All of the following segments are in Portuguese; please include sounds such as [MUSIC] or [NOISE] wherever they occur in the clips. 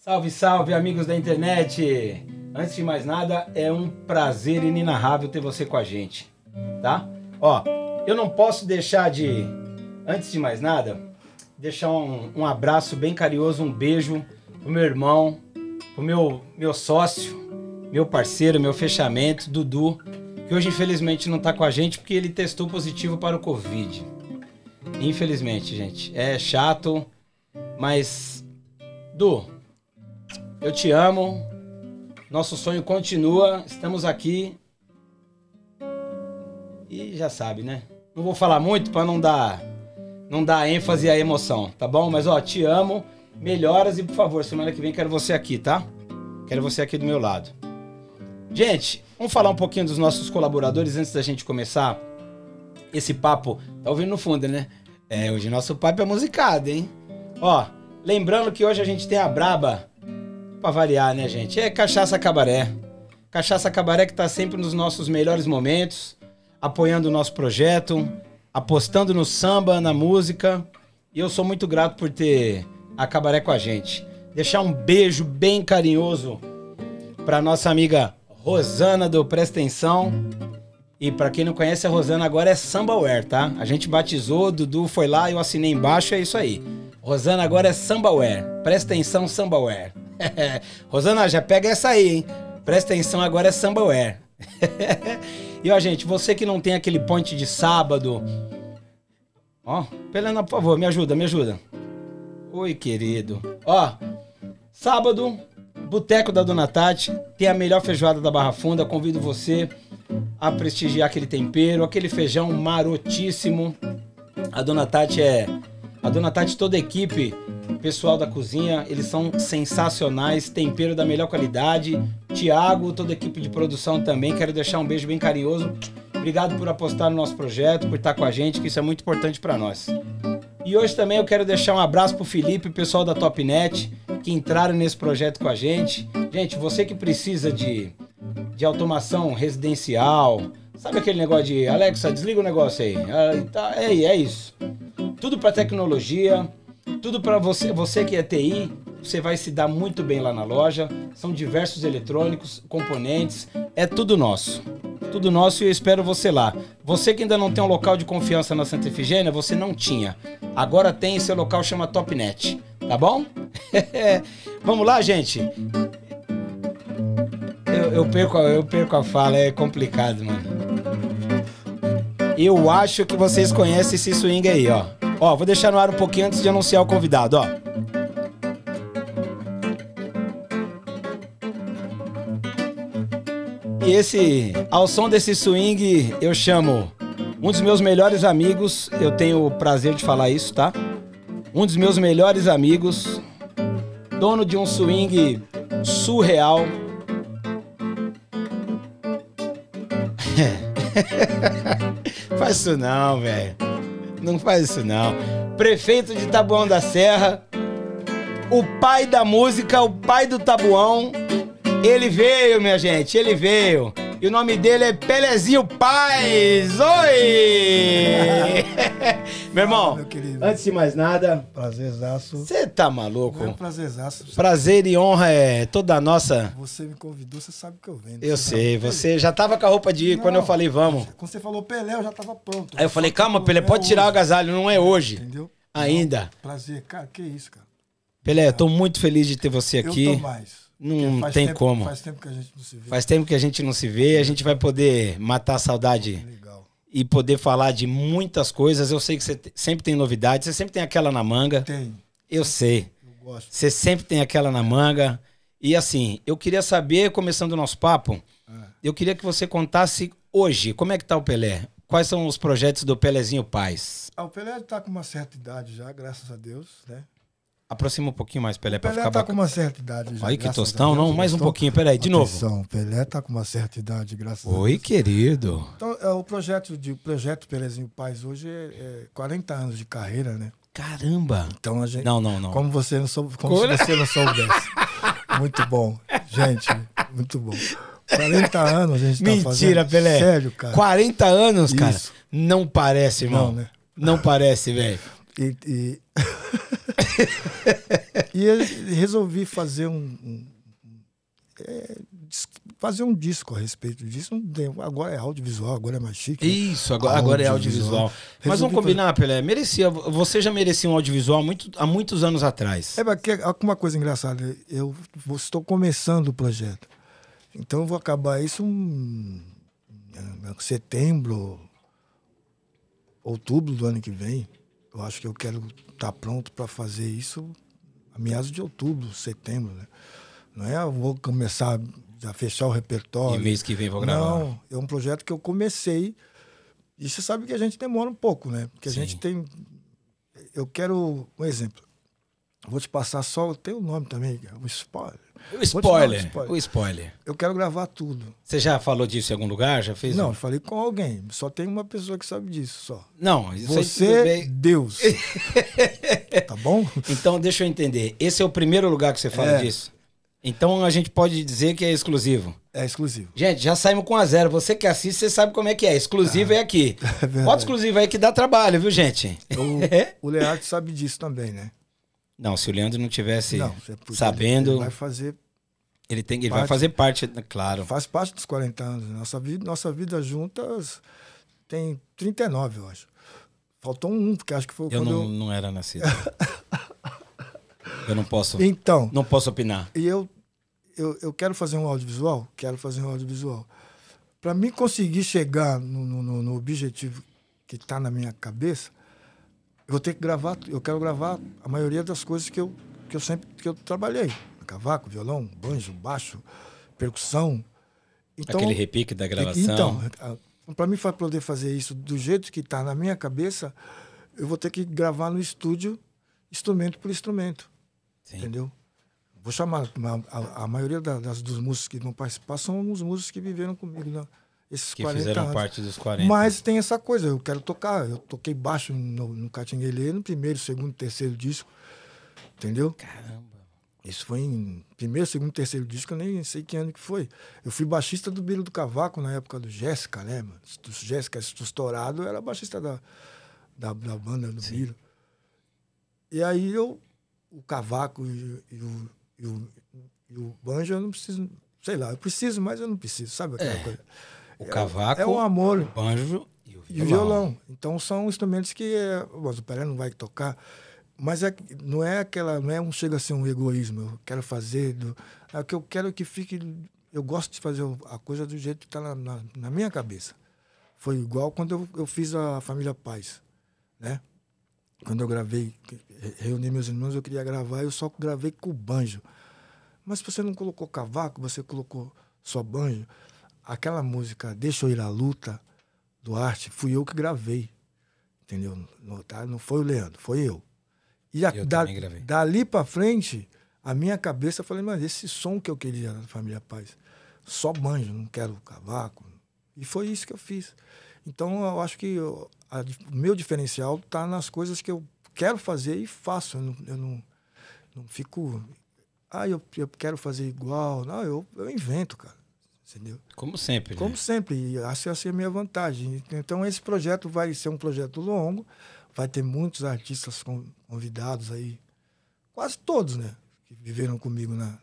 Salve, salve, amigos da internet! Antes de mais nada, é um prazer inenarrável ter você com a gente, tá? Ó, eu não posso deixar de, antes de mais nada, deixar um, um abraço bem carinhoso, um beijo pro meu irmão, pro meu, meu sócio, meu parceiro, meu fechamento, Dudu, que hoje infelizmente não tá com a gente porque ele testou positivo para o Covid. Infelizmente, gente. É chato, mas. Dudu. Eu te amo. Nosso sonho continua. Estamos aqui. E já sabe, né? Não vou falar muito para não dar não dar ênfase à emoção, tá bom? Mas ó, te amo. Melhoras e por favor, semana que vem quero você aqui, tá? Quero você aqui do meu lado. Gente, vamos falar um pouquinho dos nossos colaboradores antes da gente começar esse papo. Tá ouvindo no fundo, né? É, hoje nosso papo é musicado, hein? Ó, lembrando que hoje a gente tem a Braba, Pra variar, né, gente? É Cachaça Cabaré. Cachaça Cabaré que tá sempre nos nossos melhores momentos, apoiando o nosso projeto, apostando no samba, na música. E eu sou muito grato por ter a Cabaré com a gente. Deixar um beijo bem carinhoso pra nossa amiga Rosana do Presta Atenção. E para quem não conhece, a Rosana agora é Sambaware, tá? A gente batizou, Dudu foi lá, eu assinei embaixo, é isso aí. Rosana agora é Sambaware. Presta atenção, Sambaware. [LAUGHS] Rosana, já pega essa aí, hein? Presta atenção, agora é Sambaware. [LAUGHS] e ó, gente, você que não tem aquele ponte de sábado. Ó, Pelena, por favor, me ajuda, me ajuda. Oi, querido. Ó, sábado, Boteco da Dona Tati, tem a melhor feijoada da Barra Funda. Convido você a prestigiar aquele tempero, aquele feijão marotíssimo. A Dona Tati é a dona Tati toda a equipe, pessoal da cozinha, eles são sensacionais, tempero da melhor qualidade. Tiago, toda a equipe de produção também, quero deixar um beijo bem carinhoso. Obrigado por apostar no nosso projeto, por estar com a gente, que isso é muito importante para nós. E hoje também eu quero deixar um abraço pro Felipe, pessoal da Topnet, que entraram nesse projeto com a gente. Gente, você que precisa de, de automação residencial, sabe aquele negócio de Alexa, desliga o negócio aí. Ah, tá, é, é isso. Tudo para tecnologia, tudo para você, você que é TI, você vai se dar muito bem lá na loja. São diversos eletrônicos, componentes, é tudo nosso. Tudo nosso e eu espero você lá. Você que ainda não tem um local de confiança na Santa Efigênia, você não tinha. Agora tem, seu local chama Topnet, tá bom? [LAUGHS] Vamos lá, gente? Eu, eu, perco, eu perco a fala, é complicado, mano. Eu acho que vocês conhecem esse swing aí, ó. Ó, vou deixar no ar um pouquinho antes de anunciar o convidado, ó. E esse, ao som desse swing, eu chamo um dos meus melhores amigos, eu tenho o prazer de falar isso, tá? Um dos meus melhores amigos, dono de um swing surreal. [LAUGHS] Faz isso não, velho. Não faz isso, não. Prefeito de Tabuão da Serra, o pai da música, o pai do Tabuão. Ele veio, minha gente, ele veio. E o nome dele é Pelezinho Paz. Oi! [LAUGHS] meu irmão, meu antes de mais nada. Prazerzaço. Você tá maluco? É um prazerzaço. Prazer e honra é toda nossa. Você me convidou, você sabe que eu venho. Eu sei, você já tava com a roupa de ir, não, quando eu falei vamos. Quando você falou Pelé, eu já tava pronto. Aí eu falei, calma, Pelé, é pode tirar hoje. o agasalho, não é hoje. Entendeu? Ainda. Não, prazer, cara, que isso, cara. Pelé, eu tô muito feliz de ter você aqui. Eu tô mais. Não tem tempo, como. Faz tempo que a gente não se vê. Faz tempo que a gente não se vê. A gente vai poder matar a saudade Legal. e poder falar de muitas coisas. Eu sei que você sempre tem novidades. Você sempre tem aquela na manga. Tem. Eu sei. Eu gosto. Você sempre tem aquela na manga. E assim, eu queria saber, começando o nosso papo, é. eu queria que você contasse hoje como é que tá o Pelé. Quais são os projetos do Pelezinho Paz? Ah, o Pelé está com uma certa idade já, graças a Deus, né? Aproxima um pouquinho mais, Pelé, para ficar tá com uma certa idade já. Aí que tostão, não? Mais um pouquinho, Pelé, de Atenção, novo. Pelé tá com uma certa idade, graças Oi, a Deus. Oi, querido. Então, é, o projeto de projeto Pelezinho Paz hoje é, é 40 anos de carreira, né? Caramba. Então a gente Não, não, não. Como você não soube, como Cura? se você não soubesse. [LAUGHS] muito bom. Gente, muito bom. 40 anos a gente tá fazendo. Mentira, Pelé. Sério, cara. 40 anos, cara. Isso. Não parece, irmão. Não, né? não parece, velho. e... e... [LAUGHS] [LAUGHS] e resolvi fazer um, um é, fazer um disco a respeito disso. agora é audiovisual, agora é mais chique. Né? Isso, agora, agora é audiovisual. Mas vamos combinar, fazer... Pelé. Merecia, você já merecia um audiovisual muito, há muitos anos atrás. É, porque uma coisa engraçada, eu estou começando o projeto. Então eu vou acabar isso em setembro, outubro do ano que vem. Eu acho que eu quero estar tá pronto para fazer isso a meados de outubro, setembro, né? Não é eu vou começar a fechar o repertório. E mês que vem vou gravar. Não, é um projeto que eu comecei. E você sabe que a gente demora um pouco, né? Porque Sim. a gente tem. Eu quero um exemplo. Vou te passar só tem o nome também, é um spoiler. O spoiler, O spoiler. Eu quero gravar tudo. Você já falou disso em algum lugar? Já fez? Não, um... falei com alguém. Só tem uma pessoa que sabe disso só. Não, isso você, bem... Deus. [LAUGHS] tá bom? Então deixa eu entender. Esse é o primeiro lugar que você fala é. disso. Então a gente pode dizer que é exclusivo. É exclusivo. Gente, já saímos com a zero. Você que assiste, você sabe como é que é. Exclusivo ah, é aqui. [LAUGHS] É Bota exclusivo aí que dá trabalho, viu, gente? O, [LAUGHS] o Learte sabe disso também, né? Não, se o Leandro não tivesse não, é sabendo. Ele vai fazer. Ele, tem, parte, vai fazer parte, né, claro. Faz parte dos 40 anos. Nossa vida, nossa vida juntas tem 39, eu acho. Faltou um, porque acho que foi eu quando não, eu... não era nascido. [LAUGHS] eu não posso. Então. Não posso opinar. E eu, eu, eu quero fazer um audiovisual? Quero fazer um audiovisual. Para mim conseguir chegar no, no, no objetivo que está na minha cabeça, eu vou ter que gravar, eu quero gravar a maioria das coisas que eu, que eu sempre que eu trabalhei. Cavaco, violão, banjo, baixo, percussão. Então, Aquele repique da gravação. Então, para mim poder fazer isso do jeito que está na minha cabeça, eu vou ter que gravar no estúdio, instrumento por instrumento. Sim. Entendeu? Vou chamar a, a, maioria das, dos músicos que vão participar são os músicos que viveram comigo na, né? esses que 40 fizeram anos. parte dos 40. Mas tem essa coisa, eu quero tocar. Eu toquei baixo no, no no primeiro, segundo, terceiro disco. Entendeu? Caramba. Isso foi em primeiro, segundo, terceiro disco, eu nem sei que ano que foi. Eu fui baixista do Biro do Cavaco na época do Jéssica, né, mano? Do Jéssica Estourado era baixista da, da, da banda do Biro. E aí eu, o Cavaco e, e o, e, o, e o Banjo, eu não preciso, sei lá, eu preciso, mas eu não preciso, sabe aquela é. coisa? É o cavaco, é, o amor, o banjo e o violão. E violão. Então são instrumentos que o Pelé não vai tocar, mas é, não é aquela, não é um chega a ser um egoísmo. Eu quero fazer do, é o que eu quero que fique. Eu gosto de fazer a coisa do jeito que está na, na, na, minha cabeça. Foi igual quando eu, eu fiz a família Paz, né? Quando eu gravei, reuni meus irmãos, eu queria gravar, eu só gravei com o banjo. Mas você não colocou cavaco, você colocou só banjo aquela música Deixa eu ir à luta do Arte, fui eu que gravei. Entendeu? Não, tá? não foi o Leandro, foi eu. E a, eu da, dali para frente, a minha cabeça, eu falei, mas esse som que eu queria na Família Paz, só banjo, não quero cavaco. E foi isso que eu fiz. Então, eu acho que o meu diferencial está nas coisas que eu quero fazer e faço. Eu não, eu não, não fico. Ah, eu, eu quero fazer igual. Não, eu, eu invento, cara. Entendeu? Como sempre. Como né? sempre. E essa, essa é a minha vantagem. Então, esse projeto vai ser um projeto longo, vai ter muitos artistas convidados aí, quase todos, né? Que viveram comigo na.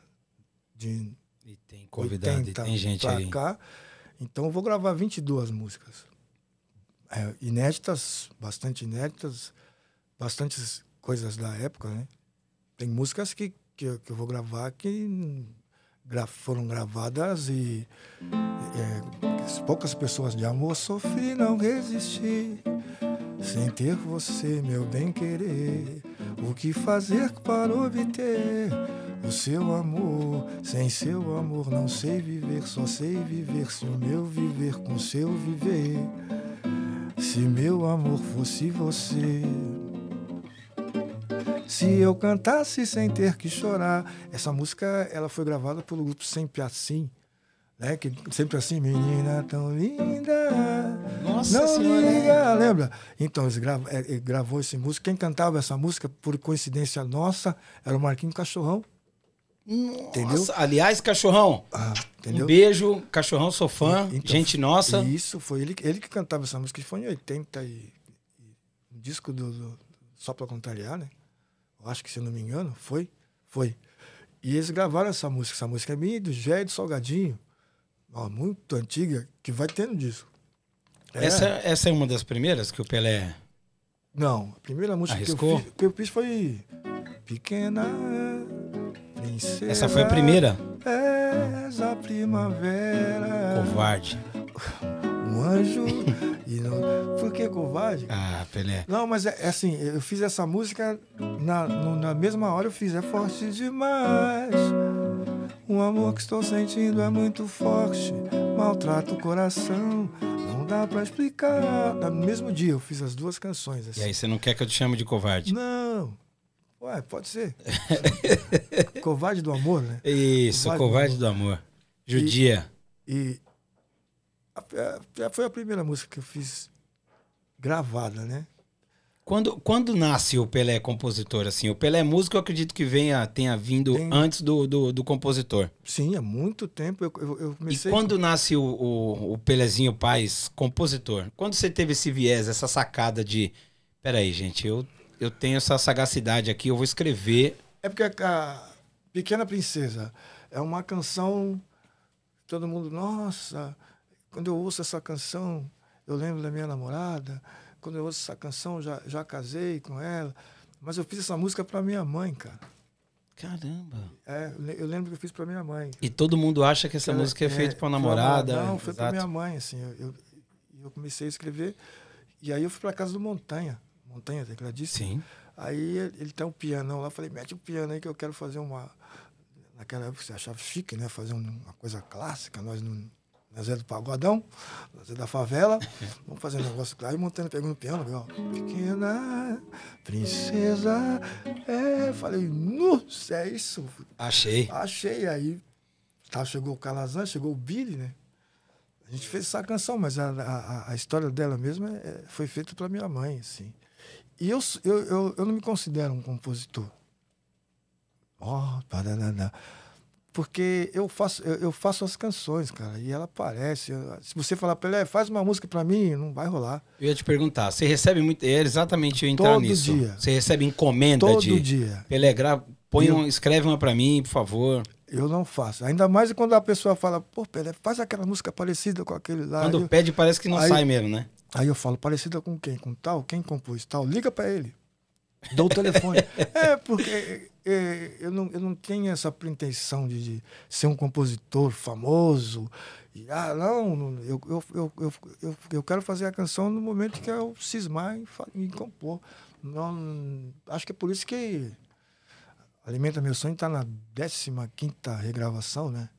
De, e tem convidado, 80, e tem gente aí. Cá. Então, eu vou gravar 22 músicas. É, inéditas, bastante inéditas, bastantes coisas da época, né? Tem músicas que, que, que eu vou gravar que foram gravadas e é, poucas pessoas de amor sofri, não resisti. Sem ter você, meu bem querer, o que fazer para obter o seu amor? Sem seu amor não sei viver, só sei viver se o meu viver com seu viver. Se meu amor fosse você. Se eu cantasse sem ter que chorar. Essa música ela foi gravada pelo grupo Sempre Assim. Né? Que sempre assim, menina tão linda. Nossa não senhora. Liga, lembra? Então, eles gravam, ele é, é, gravou essa música. Quem cantava essa música, por coincidência nossa, era o Marquinho Cachorrão. Nossa. Entendeu? Aliás, Cachorrão, ah, entendeu? um beijo, Cachorrão, sou fã, então, gente nossa. Isso, foi ele, ele que cantava essa música, foi em 80 e. um disco do, do Só pra contrariar, né? acho que se não me engano, foi? Foi. E eles gravaram essa música. Essa música é minha do Jé do Salgadinho, muito antiga, que vai tendo disco. É. Essa, essa é uma das primeiras que o Pelé. Não, a primeira música que eu, fiz, que eu fiz foi Pequena Princesa. Essa foi a primeira? É a primavera. Covarde um anjo. [LAUGHS] e não... Por que covarde? Ah, Pelé. Não, mas é, é assim, eu fiz essa música na, no, na mesma hora eu fiz. É forte demais. O amor que estou sentindo é muito forte. Maltrata o coração. Não dá pra explicar. No mesmo dia eu fiz as duas canções. Assim. E aí, você não quer que eu te chame de covarde? Não. Ué, pode ser. [LAUGHS] covarde do amor, né? Isso, covarde, covarde do amor. Do amor. Judia. E, e, é, é, foi a primeira música que eu fiz gravada, né? Quando, quando nasce o Pelé compositor, assim? O Pelé é músico, eu acredito que venha, tenha vindo Tem... antes do, do, do, compositor. Sim, há muito tempo. Eu, eu, eu comecei... E quando nasce o, o, o Pelezinho Paz compositor? Quando você teve esse viés, essa sacada de... Peraí, gente, eu, eu tenho essa sagacidade aqui, eu vou escrever... É porque a Pequena Princesa é uma canção... Todo mundo, nossa... Quando eu ouço essa canção, eu lembro da minha namorada. Quando eu ouço essa canção, já, já casei com ela. Mas eu fiz essa música para minha mãe, cara. Caramba. É, eu lembro que eu fiz para minha mãe. E todo mundo acha que essa música é, é feita para namorada? não, foi para minha mãe, assim. Eu, eu, comecei a escrever e aí eu fui para casa do Montanha. Montanha, tecladista. Sim. Aí ele tem um pianão lá, eu falei, mete o um piano aí que eu quero fazer uma... Naquela época você achava chique, né? Fazer uma coisa clássica, nós não nós é do Pagodão, nós é da favela. [LAUGHS] Vamos fazer um negócio claro. E Montana pegou no piano, viu? Pequena princesa. É, falei, nossa, é isso. Achei. Achei. Aí tá, chegou o Calazan, chegou o Billy, né? A gente fez essa canção, mas a, a, a história dela mesma é, foi feita pela minha mãe, assim. E eu, eu, eu, eu não me considero um compositor. Ó, oh, parará porque eu faço eu, eu, faço as canções, cara, e ela aparece. Eu, se você falar Pelé ela, é, faz uma música para mim, não vai rolar. Eu ia te perguntar, você recebe muito, é exatamente eu entrar Todo nisso. Dia. Você recebe encomenda Todo de Todo dia. Pelé, grava, põe eu, um, escreve uma para mim, por favor. Eu não faço. Ainda mais quando a pessoa fala, pô, Pelé, faz aquela música parecida com aquele lá. Quando pede parece que não aí, sai mesmo, né? Aí eu falo, parecida com quem? Com tal? Quem compôs tal? Liga para ele. Dou o telefone. [LAUGHS] é, porque é, eu, não, eu não tenho essa pretensão de, de ser um compositor famoso. E, ah, não, eu, eu, eu, eu, eu, eu, quero fazer a canção no momento que eu é cismar e, e compor. Não, acho que é por isso que Alimenta Meu Sonho está na 15 regravação, né?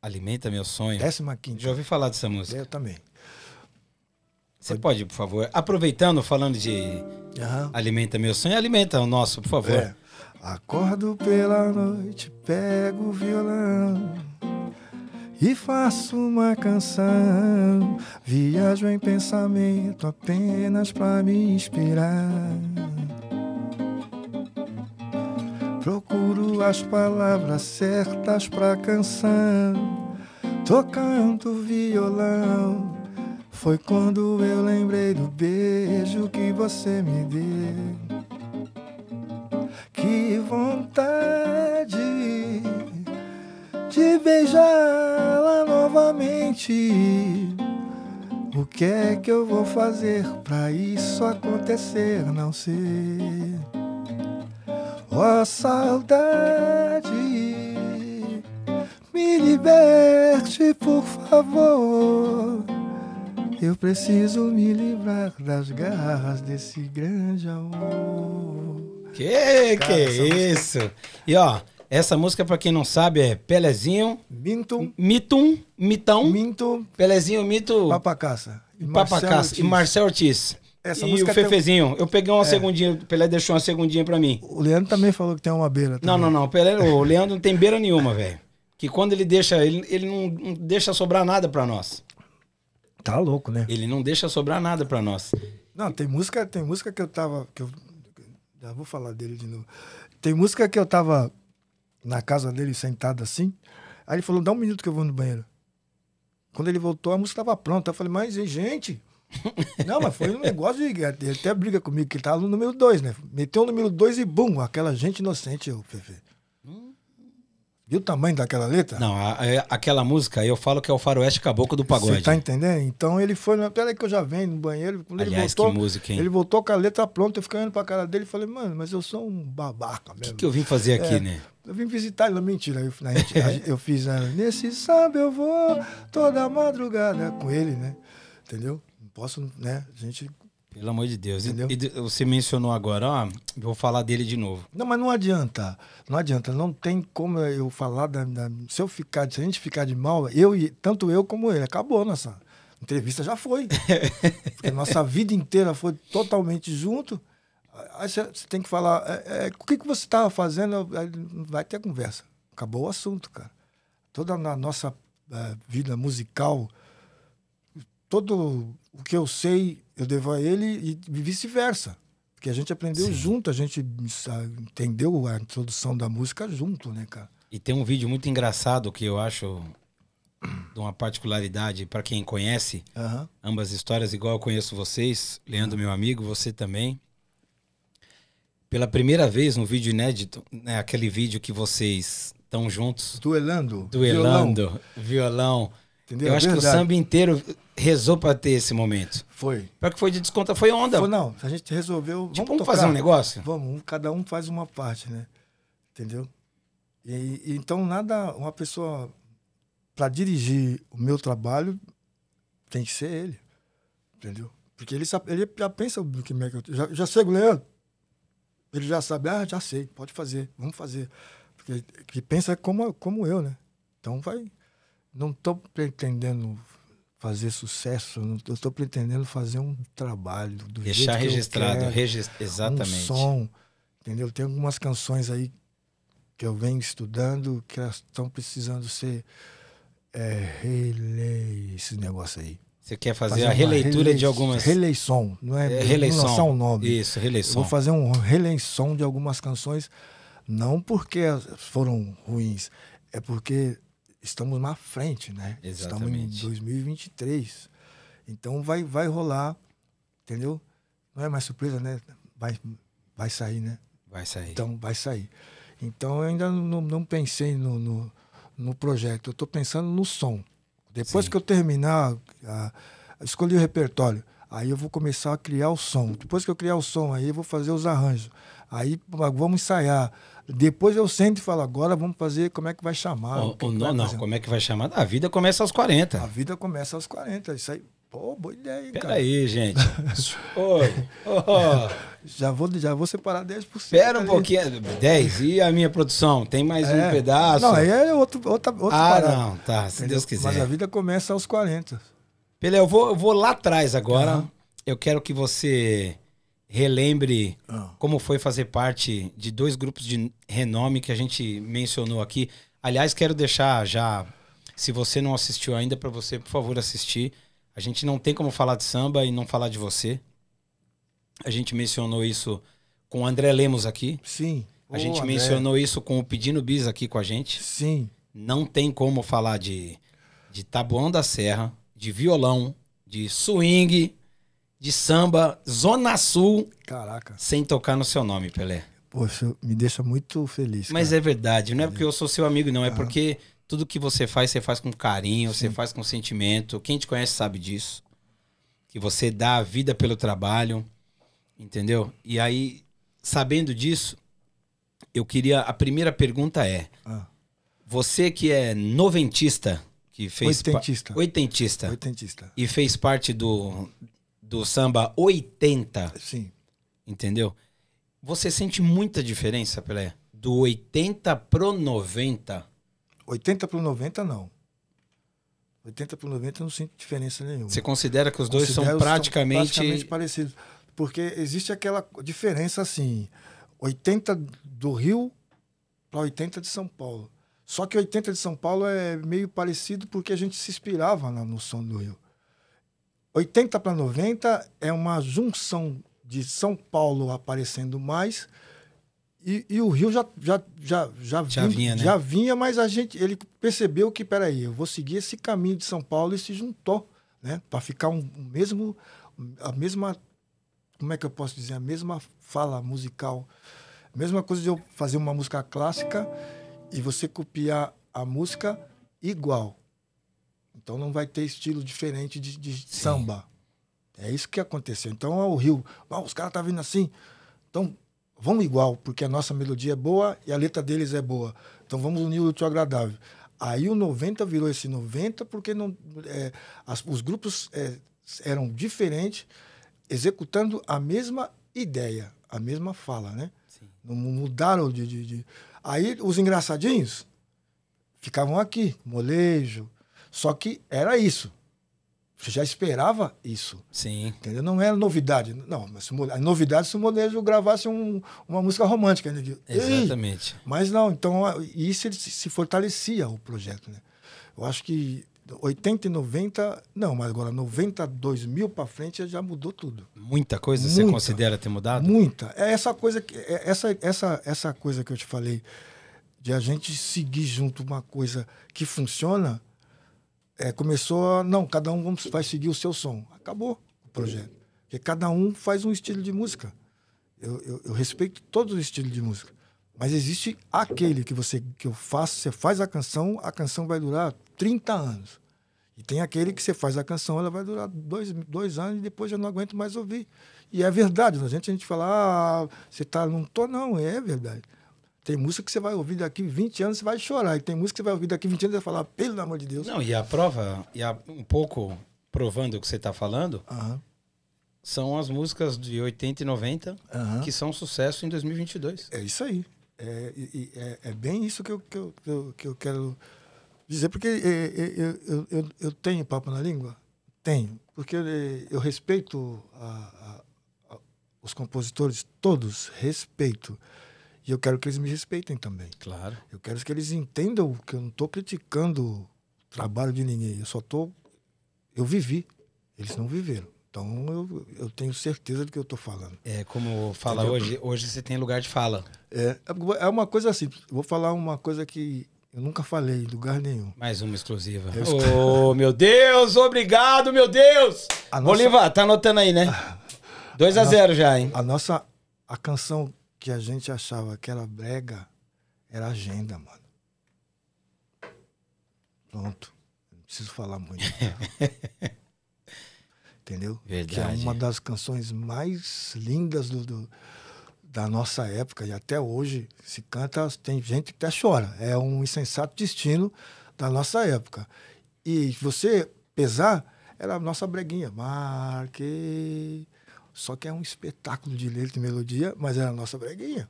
Alimenta Meu Sonho? 15 Já ouvi falar dessa música. Eu também. Você pode, por favor, aproveitando, falando de uhum. Alimenta Meu Sonho, alimenta o nosso, por favor. É. Acordo pela noite, pego o violão e faço uma canção. Viajo em pensamento apenas para me inspirar. Procuro as palavras certas para canção, tocando violão foi quando eu lembrei do beijo que você me deu. Que vontade de beijá-la novamente. O que é que eu vou fazer pra isso acontecer? Não sei. oh, saudade, me liberte, por favor. Eu preciso me livrar das garras desse grande amor. Que Cara, que é isso? E ó, essa música, pra quem não sabe, é Pelezinho. Mito, Mitum. Mitão. Minto. Pelezinho, Mito. Papacaça. E Papacaça. E Marcel Ortiz. Essa e o Fefezinho. Tem... Eu peguei uma é. segundinha, o Pelé deixou uma segundinha pra mim. O Leandro também falou que tem uma beira. Também. Não, não, não. O, Pelé, o Leandro não tem beira nenhuma, velho. Que quando ele deixa, ele, ele não, não deixa sobrar nada pra nós. Tá louco, né? Ele não deixa sobrar nada para nós. Não, tem música, tem música que eu tava. Que eu, já vou falar dele de novo. Tem música que eu tava na casa dele sentado assim. Aí ele falou: dá um minuto que eu vou no banheiro. Quando ele voltou, a música estava pronta. Eu falei, mas, gente. [LAUGHS] Não, mas foi um negócio. De, ele até briga comigo, que ele tava tá no número dois né? Meteu o número dois e bum, aquela gente inocente, eu, Fefe. E o tamanho daquela letra? Não, a, a, é, aquela música eu falo que é o faroeste caboclo do pagode. Você tá entendendo? Então ele foi, peraí que eu já venho no banheiro. Quando Aliás, ele voltou, que música, hein? Ele voltou com a letra pronta, eu fiquei olhando pra cara dele e falei, mano, mas eu sou um babaca mesmo. O que, que, eu vim fazer aqui, é, né? Eu vim visitar ele, mentira. Eu, né, eu fiz, né, nesse sábado eu vou toda madrugada com ele, né? Entendeu? Não posso, né? A gente pelo amor de Deus. Entendeu? E, e você mencionou agora, ó, vou falar dele de novo. Não, mas não adianta. Não adianta. Não tem como eu falar da, da, se eu ficar, se a gente ficar de mal, eu tanto eu como ele, acabou nossa entrevista já foi. [LAUGHS] Porque nossa vida inteira foi totalmente junto. Aí você tem que falar, é, é, o que, que você estava fazendo? Vai ter conversa. Acabou o assunto, cara. Toda a nossa é, vida musical, todo o que eu sei eu devo a ele e vice-versa. Porque a gente aprendeu Sim. junto, a gente entendeu a introdução da música junto, né, cara? E tem um vídeo muito engraçado que eu acho de uma particularidade para quem conhece uhum. ambas histórias, igual eu conheço vocês, Leandro, meu amigo, você também. Pela primeira vez no vídeo inédito, né, aquele vídeo que vocês estão juntos. Duelando. Duelando. Violão. violão. Entendeu? Eu é acho Verdade. que o samba inteiro rezou para ter esse momento. Foi. Para que foi de desconto? foi onda. Foi, não, a gente resolveu. Tipo, vamos, vamos fazer um negócio? Vamos, cada um faz uma parte, né? Entendeu? E, então, nada, uma pessoa para dirigir o meu trabalho tem que ser ele. Entendeu? Porque ele, sabe, ele já pensa o que é que eu. Já, já sei, Leandro. Ele já sabe, ah, já sei, pode fazer, vamos fazer. Porque ele pensa como, como eu, né? Então vai não estou pretendendo fazer sucesso, não estou pretendendo fazer um trabalho do Deixar jeito registrado, que eu quero, regist... exatamente. Um som, entendeu? Tem algumas canções aí que eu venho estudando que elas estão precisando ser é, relei, esse negócio aí. Você quer fazer, fazer a releitura rele... de algumas. Releição, não é? é releição. Não é nome. Isso, releição. vou fazer um releição de algumas canções, não porque foram ruins, é porque estamos na frente, né? Exatamente. Estamos em 2023. Então vai, vai rolar, entendeu? Não é mais surpresa, né? Vai, vai sair, né? Vai sair. Então vai sair. Então eu ainda não, não pensei no, no, no, projeto, eu estou pensando no som. Depois Sim. que eu terminar, a, a, escolhi o repertório. Aí eu vou começar a criar o som. Depois que eu criar o som, aí eu vou fazer os arranjos. Aí vamos ensaiar. Depois eu sento e falo, agora vamos fazer como é que vai chamar. O, o, que é não, não, como é que vai chamar? A vida começa aos 40. A vida começa aos 40. Isso aí, pô, boa ideia, hein, Pera cara. aí, gente. Oi. [LAUGHS] Oh. Já, vou, já vou separar 10%. Espera um pouquinho. 10. E a minha produção? Tem mais é. um pedaço? Não, aí é outro, outra, outro. Ah, parada. não, tá. Se Entendeu? Deus quiser. Mas a vida começa aos 40. Pelé, eu vou, eu vou lá atrás agora. Uhum. Eu quero que você relembre ah. como foi fazer parte de dois grupos de renome que a gente mencionou aqui. Aliás, quero deixar já, se você não assistiu ainda, para você, por favor, assistir. A gente não tem como falar de samba e não falar de você. A gente mencionou isso com o André Lemos aqui. Sim. A gente mencionou André. isso com o Pedindo Bis aqui com a gente. Sim. Não tem como falar de, de Tabuão da Serra, de violão, de swing, de samba, Zona Sul. Caraca. Sem tocar no seu nome, Pelé. Poxa, me deixa muito feliz. Mas cara. é verdade, não é porque eu sou seu amigo, não. É ah. porque tudo que você faz, você faz com carinho, Sim. você faz com sentimento. Quem te conhece sabe disso. Que você dá a vida pelo trabalho, entendeu? E aí, sabendo disso, eu queria. A primeira pergunta é: ah. você que é noventista, que fez. Oitentista. Oitentista. Oitentista. E fez parte do do samba 80. Sim. Entendeu? Você sente muita diferença, Pelé? Do 80 pro 90? 80 pro 90, não. 80 pro 90 eu não sinto diferença nenhuma. Você considera que os dois são praticamente... são praticamente parecidos? Porque existe aquela diferença assim, 80 do Rio para 80 de São Paulo. Só que 80 de São Paulo é meio parecido porque a gente se inspirava no som do Rio. 80 para 90 é uma junção de São Paulo aparecendo mais e, e o Rio já, já, já, já, já vinha, vinha né? já vinha, mas a gente, ele percebeu que, peraí, eu vou seguir esse caminho de São Paulo e se juntou, né? Para ficar um, um mesmo, a mesma, como é que eu posso dizer, a mesma fala musical. Mesma coisa de eu fazer uma música clássica e você copiar a música igual. Então não vai ter estilo diferente de, de samba. É isso que aconteceu. Então ó, é o Rio, os caras tá vindo assim. Então vamos igual, porque a nossa melodia é boa e a letra deles é boa. Então vamos unir o útil agradável. Aí o 90 virou esse 90 porque não, é, as, os grupos é, eram diferentes, executando a mesma ideia, a mesma fala, né? Sim. Não mudaram de, de, de, Aí os engraçadinhos ficavam aqui, molejo, só que era isso. Você já esperava isso. Sim. Entendeu? Não era novidade. Não, mas a novidade se o molejo gravasse um, uma música romântica. Né? Exatamente. Mas não, então isso ele se fortalecia o projeto. Né? Eu acho que 80 e 90, não, mas agora 92 mil para frente já mudou tudo. Muita coisa muita, você considera ter mudado? Muita. É essa coisa que é essa essa essa coisa que eu te falei de a gente seguir junto uma coisa que funciona é, começou a, não, cada um vamos, vai seguir o seu som. Acabou o projeto. Porque cada um faz um estilo de música. Eu, eu, eu respeito todos os estilos de música. Mas existe aquele que você que eu faço, você faz a canção, a canção vai durar 30 anos. E tem aquele que você faz a canção, ela vai durar dois, dois anos e depois já não aguento mais ouvir. E é verdade, a gente, a gente fala, ah, você tá, não tô, não, é verdade. Tem música que você vai ouvir daqui 20 anos, você vai chorar. E tem música que você vai ouvir daqui 20 anos e vai falar, pelo amor de Deus. Não, e a prova, e a, um pouco provando o que você está falando, são as músicas de 80 e 90 que são sucesso em 2022. É isso aí. É, é, é bem isso que eu, que, eu, que, eu, quero dizer, porque é, é, eu, eu, eu, eu tenho papo na língua? Tenho. Porque é, eu respeito a, a, a, os compositores todos, respeito. E eu quero que eles me respeitem também. Claro. Eu quero que eles entendam que eu não estou criticando o trabalho de ninguém. Eu só estou. Eu vivi. Eles não viveram. Então eu, eu tenho certeza do que eu estou falando. É, como fala hoje, hoje você tem lugar de fala. É, é uma coisa assim, vou falar uma coisa que eu nunca falei em lugar nenhum. Mais uma exclusiva. Ô, oh, meu Deus, obrigado, meu Deus! A nossa... tá anotando aí, né? 2 [LAUGHS] a 0 já, hein? A nossa a canção que a gente achava que era brega era agenda, mano. Pronto. Não preciso falar muito. [LAUGHS] Entendeu? Verdade. Que é uma é. das canções mais lindas do, do, da nossa época e até hoje se canta, tem gente que até chora. É um insensato destino da nossa época. E você pesar, era a nossa breguinha. Marquei só que é um espetáculo de letra e melodia, mas é a nossa breguinha.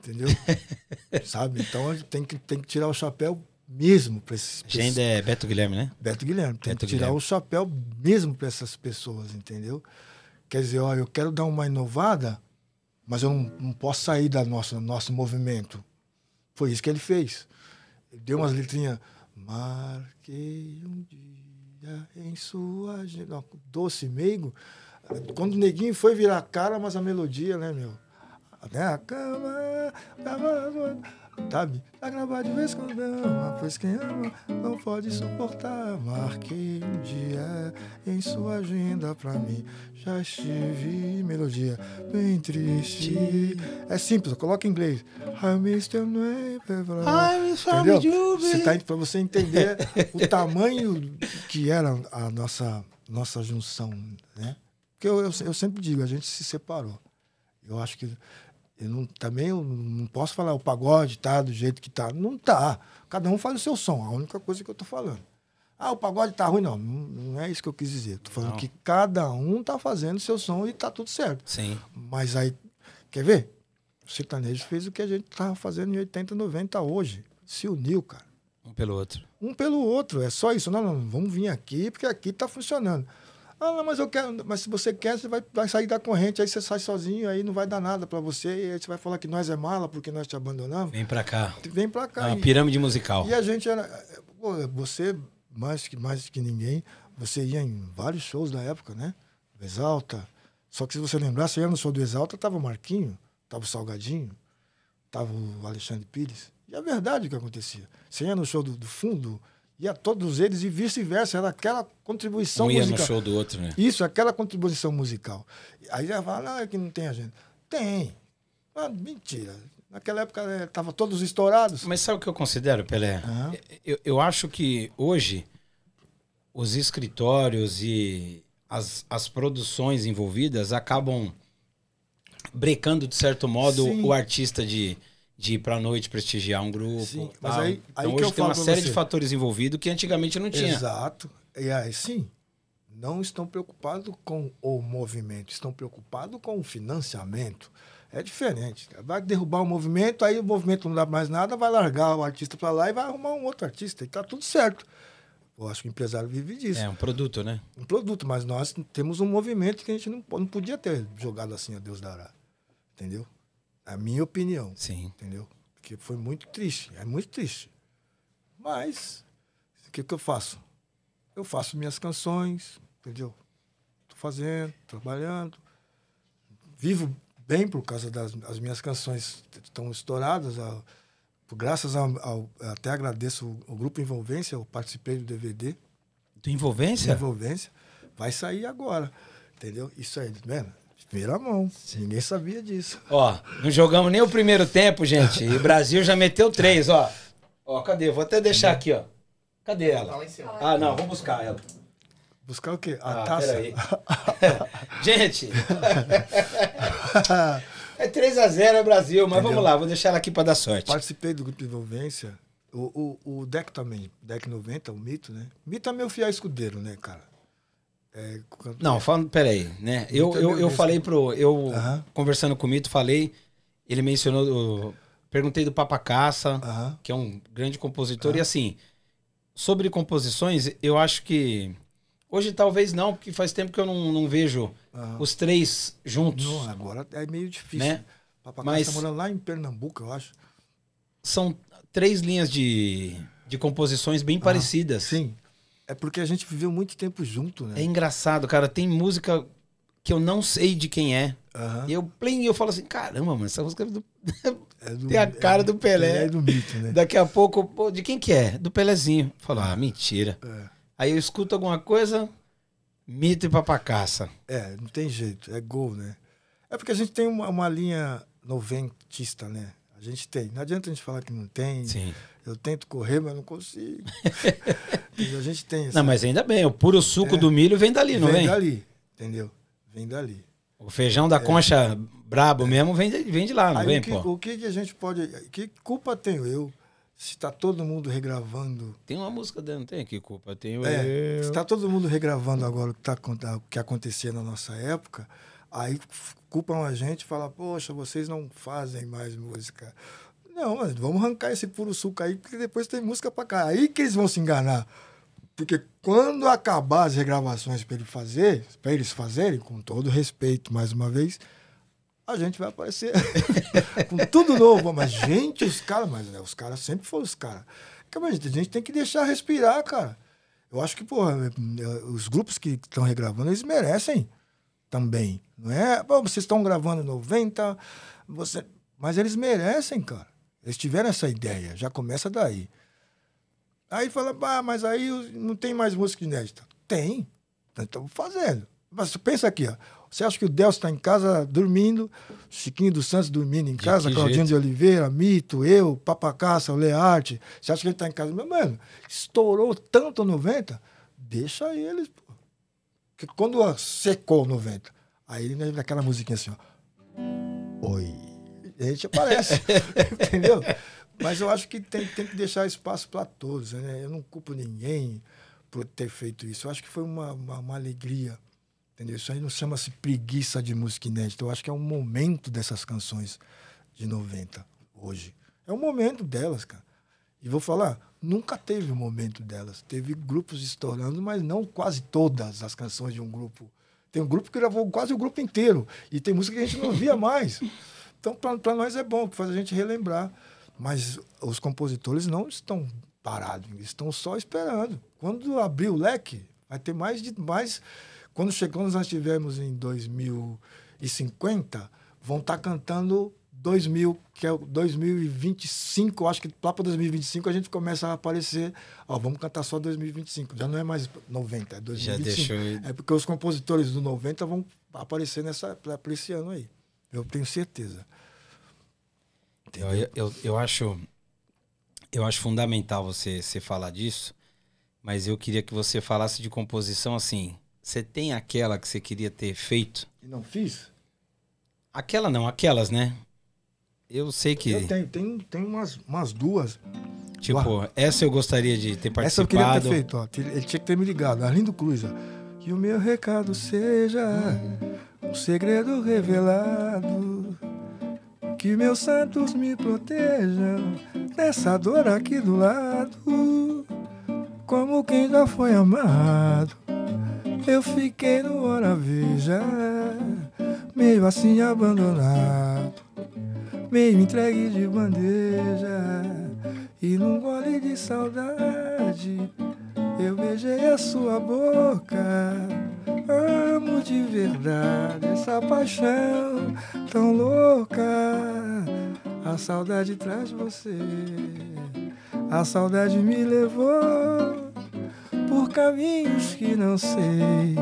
Entendeu? [LAUGHS] Sabe? Então tem que, tem que tirar o chapéu mesmo para esses pessoas. ainda é Beto Guilherme, né? Beto Guilherme. Tem Beto que tirar Guilherme. o chapéu mesmo para essas pessoas, entendeu? Quer dizer, ó, eu quero dar uma inovada, mas eu não, não posso sair da nossa, do nosso movimento. Foi isso que ele fez. Ele deu umas letrinhas. Marquei um dia em sua. Doce meigo. Quando o neguinho foi virar a cara, mas a melodia, né, meu? Até a cama, cama, sabe? Tá gravado de vez quando ama, pois quem ama não pode suportar. Marquei um dia em sua agenda pra mim. Já estive, melodia, bem triste. É simples, coloca em inglês. I miss your neighbor. É, Entendeu? Você tá, pra você entender o tamanho que era a nossa, nossa junção, né? Porque eu, eu, eu, sempre digo, a gente se separou. Eu acho que. Eu não, também eu não posso falar o pagode tá do jeito que tá. Não tá. Cada um faz o seu som. A única coisa que eu tô falando. Ah, o pagode tá ruim, não. Não, é isso que eu quis dizer. Tô falando não. que cada um tá fazendo o seu som e tá tudo certo. Sim. Mas aí, quer ver? O sertanejo fez o que a gente tava tá fazendo em 80, 90 hoje. Se uniu, cara. Um pelo outro. Um pelo outro, é só isso. Não, não, vamos vir aqui porque aqui tá funcionando. Ah, não, mas eu quero. Mas se você quer, você vai, vai sair da corrente, aí você sai sozinho, aí não vai dar nada para você. E aí você vai falar que nós é mala porque nós te abandonamos. Vem para cá. Vem para cá. É uma pirâmide musical. E a gente era. Pô, você, mais que, mais que ninguém, você ia em vários shows da época, né? Do Exalta. Só que se você lembrar, você ia no show do Exalta, tava o Marquinho, tava o Salgadinho, tava o Alexandre Pires. E é verdade o que acontecia. Você ia no show do, do fundo e a todos eles e vice-versa. Era aquela contribuição um musical. Um ia no show do outro, né? Isso, aquela contribuição musical. Aí já fala, ah, é que não tem agenda. Tem. Ah, mentira. Naquela época estavam é, todos estourados. Mas sabe o que eu considero, Pelé? Uhum. Eu, eu acho que hoje os escritórios e as, as produções envolvidas acabam brecando, de certo modo, Sim. o artista de de ir para a noite prestigiar um grupo. Sim, mas aí, aí então, hoje tem uma série você. de fatores envolvidos que antigamente não tinha. Exato. E aí sim, não estão preocupados com o movimento, estão preocupados com o financiamento. É diferente. Vai derrubar o movimento, aí o movimento não dá mais nada, vai largar o artista para lá e vai arrumar um outro artista. E está tudo certo. Eu acho que o empresário vive disso. É um produto, né? Um produto, mas nós temos um movimento que a gente não, não podia ter jogado assim a Deus dará. Entendeu? A minha opinião. Sim. Entendeu? Porque foi muito triste. É muito triste. Mas, o que, que eu faço? Eu faço minhas canções, entendeu? Tô fazendo, trabalhando. Vivo bem por causa das as minhas canções estão estouradas. A, graças ao, ao, Até agradeço o, Grupo Envolvência, eu participei do DVD. Do Envolvência? Do Envolvência. Vai sair agora. Entendeu? Isso aí, tá pela mão. Ninguém sabia disso. Ó, não jogamos nem o primeiro tempo, gente. E o Brasil já meteu três, ó. Ó, cadê? Vou até deixar aqui, ó. Cadê ela? Ah, não, vou buscar ela. Buscar o quê? A ah, taça. [LAUGHS] gente. [LAUGHS] é 3 a 0 é Brasil, mas Entendeu? vamos lá, vou deixar ela aqui para dar sorte. Participei do grupo de envolvência. O, o, o Deck também, Deck 90, o Mito, né? Mito é meu fiel escudeiro, né, cara? É, não, é. falando, peraí, né? Eu, eu, eu, falei pro. Eu, conversando com o Mito, falei. Ele mencionou. Eu, perguntei do Papa Caça, que é um grande compositor. E assim, sobre composições, eu acho que. Hoje talvez não, porque faz tempo que eu não, não vejo os três juntos. Não, agora é meio difícil. Né? Papa Mas, Caça tá morando lá em Pernambuco, eu acho. São três linhas de, de composições bem parecidas. Sim. É porque a gente viveu muito tempo junto, né? É engraçado, cara. Tem música que eu não sei de quem é. Uhum. E eu play, eu falo assim, caramba, mas essa música é do... [LAUGHS] É do... tem a é cara é do Pelé. É do mito, né? Daqui a pouco, pô, de quem que é? Do Pelézinho. Eu falo, ah, mentira. É. Aí eu escuto alguma coisa, mito e papacaça. É, não tem jeito, é gol, né? É porque a gente tem uma, uma linha noventista, né? A gente tem. Não adianta a gente falar que não tem. Sim. Eu tento correr, mas não consigo. [LAUGHS] a gente tem isso. Não, mas ainda bem, o puro suco é, do milho vem dali, não vem? Vem dali, entendeu? Vem dali. O feijão da é, concha brabo é, mesmo vem de, vem de lá, não vem, o que, pô? O que, que a gente pode... Que culpa tenho eu se está todo mundo regravando... Tem uma música dentro, não tem? Que culpa tenho é, eu? Se está todo mundo regravando agora o que, tá, o que acontecia na nossa época, aí culpam a gente e falam, poxa, vocês não fazem mais música não, mas vamos arrancar esse puro suco aí, porque depois tem música pra cá. Aí que eles vão se enganar. Porque quando acabar as regravações para ele fazer, para eles fazerem, com todo respeito, mais uma vez, a gente vai aparecer [LAUGHS] com tudo novo. Mas, gente, os caras, mas né, os caras sempre foram os caras. Então, a gente tem que deixar respirar, cara. Eu acho que, porra, eh, os grupos que estão regravando, eles merecem também. Não é? Pô, vocês estão gravando 90, você... mas eles merecem, cara. Eles tiveram essa ideia, já começa daí. Aí fala, ah, mas aí não tem mais música inédita. Tem, estamos fazendo. Mas pensa aqui, ó. Você acha que o Delcio está em casa dormindo, Chiquinho dos Santos dormindo em casa, de Claudinho jeito? de Oliveira, Mito, eu, Papacaça, o Learte. Você acha que ele está em casa? Meu mano, estourou tanto 90, deixa eles. Porque quando secou 90, aí ele aquela musiquinha assim, ó. Oi a gente aparece, [LAUGHS] entendeu? Mas eu acho que tem, tem que deixar espaço para todos, né? Eu não culpo ninguém por ter feito isso. Eu acho que foi uma, uma, uma alegria, entendeu? Isso aí não chama-se preguiça de música inédita. Eu acho que é um momento dessas canções de 90, hoje. É o momento delas, cara. E vou falar, nunca teve o um momento delas. Teve grupos estourando, mas não quase todas as canções de um grupo. Tem um grupo que gravou quase o grupo inteiro. E tem música que a gente não via mais. Então, para nós é bom, faz a gente relembrar. Mas os compositores não estão parados, estão só esperando. Quando abrir o leque, vai ter mais de. Mais... Quando chegamos, nós tivemos em 2050, vão estar tá cantando 2000, que é 2025, acho que lá para 2025 a gente começa a aparecer, ó, vamos cantar só 2025. Já não é mais 90, é 2025. Já deixou... É porque os compositores do 90 vão aparecer nessa para esse ano aí. Eu tenho certeza. Eu, eu, eu acho eu acho fundamental você, você falar disso, mas eu queria que você falasse de composição assim. Você tem aquela que você queria ter feito? E não fiz? Aquela não, aquelas, né? Eu sei que. Eu tenho, tenho, tenho umas, umas duas. Tipo, Uau. essa eu gostaria de ter participado. Essa eu queria ter feito, ó. Ele tinha que ter me ligado. Arlindo Cruz, ó. Que o meu recado seja. Uhum um segredo revelado. Que meus santos me protejam dessa dor aqui do lado. Como quem já foi amado, eu fiquei no hora veja, meio assim abandonado, meio entregue de bandeja e num gole de saudade eu beijei a sua boca, amo de verdade essa paixão tão louca. A saudade traz você, a saudade me levou por caminhos que não sei,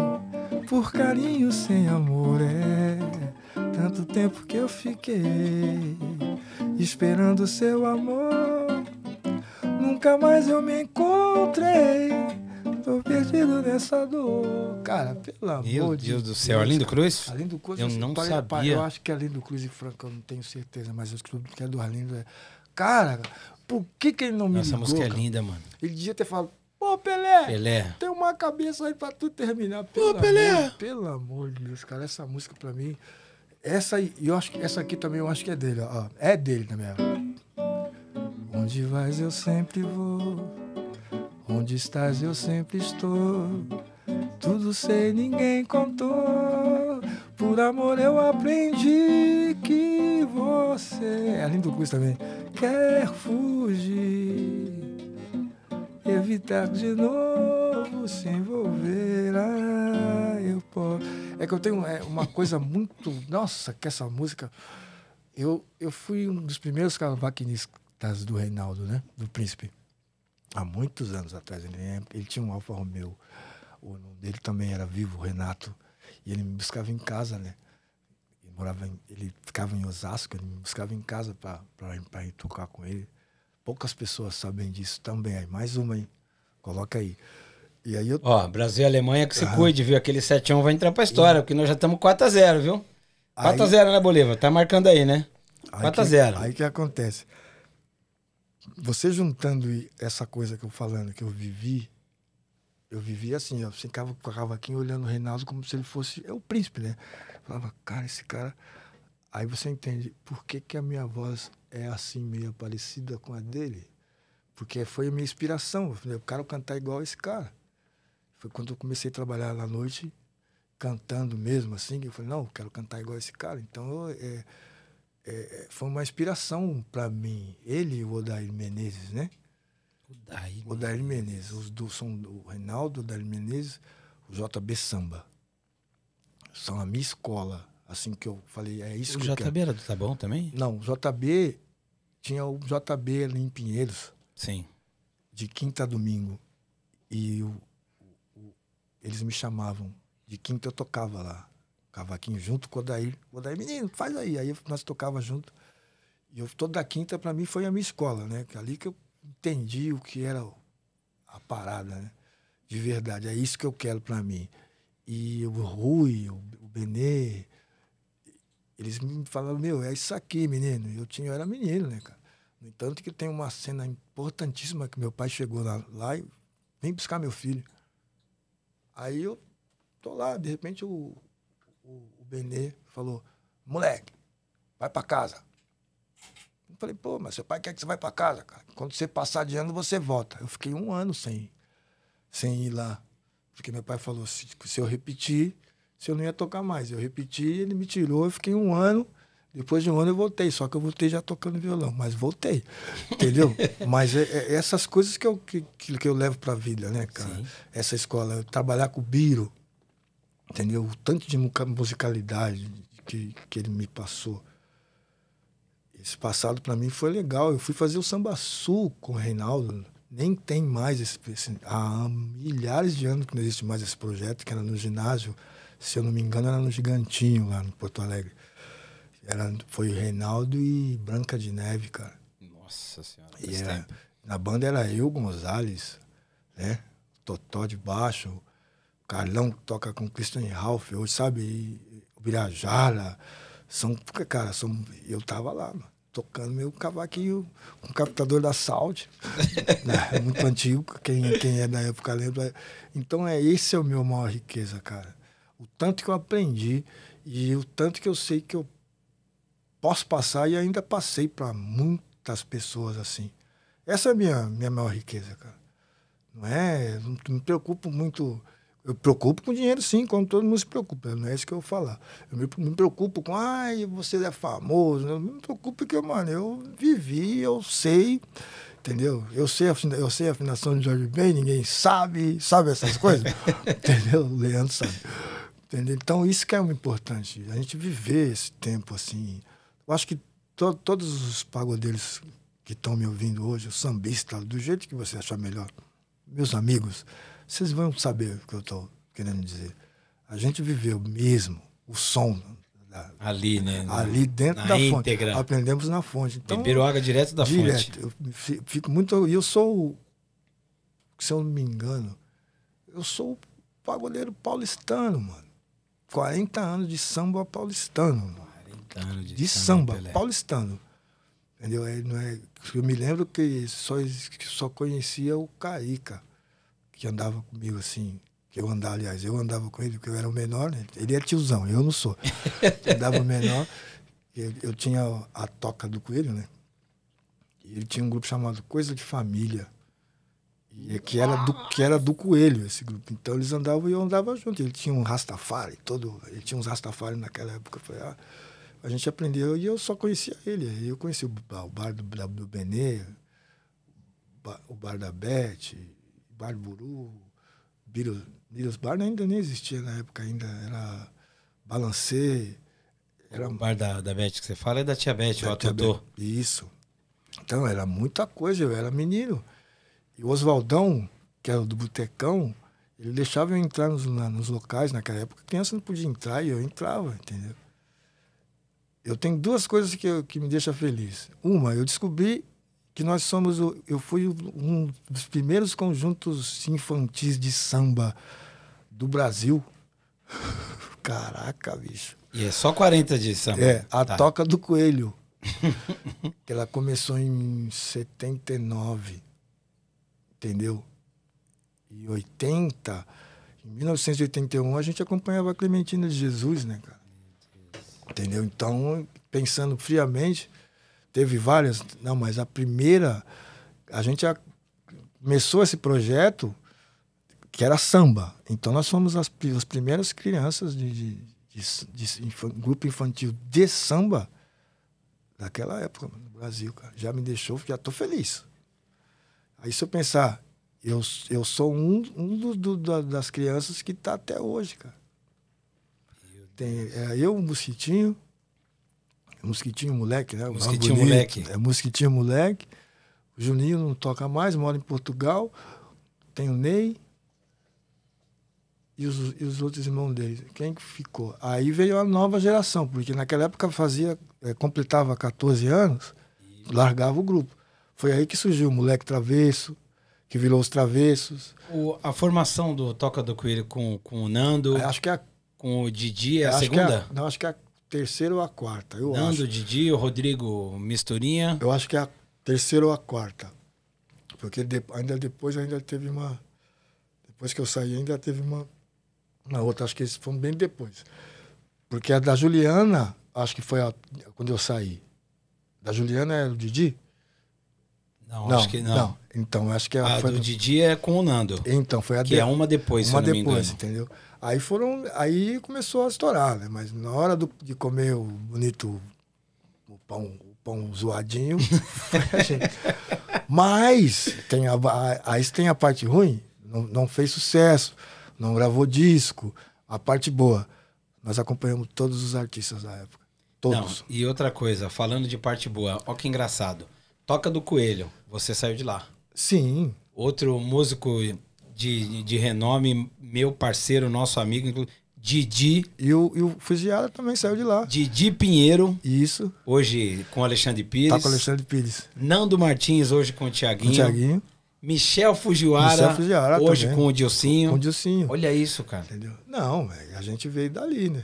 por carinho sem amor. É tanto tempo que eu fiquei esperando seu amor Nunca mais eu me encontrei. Tô perdido nessa dor. Cara, pelo amor Meu de Deus do céu, Deus, Arlindo Cruz? Arlindo Cruz, eu não pare, sabia. Pare, eu acho que é Arlindo Cruz e Franco, eu não tenho certeza, mas eu acho que é do Arlindo. É... Cara, por que, que ele não me ligou? Essa música é linda, mano. Ele devia ter falado, Ô, Pelé, Pelé, tem uma cabeça aí pra tu terminar. Pelo Pelé! Amor, pelo amor de Deus, cara, essa música pra mim. Essa eu acho que essa aqui também eu acho que é dele, ó. É dele também, ó. Onde vais eu sempre vou, onde estás eu sempre estou. Tudo sei, ninguém contou. Por amor eu aprendi que você, além é do curso também, quer fugir, evitar de novo se envolver. Ah, eu posso. É que eu tenho é, uma coisa muito. Nossa, que essa música. Eu, eu fui um dos primeiros cavaquinistas cartazes do Reinaldo, né? Do Príncipe. Há muitos anos atrás. Ele, ele tinha um Alfa Romeo. O nome dele também era vivo, o Renato. E ele me buscava em casa, né? Ele, morava em, ele ficava em Osasco, ele me buscava em casa para ir tocar com ele. Poucas pessoas sabem disso também. Aí, mais uma, hein? Coloca aí. E aí eu... Ó, Brasil e Alemanha que se ah. cuide, viu? Aquele 7x1 vai entrar pra história, e... porque nós já estamos 4x0, viu? 4x0, aí... né, Bolívar? Tá marcando aí, né? 4x0. Aí, aí que acontece você juntando essa coisa que eu falando, que eu vivi, eu vivia assim, eu ficava com a cavaquinha olhando o Reinaldo como se ele fosse é o príncipe, né? Eu falava, cara, esse cara. Aí você entende por que, que a minha voz é assim, meio parecida com a dele. Porque foi a minha inspiração. Eu quero cantar igual esse cara. Foi quando eu comecei a trabalhar na noite, cantando mesmo assim, que eu falei, não, eu quero cantar igual esse cara. Então, eu, é, é, é, foi uma inspiração para mim. Ele e o Odair Menezes, né? Odair, Odair Menezes. Os do, são o Reinaldo, Odair Menezes, o JB Samba. São a minha escola. Assim que eu falei, é isso o que JB eu quero. era do bom também? Não, o JB tinha o JB ali em Pinheiros. Sim. De quinta a domingo. E o, o, o, eles me chamavam. De quinta eu tocava lá cavaquinho junto com o Odair. O Odair, menino, faz aí. Aí nós tocava junto. E eu, toda quinta, para mim, foi a minha escola, né? Que ali que eu entendi o que era a parada, né? De verdade, é isso que eu quero para mim. E o Rui, o, o Benê, eles me falavam, meu, é isso aqui, menino. Eu tinha, eu era menino, né, cara? No entanto, que tem uma cena importantíssima que meu pai chegou lá, lá e vem buscar meu filho. Aí eu tô lá, de repente o, o, o Benê falou: moleque, vai para casa. Eu falei, pô, mas seu pai quer que você vá para casa, cara. Quando você passar de ano, você volta. Eu fiquei um ano sem, sem ir lá. Porque meu pai falou: se, se eu repetir, se eu não ia tocar mais. Eu repeti, ele me tirou, eu fiquei um ano. Depois de um ano eu voltei, só que eu voltei já tocando violão, mas voltei, entendeu? [LAUGHS] mas é, é, essas coisas que eu, que, que eu levo para a vida, né, cara? Sim. Essa escola, trabalhar com o Biro, entendeu? O tanto de musicalidade que, que ele me passou. Esse passado para mim foi legal. Eu fui fazer o samba sul com o Reinaldo. Nem tem mais esse, esse, Há milhares de anos que não existe mais esse projeto, que era no ginásio. Se eu não me engano, era no Gigantinho, lá no Porto Alegre. Era, foi o Reinaldo e Branca de Neve, cara. Nossa Senhora. E era, na banda era eu, Gonzalez, né? Totó de baixo, Carlão toca com Christian Ralph hoje, sabe? O Birajara. São, cara, são, eu tava lá, mano, tocando meu cavaquinho com o captador da Sound. [LAUGHS] né? É muito antigo, quem, quem é da época lembra. Então, é esse é o meu maior riqueza, cara. O tanto que eu aprendi e o tanto que eu sei que eu posso passar e ainda passei para muitas pessoas assim. Essa é a minha, minha maior riqueza, cara. Não é? não me preocupo muito eu preocupo com dinheiro, sim, como todo mundo se preocupa. Não né? é isso que eu vou falar. Eu me, me preocupo com, ai, você é famoso. Né? Eu me preocupo porque, mano, eu vivi, eu sei, entendeu? Eu sei a, eu sei a afinação de Jorge Ben, ninguém sabe, sabe essas coisas? [LAUGHS] entendeu? O Leandro sabe. Entendeu? Então, isso que é o importante, a gente viver esse tempo assim. Eu acho que to, todos os pagodeiros que estão me ouvindo hoje, o sambista, do jeito que você achar melhor, meus amigos, vocês vão saber o que eu estou querendo dizer. A gente viveu mesmo o som da, ali, né? Ali dentro na da íntegra. fonte. Aprendemos na fonte. Então, Beberam água direto da direto. fonte. Eu fico muito. e Eu sou, se eu não me engano, eu sou o pagodeiro paulistano, mano. 40 anos de samba paulistano. Mano. 40 anos de, de samba, samba paulistano. Entendeu? É, não é, eu me lembro que só, que só conhecia o Caíca que andava comigo assim, que eu andava, aliás, eu andava com ele porque eu era o menor, né? ele é tiozão, eu não sou. Eu [LAUGHS] andava menor, eu, eu, tinha a toca do coelho, né? E ele tinha um grupo chamado Coisa de Família, e é que era do, que era do coelho esse grupo. Então eles andavam e eu andava junto. Ele tinha um Rastafari, todo, ele tinha uns Rastafari naquela época. Foi, ah, a gente aprendeu e eu só conhecia ele. Eu conheci o, o bar do, do Benê, o bar da Beth, Bar Buru, Beatles Bar ainda nem existia na época, ainda era Balancê. Era o bar da, da Beth que você fala é da tia Beth, da o tia Isso. Então era muita coisa, eu era menino. E o Oswaldão, que era do Botecão, ele deixava eu entrar nos, na, nos locais naquela época. Criança não podia entrar e eu entrava, entendeu? Eu tenho duas coisas que, que me deixam feliz. Uma, eu descobri que nós somos o, eu fui um dos primeiros conjuntos infantis de samba do Brasil. [LAUGHS] Caraca, bicho. E é só 40 de samba. É, a tá. Toca do Coelho. [LAUGHS] que ela começou em 79. Entendeu? E 80, em 1981 a gente acompanhava a Clementina de Jesus, né, cara? Entendeu? Então, pensando friamente, Teve várias, não, mas a primeira, a gente já começou esse projeto que era samba. Então nós fomos as, as primeiras crianças de, de, de, de grupo infantil de samba daquela época no Brasil, cara. Já me deixou, já tô feliz. Aí se eu pensar, eu, eu sou um, um do, do, das crianças que tá até hoje, cara. Tem, é, eu, o bucitinho, Mosquitinho Moleque, né? mosquitinho bonito, Moleque. É Mosquitinho Moleque. O Juninho não toca mais, mora em Portugal. Tem o Ney. E os, e os outros irmãos dele. Quem ficou? Aí veio a nova geração, porque naquela época fazia, é, completava 14 anos, e... largava o grupo. Foi aí que surgiu o Moleque Travesso, que virou os Travessos. O, a formação do Toca do Coelho com, com o Nando. Acho que é a com o Didi é a acho é segunda? É não, acho que é a terceira ou a quarta. Eu Nando, acho. Didi, o Rodrigo Misturinha. Eu acho que é a terceira ou a quarta. Porque de, ainda depois ainda teve uma. Depois que eu saí, ainda teve uma, uma outra. Acho que eles foram bem depois. Porque a da Juliana, acho que foi a, quando eu saí. Da Juliana é o Didi? Não, não, acho que não. não. Então, acho que é a. a foi do Didi é com o Nando. Então, foi a Que de... é uma depois, Uma depois, entendeu? Aí foram, aí começou a estourar, né? Mas na hora do, de comer o bonito o pão, o pão zoadinho, [LAUGHS] assim. mas tem a, a, aí tem a parte ruim, não, não fez sucesso, não gravou disco, a parte boa. Nós acompanhamos todos os artistas da época. Todos. Não, e outra coisa, falando de parte boa, ó que engraçado. Toca do Coelho, você saiu de lá. Sim. Outro músico de, de renome, meu parceiro, nosso amigo, Didi. E o, e o Fugiara também saiu de lá. Didi Pinheiro. Isso. Hoje com Alexandre Pires. Tá com Alexandre Pires. Nando Martins, hoje com o Tiaguinho. Com o Tiaguinho. Michel Fujiwara, Michel Fujiwara hoje também. com o Diocinho. Com o Diocinho. Olha isso, cara. Entendeu? Não, a gente veio dali, né?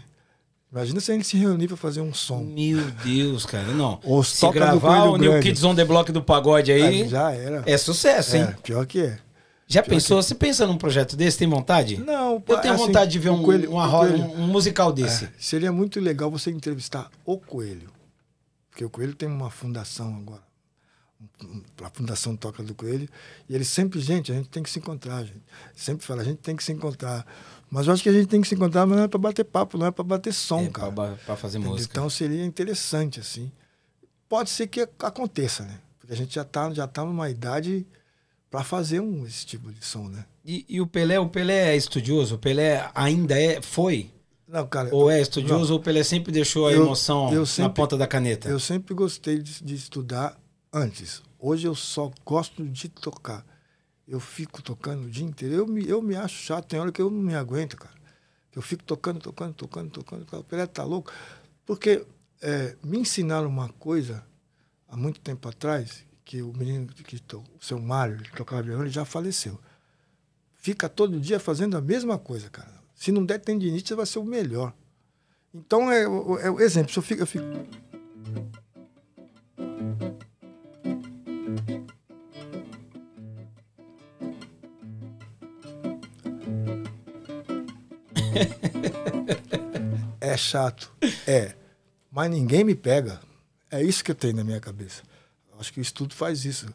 Imagina se a gente se reunir para fazer um som. Meu Deus, cara, não. Os [LAUGHS] se gravar o New Kids on the Block do pagode aí, aí já era. É sucesso, é, hein? Pior que é. Já tipo, pensou? Você pensa num projeto desse? Tem vontade? Não. Eu tenho assim, vontade de ver um, coelho, uma roda, um, um musical é, desse. É, seria muito legal você entrevistar o Coelho. Porque o Coelho tem uma fundação agora. A Fundação Toca do Coelho. E ele sempre, gente, a gente tem que se encontrar. Gente. Sempre fala, a gente tem que se encontrar. Mas eu acho que a gente tem que se encontrar, mas não é para bater papo, não é para bater som, é, cara. Para fazer Entendeu? música. Então seria interessante, assim. Pode ser que aconteça, né? Porque a gente já está já tá numa idade para fazer um, esse tipo de som, né? E, e, o Pelé, o Pelé é estudioso? O Pelé ainda é, foi? Não, cara. Ou é estudioso não, ou o Pelé sempre deixou a eu, emoção eu sempre, na ponta da caneta? Eu sempre gostei de, de estudar antes. Hoje eu só gosto de tocar. Eu fico tocando o dia inteiro. Eu me, eu me acho chato, tem hora que eu não me aguento, cara. Eu fico tocando, tocando, tocando, tocando. O Pelé tá louco. Porque é, me ensinaram uma coisa há muito tempo atrás que o menino que o seu Mário que tocava violão, ele já faleceu. Fica todo dia fazendo a mesma coisa, cara. Se não der tendinite, vai ser o melhor. Então é, é o exemplo. Eu fico, eu fico... [LAUGHS] É chato, é. Mas ninguém me pega. É isso que eu tenho na minha cabeça. Acho que o estudo faz isso.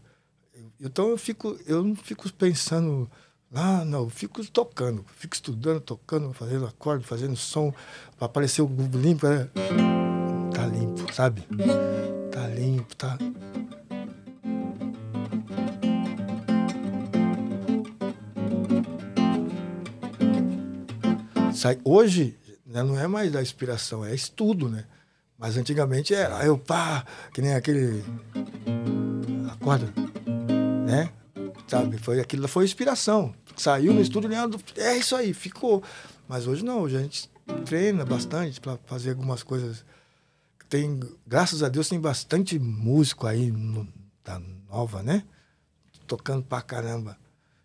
Então eu fico, eu não fico pensando lá, ah, não, fico tocando, fico estudando, tocando, fazendo acorde, fazendo som, para aparecer o limpo, né? tá limpo, sabe? Tá limpo, tá. Sai, hoje né, não é mais a inspiração, é estudo, né? Mas antigamente era, eu pá, que nem aquele quadro, né? Sabe, foi, aquilo foi inspiração. Saiu no estúdio, Leandro, é isso aí, ficou. Mas hoje não, hoje a gente treina bastante para fazer algumas coisas. Tem, graças a Deus, tem bastante músico aí no, da nova, né? Tocando pra caramba,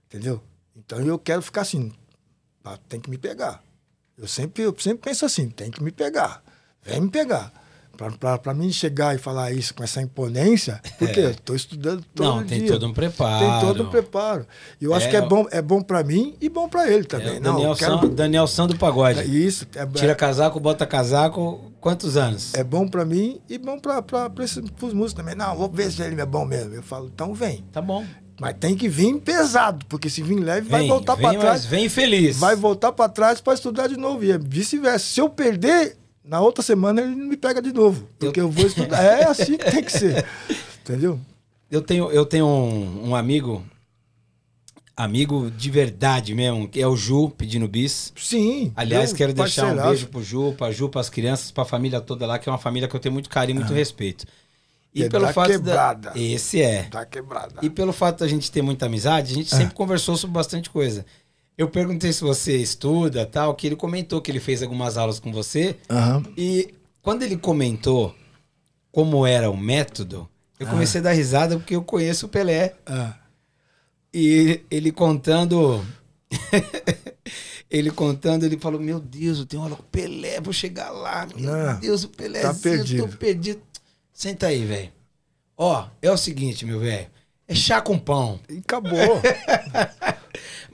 entendeu? Então eu quero ficar assim, ah, tem que me pegar. Eu sempre, eu sempre penso assim, tem que me pegar, vem me pegar. Para mim chegar e falar isso com essa imponência, porque é. estou estudando todo Não, tem dia. todo um preparo. Tem todo um preparo. E eu é. acho que é bom, é bom é para mim e bom para ele também. É, Não, Daniel, quero... San, Daniel San do Pagode. É isso. É Tira casaco, bota casaco, quantos anos? É bom para mim e bom para os músicos também. Não, vou ver se ele é bom mesmo. Eu falo, então vem. Tá bom. Mas tem que vir pesado, porque se vir leve, vem, vai voltar para trás. vem feliz. Vai voltar para trás para estudar de novo. E vice-versa. Se eu perder na outra semana ele me pega de novo, porque eu, eu vou estudar. é assim que tem que ser. [LAUGHS] Entendeu? Eu tenho, eu tenho um, um amigo, amigo de verdade mesmo, que é o Ju, pedindo bis. Sim. Aliás, quero deixar um beijo pro Ju, pra Ju, pras crianças, pra família toda lá, que é uma família que eu tenho muito carinho, muito ah. respeito. E é pelo da fato quebrada. Da... Esse é. Da quebrada. E pelo fato da gente ter muita amizade, a gente ah. sempre conversou sobre bastante coisa. Eu perguntei se você estuda tal, que ele comentou que ele fez algumas aulas com você. Uhum. E quando ele comentou como era o método, eu comecei uhum. a dar risada porque eu conheço o Pelé. Uhum. E ele contando. [LAUGHS] ele contando, ele falou: Meu Deus, eu tenho aula com o Pelé, vou chegar lá. Meu Não, ah, Deus, o Pelé, tá perdido. tô perdido. Senta aí, velho. Ó, é o seguinte, meu velho. É chá com pão. E acabou. [LAUGHS]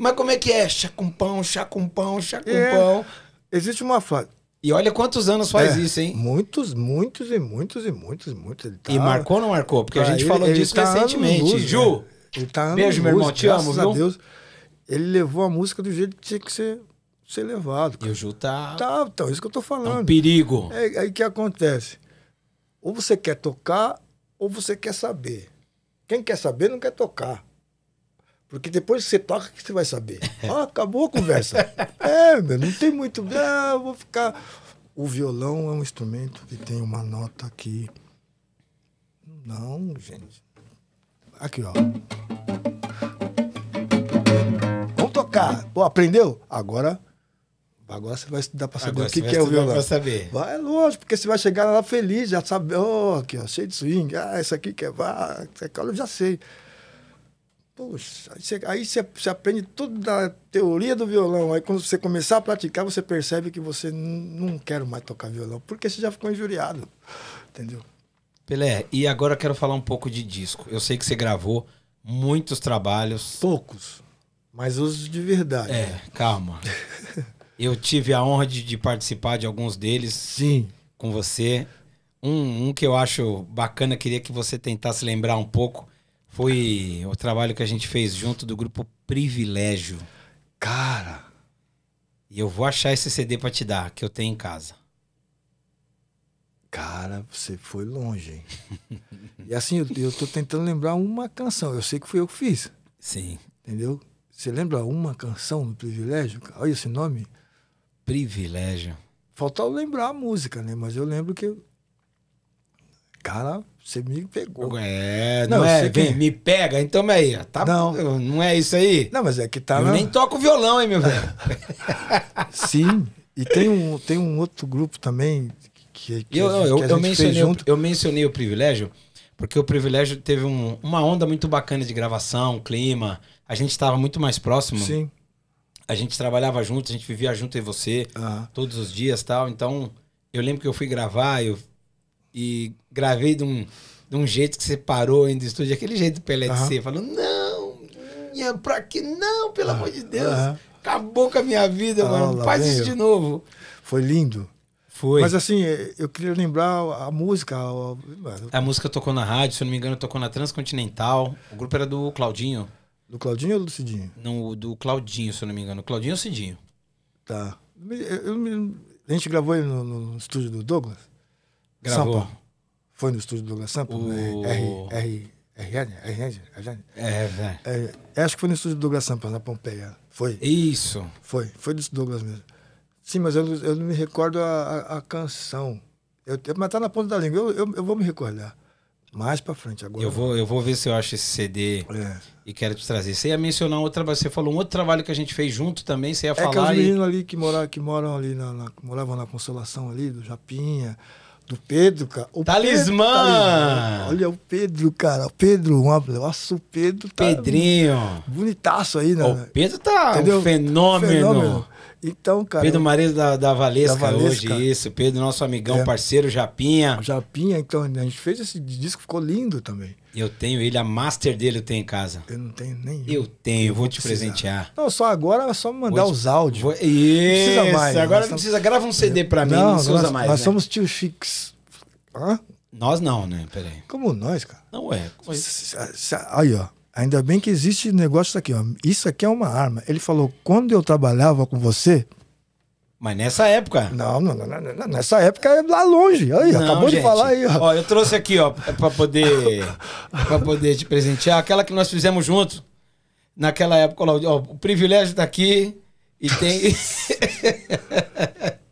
Mas como é que é? Chá com pão, chá com pão, chá com é, pão. Existe uma fase. E olha quantos anos faz é, isso, hein? Muitos, muitos e muitos e muitos e muitos. Tá... E marcou ou não marcou? Porque ah, a tá, gente ele, falou ele disso tá recentemente. Luz, Ju, né? ele tá beijo, meu irmão, te amo, Deus, ele levou a música do jeito que tinha que ser, ser levado. Cara. E o Ju tá... Tá, então, isso que eu tô falando. É um perigo. É, aí que acontece? Ou você quer tocar, ou você quer saber. Quem quer saber não quer tocar. Porque depois que você toca, que você vai saber. Ah, [LAUGHS] acabou a conversa. [LAUGHS] é, meu, não tem muito. Ah, vou ficar. O violão é um instrumento que tem uma nota que. Não, gente. Aqui, ó. Vamos tocar. Pô, aprendeu? Agora. Agora você vai estudar para saber Agora o que, que é o violão. Vai saber. Vai, é lógico, porque você vai chegar lá feliz, já sabe. Oh, aqui, ó, cheio de swing. Ah, isso aqui que é. Ah, eu já sei. Poxa, aí você, aí você, você aprende tudo da teoria do violão. Aí quando você começar a praticar, você percebe que você não quer mais tocar violão, porque você já ficou injuriado. Entendeu? Pelé, e agora eu quero falar um pouco de disco. Eu sei que você gravou muitos trabalhos. Poucos, mas os de verdade. É, calma. [LAUGHS] eu tive a honra de, de, participar de alguns deles. Sim. Com você. Um, um que eu acho bacana, queria que você tentasse lembrar um pouco foi o trabalho que a gente fez junto do grupo Privilégio. Cara. E eu vou achar esse CD pra te dar, que eu tenho em casa. Cara, você foi longe, hein? [LAUGHS] e assim, eu, eu tô tentando lembrar uma canção. Eu sei que fui eu que fiz. Sim. Entendeu? Você lembra uma canção do Privilégio? Olha esse nome. Privilégio. Faltou lembrar a música, né? Mas eu lembro que Cara, você me pegou. É, não, não é, vem, que... É. me pega, então aí, tá, não. não é isso aí? Não, mas é que tá... Eu nem toco violão, hein, meu velho? [LAUGHS] Sim, e tem um, tem um outro grupo também que, que eu, gente, eu, eu mencionei o, eu mencionei o privilégio, porque o privilégio teve um, uma onda muito bacana de gravação, clima, a gente estava muito mais próximo. Sim. A gente trabalhava junto, a gente vivia junto e você, todos os dias tal, então... Eu lembro que eu fui gravar, eu e gravei de um, de um jeito que você parou ainda do estúdio, aquele jeito do Pelé uhum. de ser, falando, não, minha, pra que não, pelo uhum. amor de Deus. Uhum. Acabou com a minha vida, ah, mano. Faz isso eu. de novo. Foi lindo. Foi. Mas assim, eh, eu queria lembrar a música. A, música tocou na rádio, se eu não me engano, tocou na Transcontinental. O grupo era do Claudinho. Do Claudinho ou do Cidinho? Não, do Claudinho, se eu não me engano. Claudinho ou Cidinho? Tá. Eu, eu, a gente gravou no, no estúdio do Douglas? Gravou. Sampa. Foi no estúdio do Douglas Sampa? O... R, R, R, R, R, É, velho. É, é. é, acho que foi no estúdio do Douglas Sampa, na Pompeia. Foi. Isso. Foi, foi do Douglas mesmo. Sim, mas eu, eu não me recordo a, a, canção. Eu, mas tá na ponta da língua, eu, eu, eu vou me recordar. Mais pra frente agora. Eu vou, eu vou ver se eu acho esse CD é. e quero te trazer. Você ia mencionar outro Você falou um outro trabalho que a gente fez junto também. Você ia é falar. Que os meninos e... ali que mora que moram ali na, na, moravam na Consolação ali, do Japinha, do Pedro, cara. O talismã. Pedro, talismã! Olha o Pedro, cara. O Pedro, um abraço, o Pedro tá. Pedrinho. Bonitaço aí, né? O Pedro tá Entendeu? um fenômeno. fenômeno. Então, cara. Pedro, marido da, da, Valesca, da Valesca hoje, isso. Pedro, nosso amigão, é. parceiro, Japinha. Japinha, então, a gente fez esse disco, ficou lindo também. Eu tenho ele, a master dele eu tenho em casa. Eu não tenho nenhum. Eu tenho, eu vou, vou te precisar. presentear. Não, só agora é só me mandar vou... os áudios. Vou... Isso, não precisa mais. Agora não precisa, grava um CD pra mim, não, não usa mais. Nós né? somos tio Chicks. Hã? Nós não, né? Peraí. Como nós, cara? Não é. Aí, ó. Ainda bem que existe negócio aqui, ó. Isso aqui é uma arma. Ele falou: quando eu trabalhava com você, mas nessa época. Não, não, não, não, nessa época é lá longe. Aí, não, acabou gente, de falar aí, ó. ó. eu trouxe aqui, ó, é para poder para poder te presentear, aquela que nós fizemos juntos. Naquela época, ó, ó o privilégio tá aqui e tem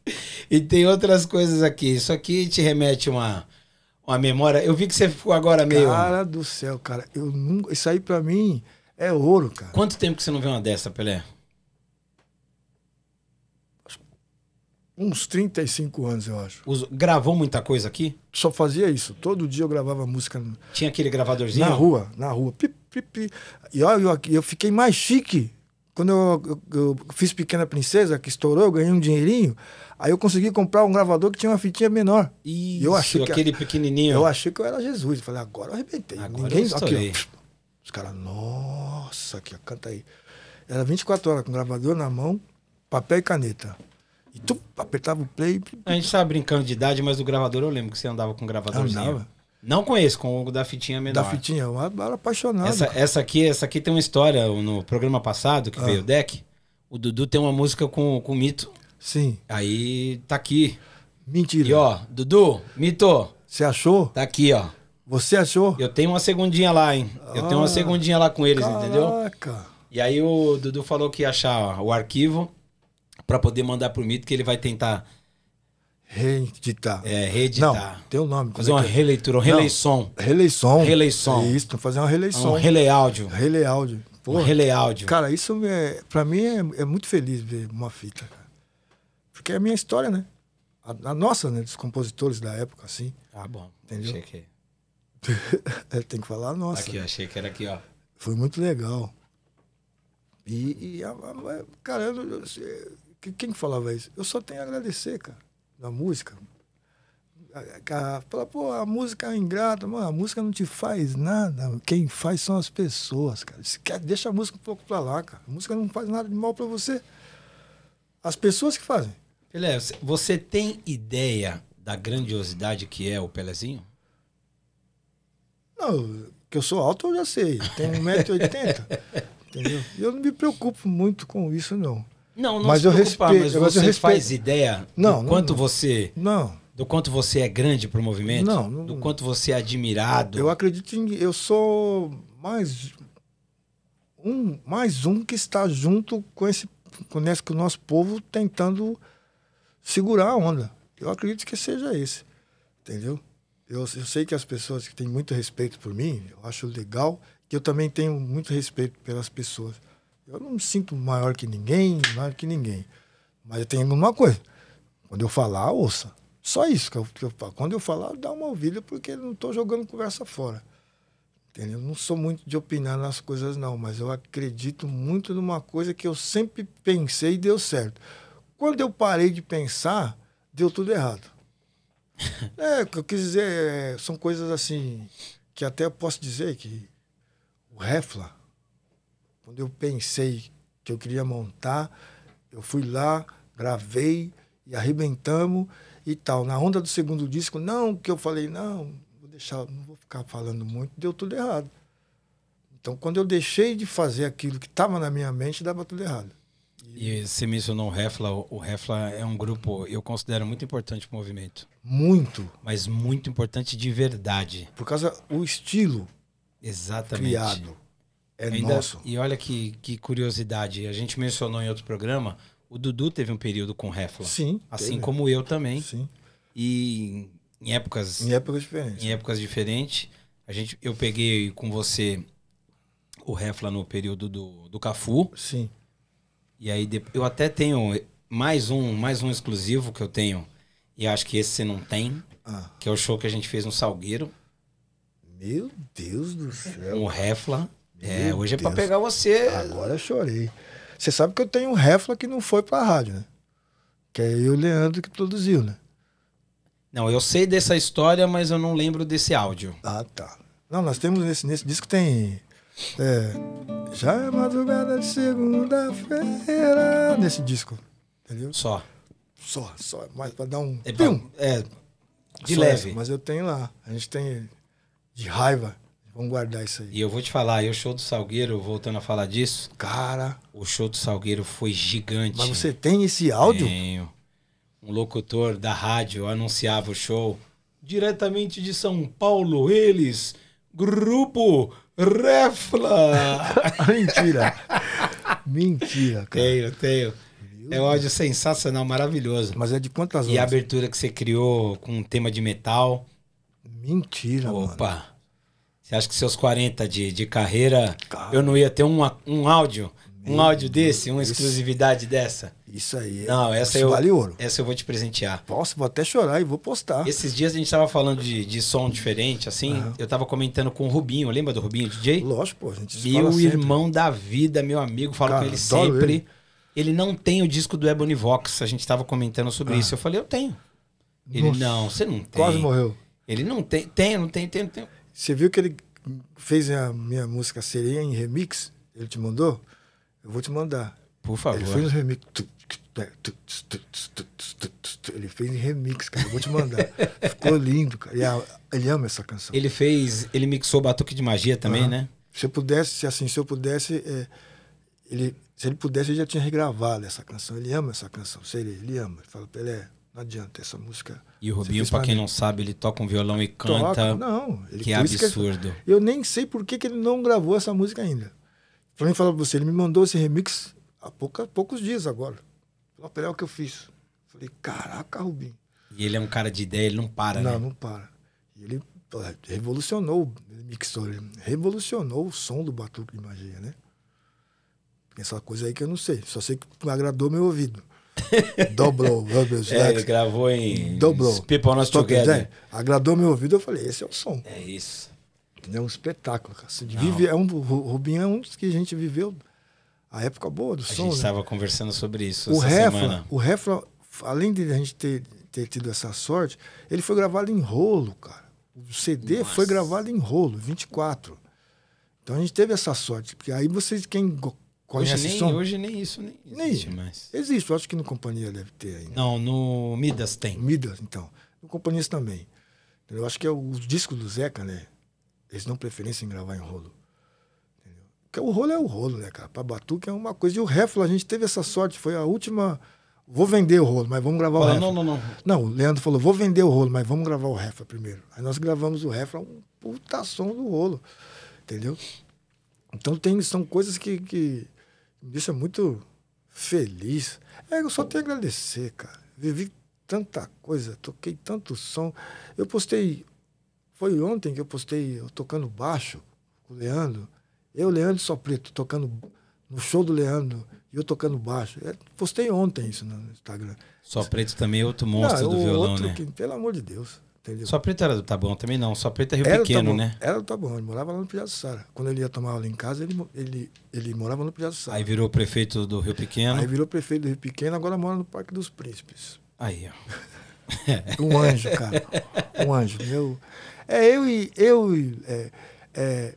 [LAUGHS] E tem outras coisas aqui. Isso aqui te remete uma uma memória. Eu vi que você ficou agora meio Cara do céu, cara. Eu nunca, isso aí para mim é ouro, cara. Quanto tempo que você não vê uma dessa, Pelé? Uns 35 anos, eu acho. Os... Gravou muita coisa aqui? Só fazia isso. Todo dia eu gravava música. Tinha aquele gravadorzinho? Na rua, na rua. Pip, E olha, eu, eu fiquei mais chique. Quando eu, eu, eu, fiz Pequena Princesa, que estourou, eu ganhei um dinheirinho. Aí eu consegui comprar um gravador que tinha uma fitinha menor. Isso, e eu achei que, aquele pequenininho. Eu achei que eu era Jesus. Eu falei, agora eu arrebentei. Agora Ninguém... eu aqui, ó. Os caras, nossa, que canta aí. Era 24 horas com gravador na mão, papel e caneta. E tu apertava o play. A gente tava brincando de idade, mas o gravador eu lembro que você andava com o gravadorzinho. Andava. Não conheço, com o da fitinha menor. Da fitinha, eu era apaixonado. Essa, essa, aqui, essa aqui tem uma história no programa passado que ah. veio o deck. O Dudu tem uma música com o Mito. Sim. Aí tá aqui. Mentira. E ó, Dudu, Mito. Você achou? Tá aqui, ó. Você achou? Eu tenho uma segundinha lá, hein? Eu tenho uma ah, segundinha lá com eles, caraca. entendeu? Caraca. E aí o Dudu falou que ia achar ó, o arquivo para poder mandar pro mito que ele vai tentar reeditar. É, reeditar. Não, tem o um nome. Fazer é uma é? releitura, uma releição. releição. Releição. É isso, fazer uma releição. Um relay áudio. Relay áudio. Pô, um relay áudio. Cara, isso é, para mim é, é, muito feliz ver uma fita, cara. Porque é a minha história, né? A, a nossa, né? Dos compositores da época, assim. Ah, bom. Entendeu? Achei que... [LAUGHS] tem que falar a nossa. Aqui, achei que era aqui, ó. Foi muito legal. E, e a, a, cara, eu, eu, eu que, quem falava isso? Eu só tenho a agradecer, cara, da música. Fala, pô, a música é ingrata, mano, a música não te faz nada. Quem faz são as pessoas, cara. Quer, deixa a música um pouco pra lá, cara. A música não faz nada de mal pra você. As pessoas que fazem. Pelé, você tem ideia da grandiosidade que é o Pelezinho? Não, que eu sou alto eu já sei. Tenho [LAUGHS] 1,80m. entendeu? E eu não me preocupo muito com isso, não. Não, não mas eu preocupar, respeito, mas você respeito. faz ideia não, do quanto não, você não do quanto você é grande para o movimento, não, não, do quanto você é admirado. Eu acredito em eu sou mais um mais um que está junto com esse com esse com o nosso povo tentando segurar a onda. Eu acredito que seja esse, entendeu? Eu, eu sei que as pessoas que têm muito respeito por mim, eu acho legal que eu também tenho muito respeito pelas pessoas eu não me sinto maior que ninguém, maior que ninguém. Mas eu tenho uma coisa. Quando eu falar, ouça. Só isso que eu, que eu falo. Quando eu falar, dá uma ouvida, porque eu não estou jogando conversa fora. Entendeu? Eu não sou muito de opinar nas coisas, não, mas eu acredito muito numa coisa que eu sempre pensei e deu certo. Quando eu parei de pensar, deu tudo errado. [LAUGHS] é, o que eu quis dizer, é, são coisas assim, que até eu posso dizer que o Refla, quando eu pensei que eu queria montar, eu fui lá, gravei e arrebentamos e tal. Na onda do segundo disco, não, que eu falei, não, vou deixar, não vou ficar falando muito, deu tudo errado. Então, quando eu deixei de fazer aquilo que estava na minha mente, dava tudo errado. E, você mencionou o Refla. O Refla é um grupo, eu considero muito importante para o movimento. Muito. Mas muito importante de verdade. Por causa do estilo Exatamente. criado. É Ainda, nosso. E olha que, que curiosidade, a gente mencionou em outro programa, o Dudu teve um período com Refla. Sim. Assim teve. como eu também. Sim. E em épocas. Em épocas diferentes. Em épocas diferentes. A gente, eu peguei com você o Refla no período do, do Cafu. Sim. E aí eu até tenho mais um, mais um exclusivo que eu tenho. E acho que esse você não tem. Ah. Que é o show que a gente fez no Salgueiro. Meu Deus do céu. Um Refla. É, Meu hoje Deus. é pra pegar você. Agora eu chorei. Você sabe que eu tenho um refla que não foi pra rádio, né? Que é eu e o Leandro que produziu, né? Não, eu sei dessa história, mas eu não lembro desse áudio. Ah, tá. Não, nós temos nesse, nesse disco tem. É, já é madrugada de segunda-feira. Nesse disco. Entendeu? Só. Só, só. É mas pra dar um. É, pum, é de leve. Essa, mas eu tenho lá. A gente tem de raiva. Vamos guardar isso aí. E eu vou te falar, e o show do Salgueiro, voltando a falar disso. Cara. O show do Salgueiro foi gigante. Mas você tem esse áudio? Tenho. Um locutor da rádio anunciava o show. Diretamente de São Paulo, eles. Grupo Refla. [LAUGHS] Mentira. Mentira, cara. Tenho, tenho. é um áudio sensacional, maravilhoso. Mas é de quantas horas? E a abertura que você criou com um tema de metal. Mentira, Opa. mano. Opa. Você acha que seus 40 de, de carreira, eu não ia ter uma, um áudio? Um Meu áudio Deus, desse? Uma exclusividade dessa? Isso aí. É- não, essa eu, vale ouro. essa eu vou te presentear. Posso, vou até chorar e vou postar. Esses dias a gente tava falando de, de som diferente, assim. Uhum. Eu tava comentando com o Rubinho, lembra do Rubinho, DJ? Lógico, pô, a gente Meu irmão da vida, meu amigo, falo Cara, com ele sempre. Ele. ele. não tem o disco do Ebony Vox, a gente tava comentando sobre uhum. isso. Eu falei, eu tenho. Ele, Nossa, não, você não tem. Quase morreu. Ele não tem, tem, não tem, tem, não tem. Você viu que ele fez a minha música Sereia em remix? Ele te mandou? Eu vou te mandar. Por favor. Ele fez um remix. Ele fez um remix, cara. Eu vou te mandar. Ficou lindo, cara. Ele ama essa canção. Ele fez. Ele mixou Batuque de Magia também, uhum. né? Se eu pudesse, assim, se eu pudesse. É, ele, se ele pudesse, já tinha regravado essa canção. Ele ama essa canção. Seria, ele ama. Ele fala, Pelé, não adianta, essa música. E o Rubinho, para quem não sabe, ele toca um violão e canta. Toca, não, ele, que é absurdo. Que eu nem sei por que, que ele não gravou essa música ainda. Pra mim falar pra você, ele me mandou esse remix há, pouca, poucos dias agora. foi é o que eu fiz. Falei, caraca, Rubinho. E ele é um cara de ideia, ele não para, não, né? Não, não para. E ele revolucionou o mixou, revolucionou o som do Batuque de Magia, né? tem Essa coisa aí que eu não sei. Só sei que agradou meu ouvido. [LAUGHS] Dobrou. é, ele gravou em Dobrou. People Not Together. agradou meu ouvido, eu falei, esse é o som. É isso. É um espetáculo, cara. Você vive, é um, o Rubinho é um dos que a gente viveu a época boa do a som. A gente estava né? conversando sobre isso o essa Refla, semana. O Refla, além de a gente ter, ter tido essa sorte, ele foi gravado em rolo, cara. O CD Nossa. foi gravado em rolo, 24. Então a gente teve essa sorte, porque aí vocês, quem Conhece hoje, nem, hoje nem isso nem, existe nem mais. Existe, acho que no Companhia deve ter ainda. Não, no Midas tem. Midas, então. No companhia também. Eu acho que é os discos do Zeca, né? Eles dão preferência em gravar em rolo. Entendeu? Porque o rolo é o rolo, né, cara? Pra batuque é uma coisa. E o Refla, a gente teve essa sorte, foi a última. Vou vender o rolo, mas vamos gravar o Refla. Não, não, não. Não, o Leandro falou, vou vender o rolo, mas vamos gravar o Refla primeiro. Aí nós gravamos o Refla, um puta som do rolo. Entendeu? Então tem, são coisas que, que me deixa muito feliz. É, eu só tenho a agradecer, cara. Vivi tanta coisa, toquei tanto som. Eu postei, foi ontem que eu postei eu tocando baixo com o Leandro. Eu, Leandro Preto, tocando no show do Leandro e eu tocando baixo. Eu é, postei ontem isso no Instagram. Preto também é outro monstro Não, é do violão, outro né? Que, pelo amor de Deus. Entendeu? Só preto era do tá Taboão também não, só preto é Rio era tá Pequeno, né? Era do tá Taboão, ele morava lá no Piaçara. Quando ele ia tomar aula em casa, ele, ele, ele morava no Piaçara. Aí virou prefeito do Rio Pequeno? Aí virou prefeito do Rio Pequeno, agora mora no Parque dos Príncipes. Aí, ó. [LAUGHS] um anjo, cara. Um anjo. Meu... É, eu e. Eu, e, é, é,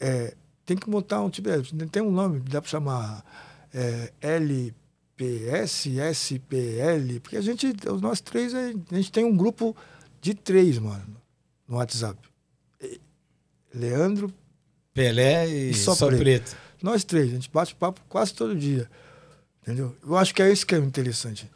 é, tem que montar um tipo. É, tem um nome, dá para chamar é, LPS, SPL, porque a gente, nós três, a gente tem um grupo de três, mano, no WhatsApp. Leandro, Pelé e, e Só, Só Preto. Preto. Nós três, a gente bate papo quase todo dia. Entendeu? Eu acho que é isso que é interessante.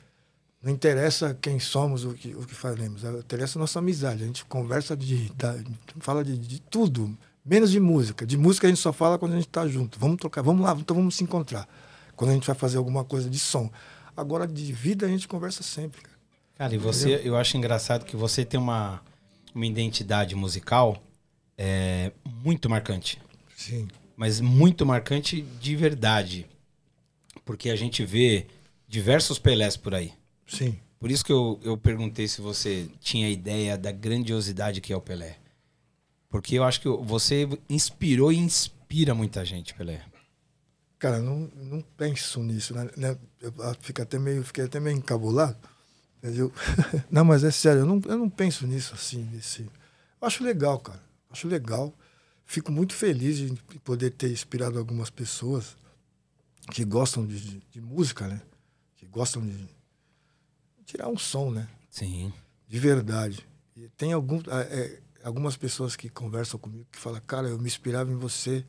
Não interessa quem somos, o que, o que fazemos. Interessa a nossa amizade. A gente conversa de. Da, fala de, de, tudo, menos de música. De música a gente só fala quando a gente está junto. Vamos trocar, vamos lá, então vamos se encontrar. Quando a gente vai fazer alguma coisa de som. Agora, de vida a gente conversa sempre, cara. Cara, e você, Entendeu? eu acho engraçado que você tem uma, uma identidade musical é, muito marcante. Sim. Mas muito marcante de verdade. Porque a gente vê diversos Pelés por aí. Sim. Por isso que eu, eu perguntei se você tinha ideia da grandiosidade que é o Pelé. Porque eu acho que você inspirou e inspira muita gente, Pelé. Cara, não, não penso nisso, né? né? Eu fico até meio, fiquei até meio encabulado Entendeu? [LAUGHS] não, mas é sério, eu não, eu não penso nisso assim. Nesse... Eu acho legal, cara. Acho legal. Fico muito feliz de poder ter inspirado algumas pessoas que gostam de, de, de música, né? Que gostam de tirar um som, né? Sim. De verdade. E tem algum, é, é algumas pessoas que conversam comigo que falam, cara, eu me inspirava em você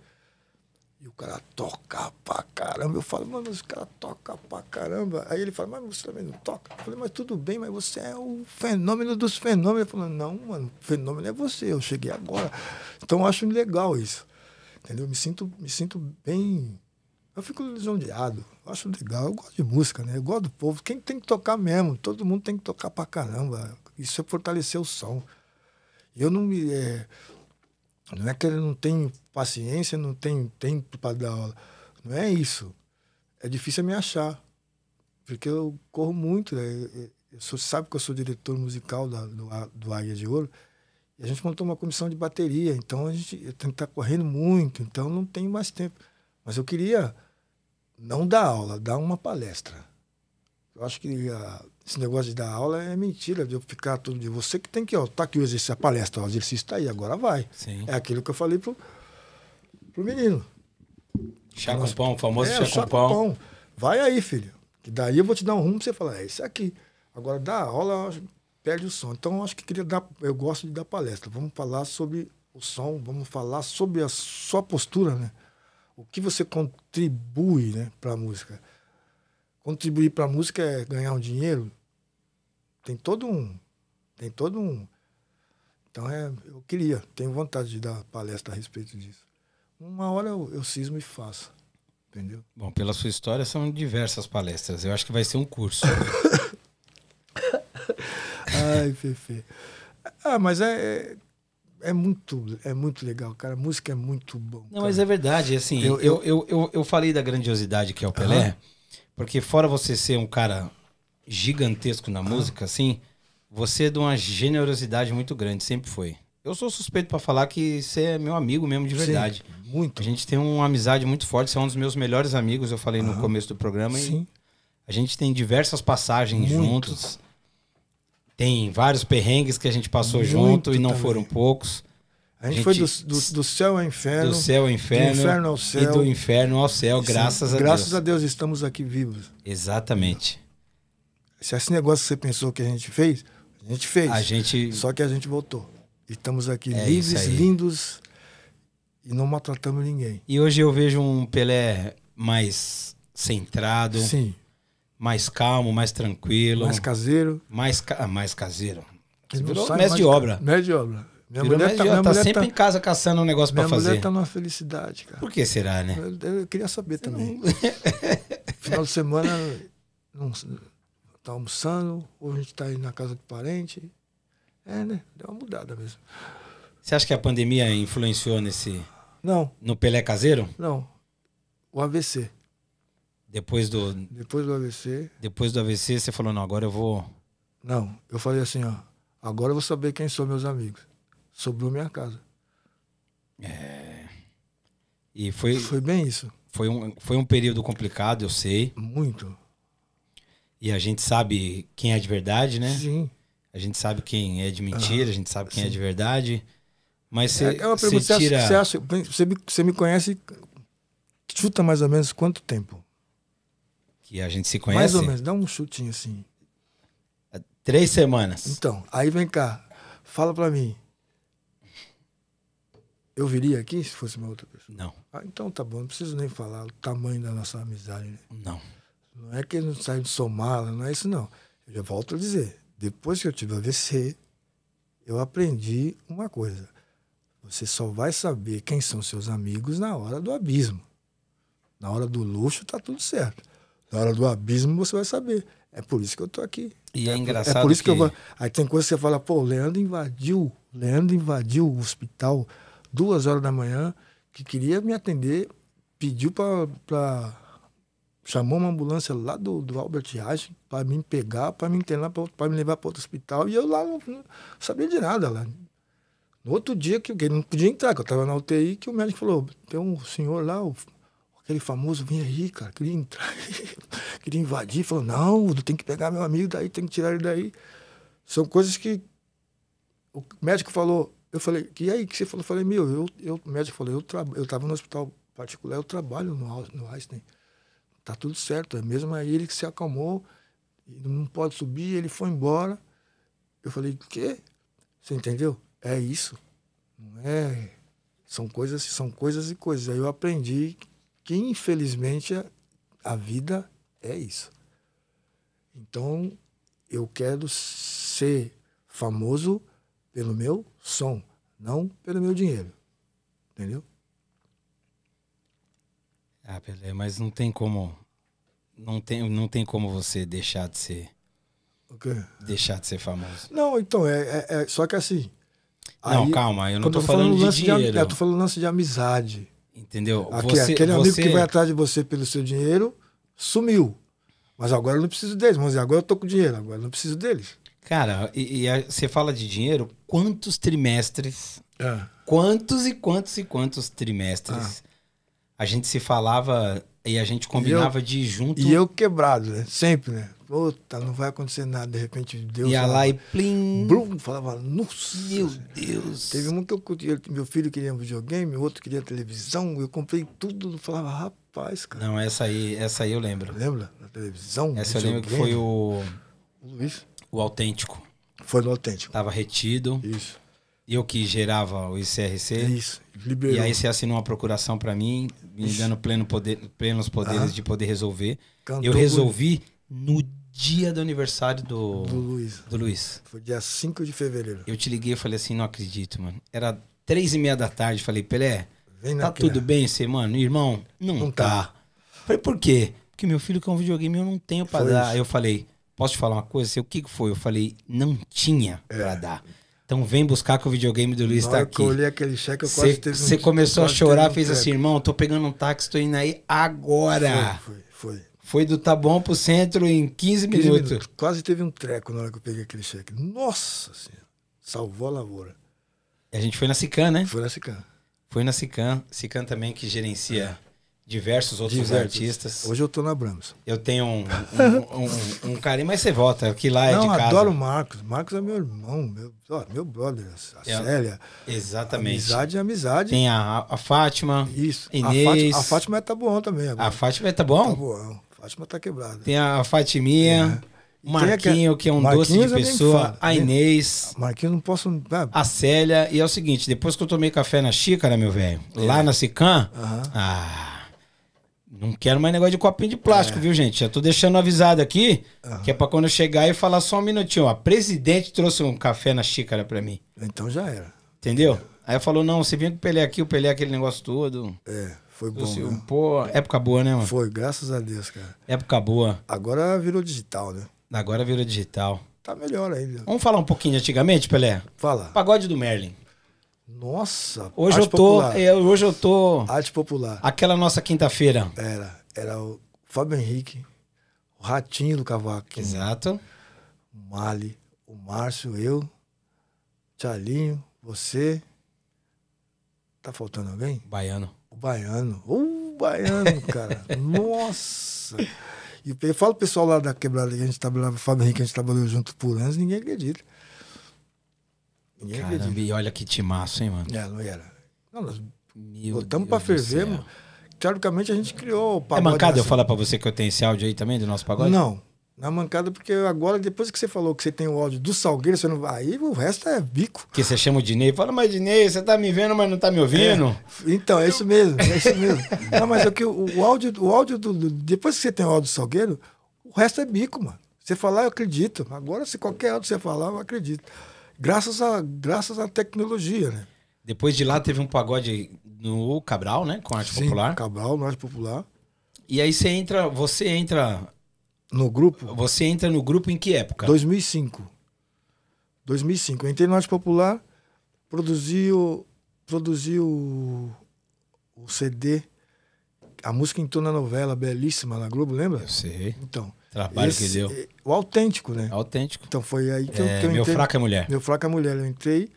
e o cara toca pra caramba. Eu falo, mano, mas o cara toca pra caramba. Aí ele fala, mas você também não toca? Eu falei, mas tudo bem, mas você é o fenômeno dos fenômenos. Ele falou, não, mano, o fenômeno é você, eu cheguei agora. Então eu acho legal isso. Entendeu? Eu me sinto, me sinto bem. Eu fico lisonjeado. Eu acho legal, eu gosto de música, né? Eu gosto do povo. Quem tem que tocar mesmo? Todo mundo tem que tocar pra caramba. Isso é fortalecer o som. Eu não me. É, não é que ele não tem paciência, não tem tempo para dar aula. Não é isso. É difícil me achar, porque eu corro muito. Né? Eu sou, sabe que eu sou diretor musical da, do, do Águia de Ouro, e a gente montou uma comissão de bateria, então a gente tem que estar tá correndo muito, então não tenho mais tempo. Mas eu queria não dar aula, dar uma palestra. Eu acho que a, esse negócio de dar aula é mentira, de eu ficar todo dia. Você que tem que, ó, tá aqui o exercício, a palestra, o exercício está aí, agora vai. Sim. É aquilo que eu falei pro, pro menino. Chá com pão, o famoso é, chá com pão. pão. Vai aí, filho. Que daí eu vou te dar um rumo pra você falar, é isso aqui. Agora, dar aula perde o som. Então, eu acho que queria dar. Eu gosto de dar palestra. Vamos falar sobre o som, vamos falar sobre a sua postura, né? O que você contribui né, para a música. Contribuir para a música é ganhar um dinheiro, tem todo um. Tem todo um. Então é, eu queria, tenho vontade de dar palestra a respeito disso. Uma hora eu, eu cismo e faço. Entendeu? Bom, pela sua história são diversas palestras. Eu acho que vai ser um curso. [LAUGHS] Ai, Fefe. Ah, mas é, é é muito, é muito legal, cara. A música é muito bom. Não, cara. mas é verdade, assim, eu, eu, eu, eu, falei da grandiosidade que é o Pelé, porque fora você ser um cara gigantesco na ah. música, assim, você é de uma generosidade muito grande, sempre foi. Eu sou suspeito para falar que você é meu amigo mesmo de verdade. Sim, muito. A gente tem uma amizade muito forte, você é um dos meus melhores amigos, eu falei ah, no começo do programa. Sim. a gente tem diversas passagens muito. juntos. Tem vários perrengues que a gente passou muito junto e não foram poucos. A gente, a gente foi do, do, do, céu ao inferno. Do céu ao inferno. Do inferno ao céu. E do inferno ao céu, graças, graças a Deus. Graças a Deus estamos aqui vivos. Exatamente se esse negócio que você pensou que a gente fez, a gente fez. A gente... Só que a gente voltou. E estamos aqui é livres, lindos e não maltratamos ninguém. E hoje eu vejo um Pelé mais centrado. Sim. Mais calmo, mais tranquilo. Mais caseiro. Mais, ca... Ah, mais caseiro. mais mestre de obra. Mestre de obra. Minha Virou mulher, tá, minha tá mulher sempre tá... em casa caçando um negócio para fazer. Minha mulher tá numa felicidade, cara. Por que será, né? Eu, eu queria saber Você também. Não... [LAUGHS] Final de semana, não, está almoçando, ou a gente está indo na casa de parente. É, né? Deu uma mudada mesmo. Você acha que a pandemia influenciou nesse. Não. No Pelé caseiro? Não. O AVC. Depois do. Depois do AVC. Depois do AVC, você falou, não, agora eu vou. Não, eu falei assim, ó. Agora eu vou saber quem são meus amigos. Sobrou minha casa. É. E foi. Foi bem isso. Foi um, foi um período complicado, eu sei. Muito. E a gente sabe quem é de verdade, né? Sim. A gente sabe quem é de mentira, a gente sabe quem é sim. é de verdade. Mas você. É, é uma pergunta, você, tira... você, acha, você, me, você me conhece. Chuta mais ou menos quanto tempo? Que a gente se conhece? Mais ou menos, dá um chutinho assim. É, três semanas. Então, aí vem cá. Fala pra mim. Eu viria aqui se fosse uma outra pessoa? Não. Ah, então tá bom, não preciso nem falar o tamanho da nossa amizade, né? Não. Não é que ele não saiu de Somália, não é isso não. Eu já volto a dizer, depois que eu tive AVC, eu aprendi uma coisa. Você só vai saber quem são seus amigos na hora do abismo. Na hora do luxo tá tudo certo. Na hora do abismo você vai saber. É por isso que eu tô aqui. E é, é engraçado. é por isso que, que eu vou. Aí tem coisa que você fala, pô, o Leandro invadiu. Leandro invadiu o hospital duas horas da manhã, que queria me atender, pediu para chamou uma ambulância lá do, do Albert Einstein para me pegar, para me internar, para me levar para outro hospital. E eu lá não, não, sabia de nada lá. No outro dia que eu não podia entrar, que eu estava na UTI, que o médico falou, tem um senhor lá, o, aquele famoso, vem aí, cara, queria entrar, [LAUGHS] queria invadir. Falou, não, tem que pegar meu amigo daí, tem que tirar ele daí. São coisas que o médico falou, eu falei, e aí que você falou? Eu falei, meu, eu, eu, o médico falou, eu estava no hospital particular, eu trabalho no, no Einstein tá tudo certo. É mesmo aí é ele que se acalmou, não pode subir, ele foi embora. Eu falei, o quê? Você entendeu? É isso. Não é. São coisas, são coisas e coisas. Aí eu aprendi que, infelizmente, a, a vida é isso. Então, eu quero ser famoso pelo meu som, não pelo meu dinheiro. Entendeu? Ah, Pelé, mas não tem como. Não tem, não tem como você deixar de ser. Deixar de ser famoso. Não, então, é, é, é só que assim. Não, aí, calma, eu não tô, tô falando, falando de dinheiro. De, é, eu tô falando lance de amizade. Entendeu? Aqui, você, aquele você... amigo que vai atrás de você pelo seu dinheiro sumiu. Mas agora eu não preciso deles. Mas agora eu tô com dinheiro, agora eu não preciso deles. Cara, e, e a, você fala de dinheiro, quantos trimestres? É. Quantos e quantos e quantos trimestres ah a gente se falava e a gente combinava eu, de ir junto. E eu quebrado, né? Sempre, né? Puta, não vai acontecer nada. De repente, Deus. Ia lá e plim. Blum, falava, nossa. Meu Deus. Teve um que eu curti. Meu filho queria um videogame, o outro queria televisão. Eu comprei tudo, não falava, rapaz, cara. Não, essa aí, essa aí eu lembro. Lembra? Na televisão. Essa eu lembro que foi o. O Luiz. O autêntico. Foi no autêntico. Tava retido. Isso eu que gerava o ICRC. Isso, liberou. E aí você assinou uma procuração para mim, me dando pleno poder, plenos poderes ah, de poder resolver. eu resolvi no dia do aniversário do, do, Luiz. do Luiz. Foi dia 5 de fevereiro. Eu te liguei e falei assim, não acredito, mano. Era três e meia da tarde, falei, Pelé, tá tudo bem você, mano? Irmão, não, não tá. tá. Falei, por quê? Porque meu filho quer um videogame eu não tenho pra dar. Isso. Eu falei, posso te falar uma coisa? Eu, o que foi? Eu falei, não tinha é. pra dar. Então vem buscar que o videogame do Luiz tá aqui. Eu olhei aquele cheque, eu cê, quase Você um, começou a chorar, um fez assim, irmão, tô pegando um táxi, tô indo aí agora. Foi, foi. Foi, foi do Taboão tá pro centro em 15, 15 minutos. minutos. Quase teve um treco na hora que eu peguei aquele cheque. Nossa Senhora, salvou a lavoura. A gente foi na Sican, né? Foi na Sican. Foi na Sican. Sican também que gerencia é diversos outros diversos. artistas. Hoje eu tô na Brahms. Eu tenho um, um, um, um carinho, mas você volta, que lá é Não, é de casa. Eu adoro o Marcos. Marcos é meu irmão, meu, ó, meu brother, a é, Célia. Exatamente. Amizade é amizade. Tem a, a Fátima. Isso. Inês. A Fátima, é tá bom também agora. A Fátima é tá bom? Tá bom. A Fátima tá quebrada. Tem a Fatiminha. É. Marquinho, que é um Marquinhos doce de pessoa, a né? Inês. Marquinhos não posso. Né? a Célia. E é o seguinte: depois que eu tomei café na xícara, meu velho, é. lá na Sican, uh -huh. ah, não quero mais negócio de copinho de plástico, é. viu, gente? Já tô deixando avisado aqui, uhum. que é pra quando eu chegar e falar só um minutinho. A presidente trouxe um café na xícara pra mim. Então já era. Entendeu? Aí Aí falou: não, você vem com o Pelé aqui, o Pelé é aquele negócio todo. É, foi bom. Assim, né? Pô, época boa, né, mano? Foi, graças a Deus, cara. Época boa. Agora virou digital, né? Agora virou digital. Tá melhor ainda. Vamos falar um pouquinho de antigamente, Pelé? Fala. Pagode do Merlin. Nossa! Hoje eu, tô, é, hoje eu tô. Arte popular. Aquela nossa quinta-feira. Era. Era o Fábio Henrique, o Ratinho do Cavaco. Exato. O Mali, o Márcio, eu, Tchalinho, você. Tá faltando alguém? Baiano. O Baiano. O uh, Baiano, cara. [LAUGHS] nossa! E eu falo pro pessoal lá da quebrada que a gente trabalhava, Fábio Henrique, a gente trabalhou junto por anos, ninguém acredita. Ninguém Caramba, acredita. e olha que timaço, hein, mano? É, não era. Não, nós Meu botamos Deus pra ferver, mano. Teoricamente a gente criou o é pagode. É mancada eu assim. falar pra você que eu tenho esse áudio aí também do nosso pagode? Não. Na é mancada, porque agora, depois que você falou que você tem o áudio do Salgueiro, você não vai. Aí o resto é bico. Que você chama o Dinei fala, mas Dinei, você tá me vendo, mas não tá me ouvindo? É. Então, é isso mesmo, é isso mesmo. não, mas é que o, o áudio, o áudio do, do, Depois que você tem o áudio do Salgueiro, o resto é bico, mano. Você falar, eu acredito. Agora, se qualquer áudio você falar, eu acredito graças à graças à tecnologia, né? Depois de lá teve um pagode no Cabral, né, com arte Sim, popular. Cabral, no arte popular. E aí você entra, você entra no grupo? Você entra no grupo em que época? 2005. 2005. Eu entrei no arte popular, produziu produziu o, o CD a música entrou na novela belíssima na Globo, lembra? Sim. sei. Então, Trabalho esse, que deu. É o autêntico, né? Autêntico. Então foi aí que, é, eu, que eu entrei. Meu fraca é mulher. Meu fraca é mulher. Eu entrei,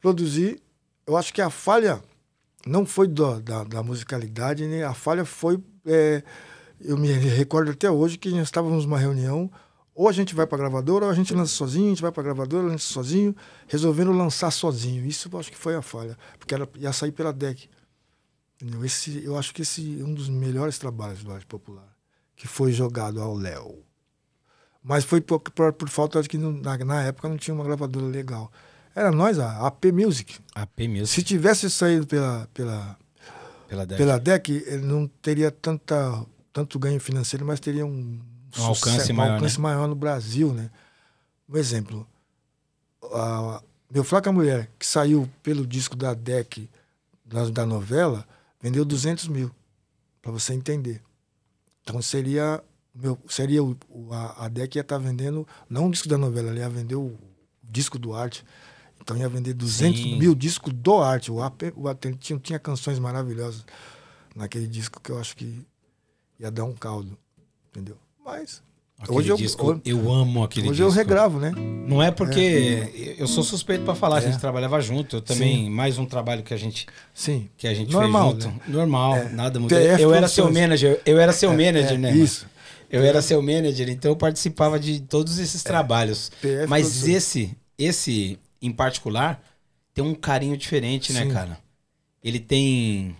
produzi. Eu acho que a falha não foi do, da, da musicalidade, né? A falha foi. É, eu me recordo até hoje que nós estávamos numa reunião. Ou a gente vai para a gravadora, ou a gente lança sozinho, a gente vai para a gravadora, lança sozinho, resolvendo lançar sozinho. Isso eu acho que foi a falha, porque era, ia sair pela DEC. Esse, eu acho que esse é um dos melhores trabalhos do Arte Popular que foi jogado ao Léo. Mas foi por, por, por falta de que não, na, na, época não tinha uma gravadora legal. Era nós, a AP Music. AP Music. Se tivesse saído pela, pela, pela DEC, pela DEC não teria tanta, tanto ganho financeiro, mas teria um, um alcance, maior, um alcance né? maior no Brasil. Né? Um exemplo, a, meu Flaca Mulher, que saiu pelo disco da DEC da, da novela, vendeu 200 mil, para você entender. Então seria meu, seria o, a, a DEC ia estar tá vendendo não o disco da novela, ela ia vender o, o disco do arte. Então ia vender 200 Sim. mil discos do arte. O, AP, o tinha, tinha canções maravilhosas naquele disco que eu acho que ia dar um caldo, entendeu? Mas Aquele hoje eu, disco, eu, eu amo aquele hoje disco. Hoje eu regravo, né? Não é porque é. eu sou suspeito para falar, é. a gente trabalhava junto, eu também Sim. mais um trabalho que a gente Sim. que a gente Normal, fez junto. Né? Normal, é. nada mudou. TF eu era seu manager, eu era seu é, manager, é, né? Isso. Eu era seu manager, então eu participava de todos esses é. trabalhos. TF Mas produções. esse esse em particular tem um carinho diferente, né, Sim. né, cara? Ele tem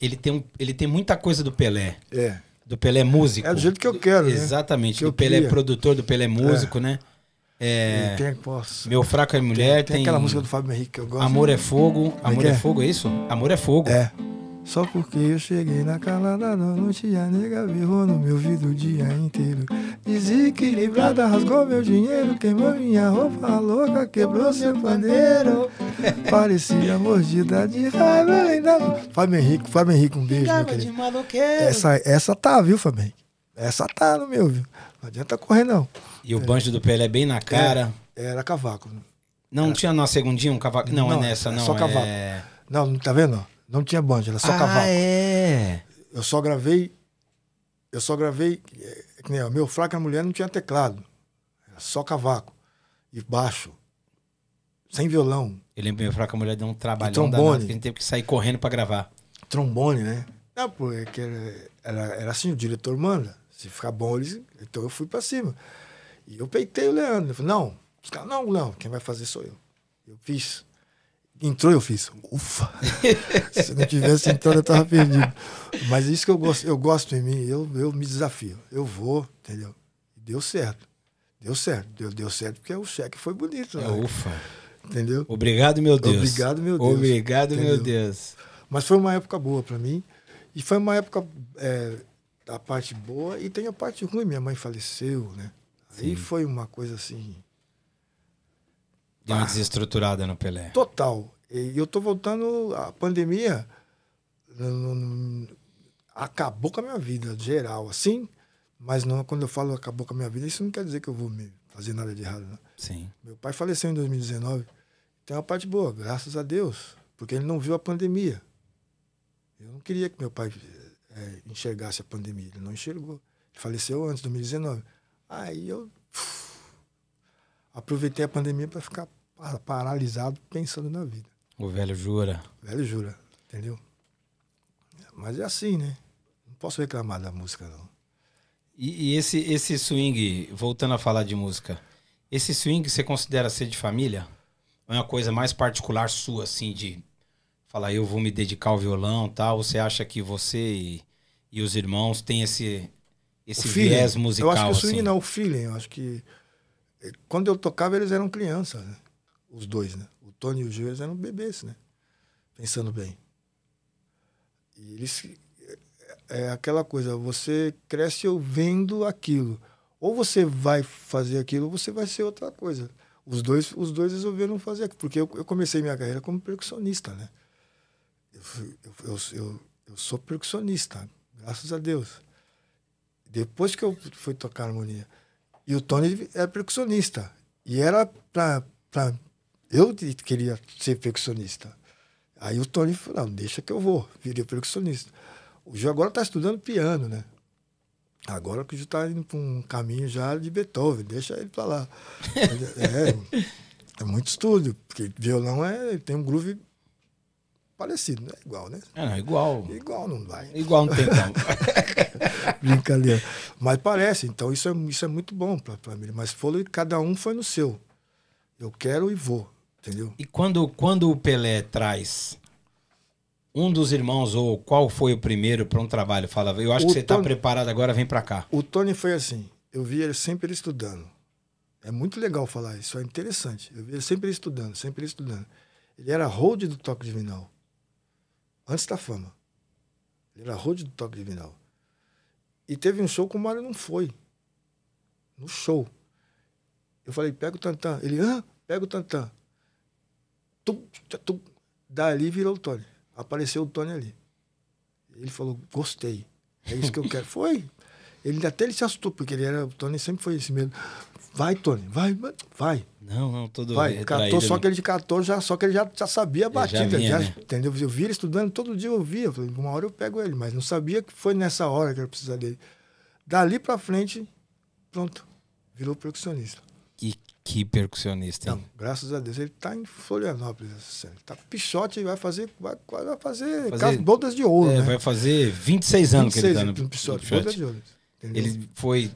ele tem um, ele tem muita coisa do Pelé. É do Pelé é músico. É do jeito que eu quero. Né? Exatamente. Que do Pelé é queria. produtor, do Pelé é músico, é. né? É, tem, posso. Meu fraco é mulher. Tem, tem, tem aquela música do Fábio Henrique que eu gosto. Amor né? é fogo. Amor é, é fogo, é isso? Amor é fogo. É. Só porque eu cheguei na calada da noite a nega virou no meu ouvido o dia inteiro. Desequilibrada, rasgou meu dinheiro, queimou minha roupa louca, quebrou seu paneiro. Parecia mordida de raiva, ainda. Fábio Henrique, Fábio Henrique, um beijo. Meu querido. Essa, essa tá, viu, Fábio Henrique? Essa tá no meu, viu? Não adianta correr, não. E o é. banjo do Pelé é bem na cara. É, era cavaco. Não era. tinha na segundinha um cavaco? Não, não, é nessa, não. É só cavaco. É... Não, é não tá vendo? Não tinha banjo, era só ah, cavaco. É. Eu só gravei. Eu só gravei. É, meu fraca mulher não tinha teclado. Era só cavaco. E baixo. Sem violão. Eu lembro meu fraca mulher deu um trabalhão danado, que a gente teve que sair correndo para gravar. Trombone, né? Não, pô, é que era, era, era assim, o diretor manda. Se ficar bom, eles. Então eu fui para cima. E eu peitei o Leandro. Eu falei, não, os caras, não, não, quem vai fazer sou eu. Eu fiz entrou, eu fiz. Ufa! [LAUGHS] Se não tivesse entrado, eu estava perdido. Mas isso que eu gosto, eu gosto em mim, eu, eu me desafio. Eu vou, entendeu? Deu certo. Deu certo. Deu, deu certo porque o cheque foi bonito. Né? É, ufa! Entendeu? Obrigado, meu Deus. Obrigado, meu Deus. Obrigado, entendeu? meu Deus. Mas foi uma época boa para mim. E foi uma época é, a parte boa e tem a parte ruim. Minha mãe faleceu, né? Sim. Aí foi uma coisa assim Deu uma desestruturada no Pelé. Total. E eu tô voltando. A pandemia acabou com a minha vida, geral, assim. Mas não, quando eu falo acabou com a minha vida, isso não quer dizer que eu vou me fazer nada de errado. Né? Sim. Meu pai faleceu em 2019. Tem então é uma parte boa, graças a Deus, porque ele não viu a pandemia. Eu não queria que meu pai é, enxergasse a pandemia, ele não enxergou. Ele faleceu antes, 2019. Aí eu aproveitei a pandemia para ficar paralisado pensando na vida. O velho jura. O velho jura, entendeu? Mas é assim, né? Não posso reclamar da música, não. E, e esse, esse swing, voltando a falar de música, esse swing você considera ser de família? é uma coisa mais particular sua, assim, de falar eu vou me dedicar ao violão tal? Ou Você acha que você e, e os irmãos têm esse, esse viés musical? Eu acho que o swing assim? não, o feeling. Eu acho que quando eu tocava, eles eram crianças, né? os dois, né? O Tony e o Gil, eles eram bebês, né? Pensando bem. E eles. É, é aquela coisa, você cresce ouvindo aquilo. Ou você vai fazer aquilo, ou você vai ser outra coisa. Os dois, os dois resolveram fazer aquilo, porque eu, eu comecei minha carreira como percussionista, né? Eu, eu, eu, eu sou percussionista, graças a Deus. Depois que eu fui tocar harmonia. E o Tony é percussionista. E era pra, pra. Eu queria ser percussionista. Aí o Tony falou: não, deixa que eu vou, virei percussionista. O Gil agora está estudando piano, né? Agora que o Gil está indo para um caminho já de Beethoven, deixa ele para lá. [LAUGHS] É, é, é muito estudo, porque violão é, tem um groove falecido, não é igual, né? É, não, igual. Igual não vai. Igual não tem como. [LAUGHS] Brincadeira. Mas parece, então isso é, isso é muito bom para a família. Mas foi, cada um foi no seu. Eu quero e vou, entendeu? E quando, quando o Pelé traz um dos irmãos, ou qual foi o primeiro para um trabalho, fala, eu acho o que você está preparado agora, vem para cá. O Tony foi assim, eu vi ele sempre ele estudando. É muito legal falar isso, é interessante. Eu vi ele sempre ele estudando, sempre ele estudando. Ele era hold do toque de vinal antes da tá fama. Ele era road do Top Divinal. E teve um show que o Mário não foi. No show. Eu falei, pega o Tantan. Ele, hã? Pega o Tantan. Tum, tum. Dali virou o Tony. Apareceu o Tony ali. Ele falou, gostei. É isso que eu quero. [LAUGHS] foi. Ele até ele se assustou, porque ele era. O Tony sempre foi esse medo Vai, Tony, vai, vai. Não, não, todo Vai, é só né? que ele de 14, já, só que ele já, já sabia a batida. Já, vinha, já né? Entendeu? Eu vi ele estudando, todo dia eu via. Falei, uma hora eu pego ele, mas não sabia que foi nessa hora que eu precisava dele. Dali pra frente, pronto. Virou percussionista. E que percussionista, hein? Não, graças a Deus. Ele tá em Florianópolis, sério. Tá pichote e vai fazer, vai, vai fazer, fazer bodas de ouro. É, né? vai fazer 26 anos 26 que ele tá no, no pichote. Bodas de ouro. Entendeu? Ele foi,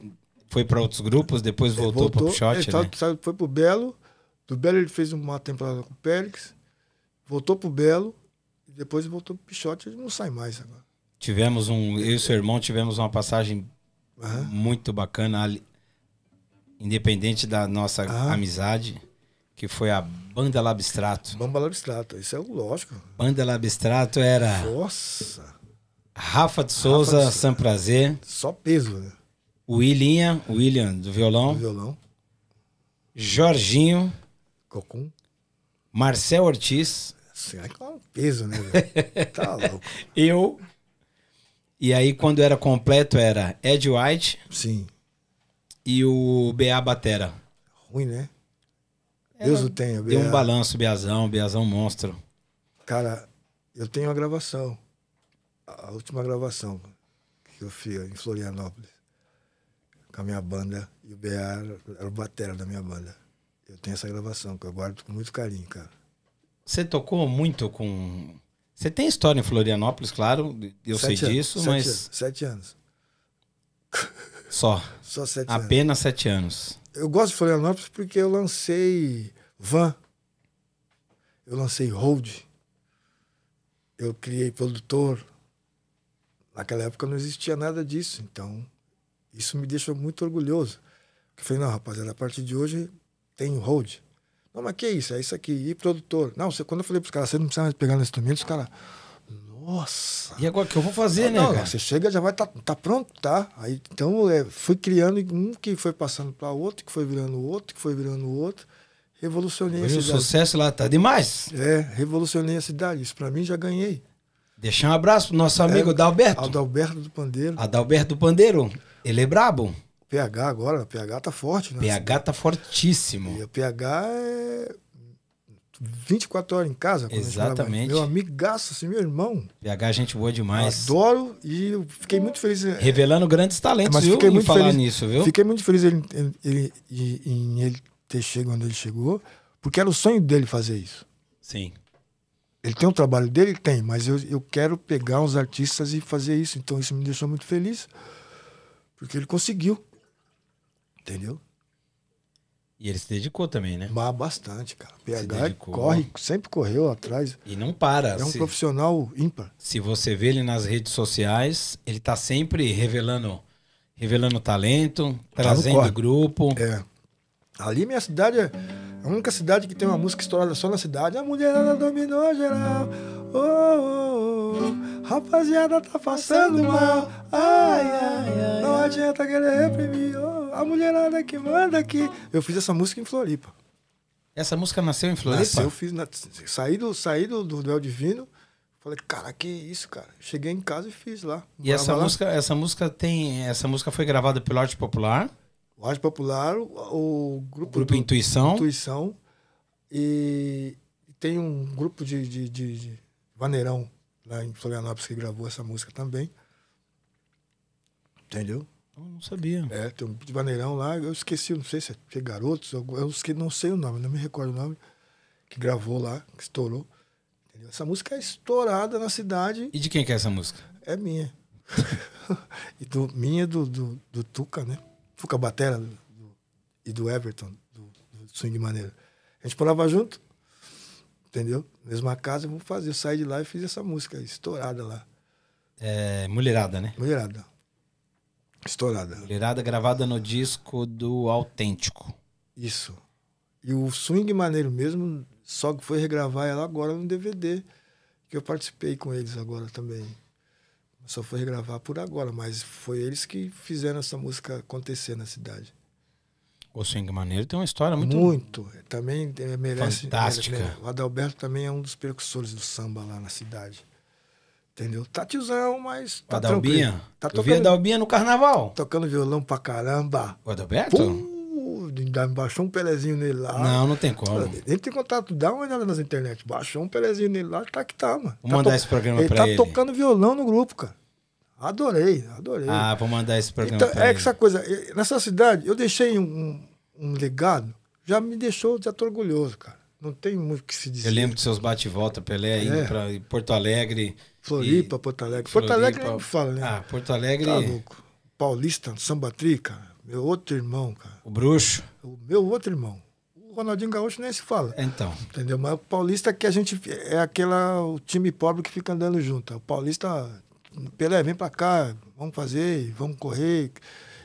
foi para outros grupos, depois é, voltou, voltou para o Shot, ele tá, né? Sabe, foi pro Belo. Do Belo ele fez uma temporada com o Pérex, voltou pro Belo, e depois voltou pro Pichote ele não sai mais agora. Tivemos um. Eu e seu irmão tivemos uma passagem uhum. muito bacana, ali, independente da nossa uhum. amizade, que foi a Banda Labstrato. Banda Labstrato, isso é lógico. Banda Labstrato era. Nossa! Rafa de Souza, Rafa de... Prazer. Só peso, né? William, William do violão. Do violão. Jorginho. Cocum. Marcel Ortiz. Assim, é um peso, né? [LAUGHS] tá louco. Eu. E aí, quando era completo, era Ed White. Sim. E o BA Batera. Ruim, né? Ela é, Deus o tenha. Deu um balanço, Beazão, Beazão monstro. Cara, eu tenho a gravação a última gravação que eu fiz em Florianópolis com a minha banda e o BA era o batera da minha banda. Eu tenho essa gravação que eu guardo com muito carinho, cara. Você tocou muito com. Você tem história em Florianópolis, claro, eu sete sei anos, disso, sete mas. Anos, sete anos. [LAUGHS] Só. Só sete Apenas anos. sete anos. Eu gosto de Florianópolis porque eu lancei Van, eu lancei Hold, eu criei produtor, Naquela época não existia nada disso, então isso me deixa muito orgulhoso. Eu falei, não, rapaziada, a partir de hoje tem hold. Não, mas que isso? É isso aqui. E produtor? Não, você, quando eu falei para os caras, você não precisa mais pegar no instrumento, os caras, nossa. E agora o que eu vou fazer, não, ah, né? Não, cara? você chega já vai tá, tá pronto, tá? Aí, então, é, fui criando um que foi passando para outro, que foi virando outro, que foi virando outro. Revolucionei Veio a cidade. o sucesso lá, tá demais. É, revolucionei a cidade. Isso para mim já ganhei. Deixar um abraço pro nosso amigo é, Adalberto. Adalberto do Pandeiro. Adalberto do Pandeiro. Ele é brabo. PH agora, PH tá forte, né? PH tá fortíssimo. E o PH é 24 horas em casa. Exatamente. Meu amigaço, assim, meu irmão. PH, gente boa demais. Adoro e fiquei muito feliz. É, Revelando grandes talentos, Mas viu? Fiquei muito falar feliz, nisso, viu? Fiquei muito feliz ele, ele, ele, em ele ter chegado onde ele chegou, porque era o sonho dele fazer isso. Sim. Ele tem um trabalho dele? Tem, mas eu, eu quero pegar os artistas e fazer isso. Então isso me deixou muito feliz, porque ele conseguiu. Entendeu? E ele se dedicou também, né? Bah, bastante, cara. PH corre, sempre correu atrás. E não para. É um se, profissional ímpar. Se você vê ele nas redes sociais, ele tá sempre revelando revelando talento, tá trazendo tá grupo. É. Ali minha cidade é a única cidade que tem uma música estourada só na cidade. A mulherada dominou geral. Oh, oh, oh. Rapaziada tá passando mal. Ai, ai, ai. Não adianta querer reprimir. Oh, a mulherada que manda aqui. Eu fiz essa música em Floripa. Essa música nasceu em Floripa? Nasceu, eu fiz. Na, saí do, saí do, do Divino. Falei, cara, que isso, cara. Cheguei em casa e fiz lá. E essa lá. música, essa música tem. Essa música foi gravada pelo Arte Popular? O Rádio Popular, o, grupo, o grupo do, Intuição. Intuição. E tem um grupo de, de, de, de Vaneirão lá em Florianópolis que gravou essa música também. Entendeu? Eu não sabia. É, tem um de Vaneirão lá, eu esqueci, não sei se é, é Garotos, eu esqueci, não sei o nome, não me recordo o nome, que gravou lá, que estourou. Entendeu? Essa música é estourada na cidade. E de quem que é essa música? É minha. [LAUGHS] e do, minha do, do, do Tuca, né? Fuca Batera do, e do Everton, do, do Swing Maneiro. A gente morava junto, entendeu? Mesma casa, vamos fazer. Eu saí de lá e fiz essa música estourada lá. É, mulherada, né? Mulherada. Estourada. Mulherada gravada no disco do Autêntico. Isso. E o Swing Maneiro mesmo, só que foi regravar ela agora no DVD, que eu participei com eles agora também. Só foi gravar por agora, mas foi eles que fizeram essa música acontecer na cidade. O Swing Maneiro tem uma história muito. Muito. É, também é, merece. Fantástica. Merece. O Adalberto também é um dos percussores do samba lá na cidade. Entendeu? Tá tiozão, mas. Tá Adalbinha. Tá tocando, Eu vi Adalbinha no carnaval. Tocando violão pra caramba. O Adalberto? Pum o. Baixou um Pelezinho nele lá. Não, não tem como. Ele tem contato, dá uma olhada nas internet. Baixou um Pelezinho nele lá, tá que tá, mano. Vou tá mandar to... esse programa ele pra tá ele. Ele tá tocando violão no grupo, cara. Adorei, adorei. Ah, vou mandar esse programa então, pra é ele. É que essa coisa, nessa cidade, eu deixei um, um legado, já me deixou, já tô orgulhoso, cara. Não tem muito o que se dizer. Eu lembro dos seus bate-volta, Pelé, é. indo pra Porto Alegre. Floripa, e... Porto Alegre. Floripa. Porto Alegre não é fala, né? Ah, Porto Alegre. Tá louco. Paulista, Samba Tri, cara. Meu outro irmão, cara. O Bruxo? O meu outro irmão. O Ronaldinho Gaúcho nem se fala. Então. Entendeu? Mas o Paulista que a gente. É aquela, o time pobre que fica andando junto. O Paulista. Pelé, vem pra cá, vamos fazer, vamos correr.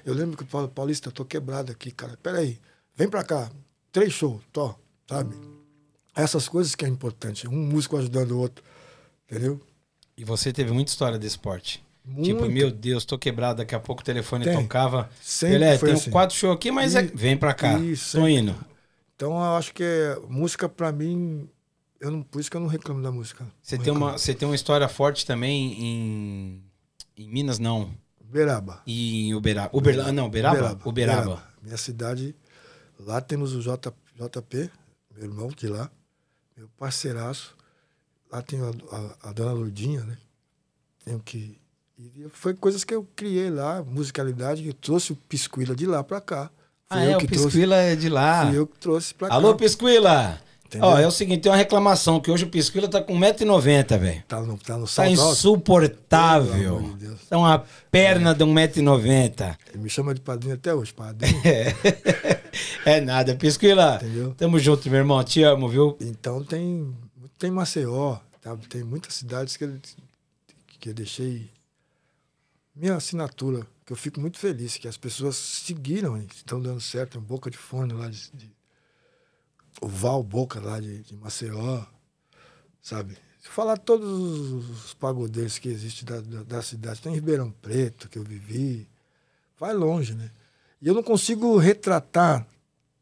Eu lembro que o Paulista, tô quebrado aqui, cara. Peraí, vem pra cá. Três shows, tô, sabe? Essas coisas que é importante. Um músico ajudando o outro. Entendeu? E você teve muita história de esporte. Tipo, Muito. Tipo, meu Deus, tô quebrado. Daqui a pouco o telefone tem. tocava. ele é, tem assim. quatro shows aqui, mas é e, é... vem pra cá. Isso, tô indo. Então eu acho que música pra mim. Eu não, por isso que eu não reclamo da música. Você tem, uma, você tem uma história forte também em, em Minas, não? Uberaba. E em Uberaba. Uberaba, não, Uberaba? Uberaba. Uberaba. Uberaba. Minha cidade, lá temos o J, JP, meu irmão de lá, meu parceiraço. Lá tem a, a, a dona Lourdinha, né? Tenho que foi coisas que eu criei lá, musicalidade, eu trouxe o Piscuila de lá para cá. Foi ah, é, o Piscuila trouxe, é de lá. Fui eu que trouxe pra Alô, cá. Alô, Piscuila! Entendeu? Ó, é o seguinte, tem uma reclamação que hoje o Piscuila tá com 1,90m, velho. Tá no, tá no Tá insuportável. Pelo Tá uma perna é. de 1,90m. Ele me chama de padrinho até hoje, padrinho. [LAUGHS] É, é nada. Piscuila, Entendeu? tamo junto, meu irmão. Te amo, viu? Então tem, tem Maceió, tá? tem muitas cidades que, que eu deixei minha assinatura, que eu fico muito feliz que as pessoas seguiram, estão dando certo. em Boca de Forno lá de, de o Val Boca lá de, de Maceió, sabe? Se falar todos os pagodeiros que existem da, da, da, cidade, tem Ribeirão Preto, que eu vivi, vai longe, né? E eu não consigo retratar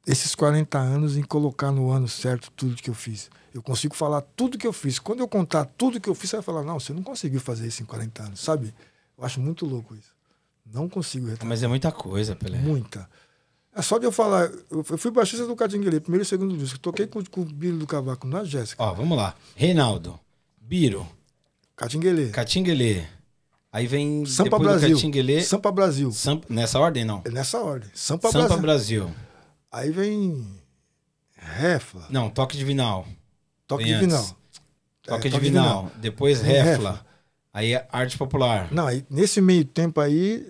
esses 40 anos em colocar no ano certo tudo que eu fiz. Eu consigo falar tudo que eu fiz. Quando eu contar tudo que eu fiz, você vai falar, não, você não conseguiu fazer isso em 40 anos, sabe? Eu acho muito louco isso. Não consigo retratar. Mas é muita coisa, Pelé. Muita. É só de eu falar. Eu fui baixista do Catinguele, primeiro e segundo disco. Toquei com, com o Biro do Cavaco, é, Jéssica. Ó, vamos lá. Reinaldo, Biro. Catinguele. Catinguele. Aí vem Sampa Brasil. Catinguele. Sampa Brasil. Sampa, nessa ordem, não? É nessa ordem. Sampa, Sampa Brasil. Brasil. Aí vem. Refla. Não, Toque Divinal. Toque Divinal. Toque é, Divinal. Toque Divinal. Depois é Refla. Refla. Aí é arte popular. Não, aí, nesse meio tempo aí,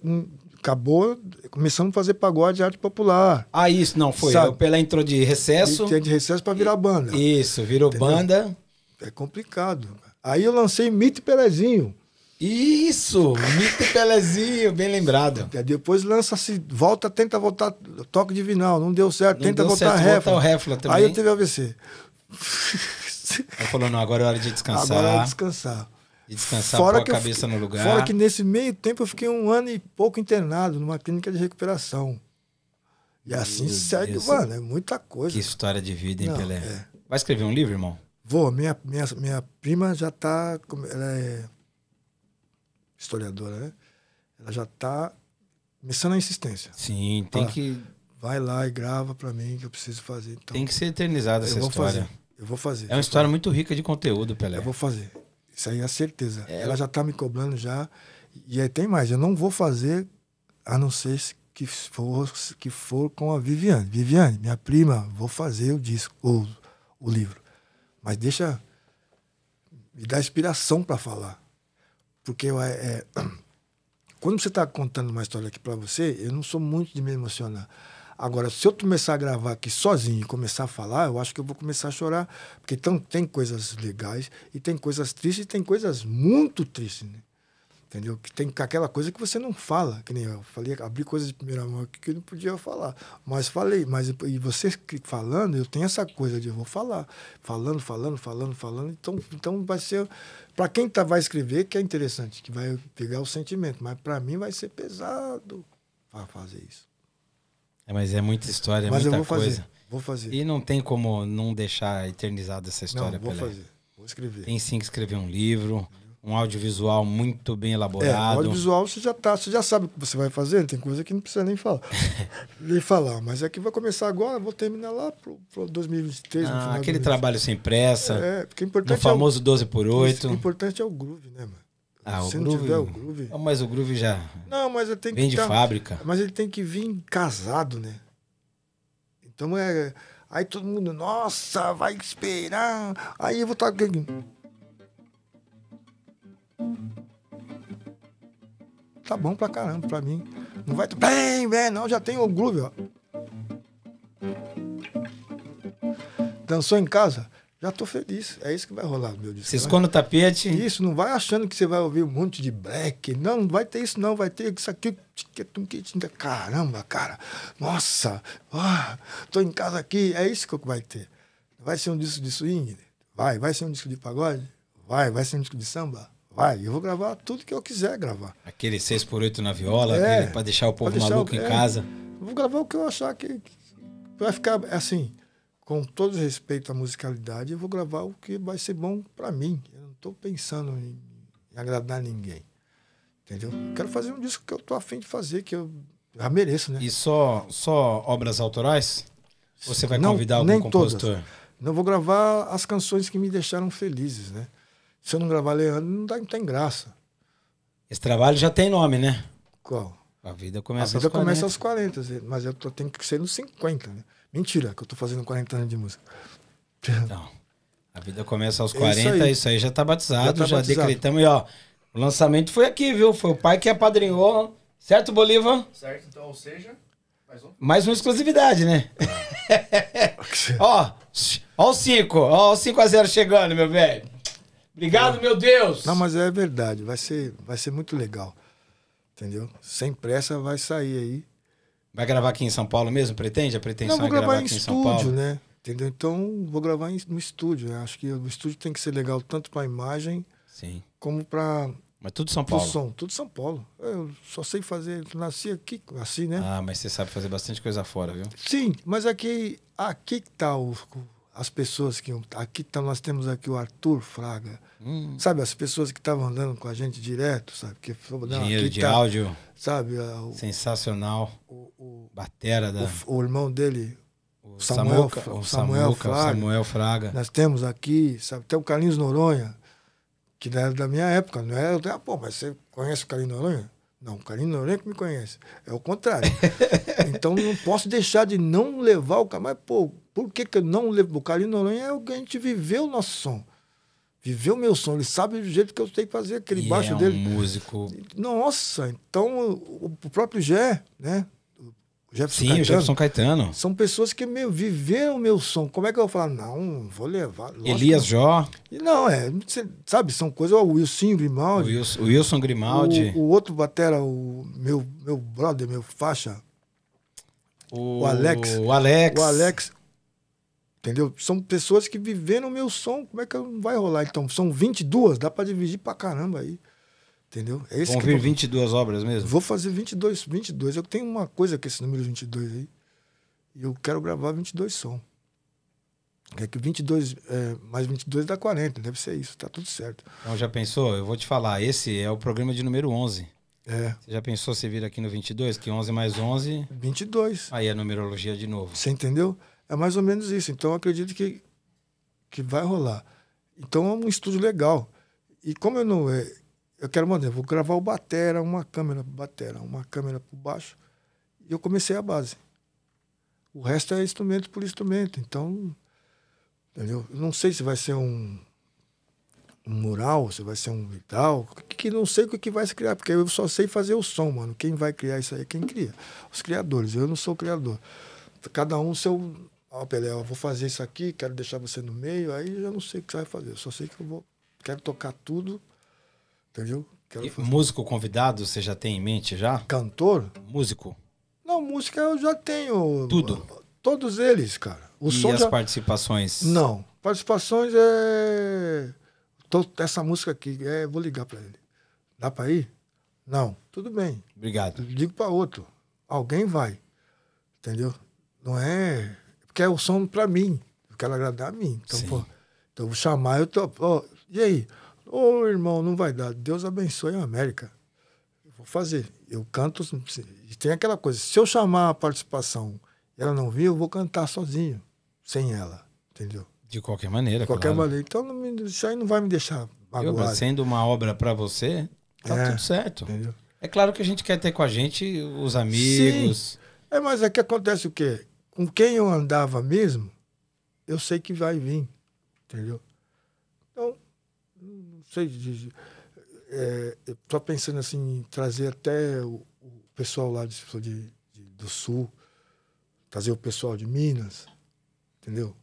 acabou, começamos a fazer pagode arte popular. Ah, isso, não, foi. Sabe? Pelé entrou de recesso. Entrou de recesso para virar banda. Isso, virou entendeu? banda. É complicado. Aí eu lancei Mito e Pelezinho. Isso, Mito e Pelezinho, bem lembrado. Depois lança-se, volta, tenta voltar, toque de vinil não deu certo, não tenta deu voltar certo, a refla. também. Aí eu teve AVC. Aí falou, não, agora é hora de descansar. Agora é hora de descansar. E descansar, fora a cabeça fiquei, no lugar. Fora que nesse meio tempo eu fiquei um ano e pouco internado numa clínica de recuperação. E assim segue, Deus. mano, é muita coisa. Que história de vida, hein, Não, Pelé? É. Vai escrever um livro, irmão? Vou, minha, minha, minha prima já tá. Ela é historiadora, né? Ela já tá começando a insistência. Sim, tem Fala, que. Vai lá e grava para mim que eu preciso fazer. Então, tem que ser eternizada essa história. Fazer, eu vou fazer. É uma história muito rica de conteúdo, Pelé. Eu vou fazer. Isso aí é certeza. É. Ela já está me cobrando já. E aí tem mais, eu não vou fazer a não ser que for, que for com a Viviane. Viviane, minha prima, vou fazer o disco, o, o livro. Mas deixa me dar inspiração para falar. Porque eu, é, é [CLEARS THROAT] quando você está contando uma história aqui para você, eu não sou muito de me emocionar. Agora, se eu começar a gravar aqui sozinho e começar a falar, eu acho que eu vou começar a chorar. Porque tão tem coisas legais e tem coisas tristes e tem coisas muito tristes, né? Entendeu? Que tem aquela coisa que você não fala, que nem eu falei, abri coisas de primeira mão aqui que eu não podia falar, mas falei, mas e você falando, eu tenho essa coisa de eu vou falar, falando, falando, falando, falando, então, então vai ser para quem tá vai escrever que é interessante, que vai pegar o sentimento, mas para mim vai ser pesado fazer isso. É, mas é muita história, é mas muita eu vou coisa. Fazer, vou fazer. E não tem como não deixar eternizada essa história. Não, vou Pelé. fazer. Vou escrever. Tem sim que escrever um livro, um audiovisual muito bem é, elaborado. É, audiovisual você já tá, você já sabe o que você vai fazer, tem coisa que não precisa nem falar. [LAUGHS] nem falar, mas é que vai começar agora, vou terminar lá pro, pro 2023, ah, aquele trabalho sem pressa. É, porque importante é o famoso é o, 12 por 8. o importante é o groove, né, mano? Ah, Se o não groove... tiver o groove. Ah, mas o groove já. Não, mas ele tem que. Vem de tá... fábrica. Mas ele tem que vir casado, né? Então é. Aí todo mundo, nossa, vai esperar. Aí eu vou estar. Tá... Tá bom pra caramba, pra mim. Não vai. Bem, bem, não, já tem o groove, ó. Dançou em casa? já estou feliz. É isso que vai rolar no meu disco. Você esconde o tapete. Isso, não vai achando que você vai ouvir um monte de black. Não, não vai ter isso, não. Vai ter isso aqui. Caramba, cara. Nossa, estou em casa aqui. É isso que vai ter. Vai ser um disco de swing? Vai. Vai ser um disco de pagode? Vai. Vai ser um disco de samba? Vai. Eu vou gravar tudo que eu quiser gravar. Aquele 6x8 na viola, é, para deixar o povo deixar maluco o, em é, casa. Vou gravar o que eu achar que vai ficar assim com todo respeito à musicalidade, eu vou gravar o que vai ser bom para mim. Eu não estou pensando em, em, agradar ninguém. Entendeu? Quero fazer um disco que eu estou afim de fazer, que eu já mereço, né? E só, só obras autorais? você vai não, convidar algum nem compositor? Todas. Não vou gravar as canções que me deixaram felizes, né? Se eu não gravar Leandro, não, dá, não tem graça. Esse trabalho já tem nome, né? Qual? A vida começa, A vida começa 40. aos 40. mas eu tô, tenho que ser nos 50, né? Mentira, que eu tô fazendo 40 anos de música. Então, a vida começa aos 40, é isso aí, isso aí já tá batizado, já, tá já batizado. decretamos. E ó, o lançamento foi aqui, viu? Foi o pai que apadrinhou. Certo, Bolívar? Certo, então, ou seja, mais um. Mais uma exclusividade, né? [LAUGHS] ó, ó o 5, ó o 5 a 0 chegando, meu velho. Obrigado, é. meu Deus. Não, mas é verdade, vai ser, vai ser muito legal. Entendeu? Sem pressa vai sair aí. Vai gravar aqui em São Paulo mesmo? Pretende? A pretensão Não, vou é gravar é gravar aqui em São Paulo? né? Entendeu? Então, vou gravar no estúdio. Acho que o estúdio tem que ser legal tanto para a imagem Sim. como para mas tudo São Paulo? Tudo São, tudo São Paulo. Eu só sei fazer, nasci aqui, assim, né? Ah, mas você sabe fazer bastante coisa fora, viu? Sim, mas aqui, aqui que tá o, as pessoas que aqui tá, nós temos aqui o Arthur Fraga. Hum. Sabe as pessoas que estavam andando com a gente direto, sabe? Que não, dinheiro de tá, áudio sabe? O, Sensacional. O, o, Batera da. O, o irmão dele, o Samuel, Samuca, o Samuel, Samuca, Fraga. Samuel Fraga. Nós temos aqui, sabe? Tem o Carlinhos Noronha, que era é da minha época, não é? Eu tenho, ah, pô, mas você conhece o Carlinhos Noronha? Não, o Carlinhos Noronha é que me conhece. É o contrário. [LAUGHS] então não posso deixar de não levar o cara. Mas, pô, por que, que eu não levo? O Carlinhos Noronha é o que a gente viveu o nosso som viver o meu sonho. Ele sabe do jeito que eu tenho que fazer aquele e baixo é um dele. músico. Nossa, então o próprio Gé, né? Jefferson Sim, Caetano, o Jefferson Caetano. São pessoas que meio viveram o meu som. Como é que eu vou falar? Não, vou levar. Lógico. Elias Jó. Não, é. Sabe, são coisas. O Wilson Grimaldi. O Wilson, o Wilson Grimaldi. O, o, outro batera, o meu, meu brother, meu faixa. O, o Alex. O Alex. O Alex. Entendeu? São pessoas que viveram o meu som. Como é que não vai rolar? Então, são 22, dá para dividir pra caramba aí. Entendeu? É esse Vão vir 22 obras mesmo? Vou fazer 22, 22. Eu tenho uma coisa com esse número 22 aí. E eu quero gravar 22 som. É que 22 é, mais 22 dá 40, deve ser isso, tá tudo certo. Então já pensou? Eu vou te falar, esse é o programa de número 11. É. Você já pensou você vir aqui no 22? Que 11 mais 11? 22. Aí a numerologia de novo. Você entendeu? É mais ou menos isso. Então, acredito que, que vai rolar. Então, é um estúdio legal. E como eu não. É, eu quero mandar, vou gravar o Batera, uma câmera pro Batera, uma câmera por baixo. E eu comecei a base. O resto é instrumento por instrumento. Então, entendeu? Eu não sei se vai ser um, um mural, se vai ser um vital, que, que não sei o que vai se criar, porque eu só sei fazer o som, mano. Quem vai criar isso aí é quem cria. Os criadores, eu não sou criador. Cada um seu Ó, oh, Pelé, eu vou fazer isso aqui, quero deixar você no meio, aí eu já não sei o que você vai fazer. Eu só sei que eu vou. Quero tocar tudo, entendeu? Quero e músico convidado você já tem em mente já? Cantor? Músico. Não, música eu já tenho. Tudo. Todos eles, cara. O e som as já... participações? Não. Participações é. Tô... Essa música aqui, é... vou ligar para ele. Dá para ir? Não. Tudo bem. Obrigado. Digo para outro. Alguém vai. Entendeu? Não é quer o som para mim. Eu quero agradar a mim. Então, pô, então vou chamar, eu tô. Ó, e aí? Ô, oh, irmão, não vai dar. Deus abençoe a América. Eu vou fazer. Eu canto. E tem aquela coisa: se eu chamar a participação e ela não vir, eu vou cantar sozinho, sem ela. Entendeu? De qualquer maneira. De qualquer claro. maneira. Então, me, isso aí não vai me deixar magoado. sendo uma obra para você, tá é, tudo certo. Entendeu? É claro que a gente quer ter com a gente os amigos. Sim. É, mas é que acontece o quê? com quem eu andava mesmo, eu sei que vai vir, entendeu? Então, não sei, de, é, só pensando assim, trazer até o, o pessoal lá de, de, do Sul, trazer o pessoal de Minas, entendeu?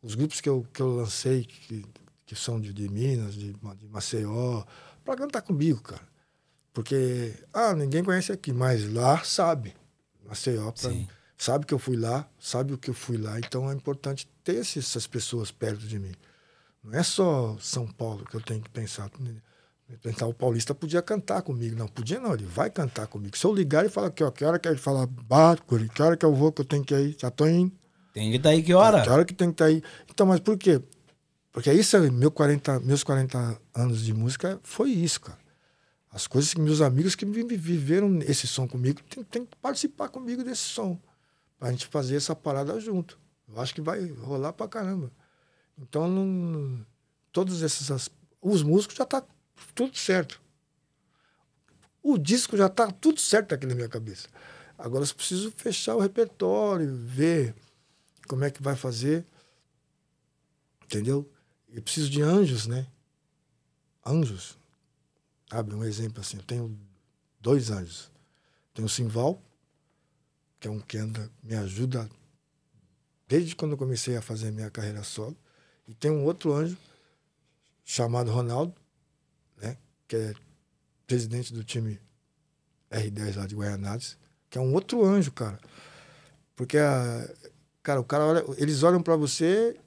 Os grupos que eu, que eu lancei, que, que são de, de Minas, de, de Maceió, para cantar comigo, cara. Porque, ah, ninguém conhece aqui, mas lá sabe. Maceió, para mim sabe que eu fui lá, sabe o que eu fui lá. Então é importante ter essas pessoas perto de mim. Não é só São Paulo que eu tenho que pensar. Pensar o paulista podia cantar comigo. Não, podia não, ele vai cantar comigo. Se eu ligar e falar que, ó, que hora que ele fala, Bárbara, que hora que eu vou, que eu tenho que ir, já tô indo. Tem que estar tá aí que hora? Que hora que tem que estar tá aí. Então, mas por quê? Porque isso, é meu 40, meus 40 anos de música foi isso, cara. As coisas que meus amigos que viveram esse som comigo têm que participar comigo desse som a gente fazer essa parada junto. Eu acho que vai rolar pra caramba. Então, não, todos esses. As, os músicos já tá tudo certo. O disco já tá tudo certo aqui na minha cabeça. Agora eu preciso fechar o repertório, ver como é que vai fazer. Entendeu? E preciso de anjos, né? Anjos. Abre um exemplo assim. Eu tenho dois anjos. Tenho o Simval, que é um anda me ajuda desde quando eu comecei a fazer minha carreira solo. E tem um outro anjo chamado Ronaldo, né, que é presidente do time R10 lá de Guaianazes, que é um outro anjo, cara. Porque a, cara, o cara olha, eles olham para você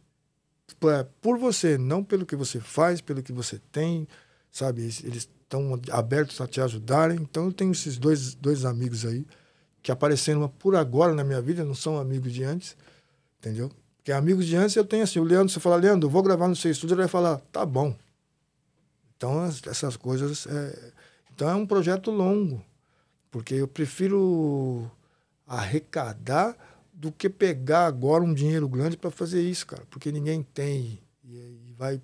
tipo, é por você, não pelo que você faz, pelo que você tem, sabe? Eles estão abertos a te ajudarem. Então eu tenho esses dois, dois amigos aí que apareceram por agora na minha vida, não são amigos de antes, entendeu? Porque amigos de antes eu tenho assim, o Leandro, você fala, Leandro, vou gravar no seu estúdio, ele vai falar, tá bom. Então, essas coisas... É... Então, é um projeto longo, porque eu prefiro arrecadar do que pegar agora um dinheiro grande para fazer isso, cara, porque ninguém tem e, vai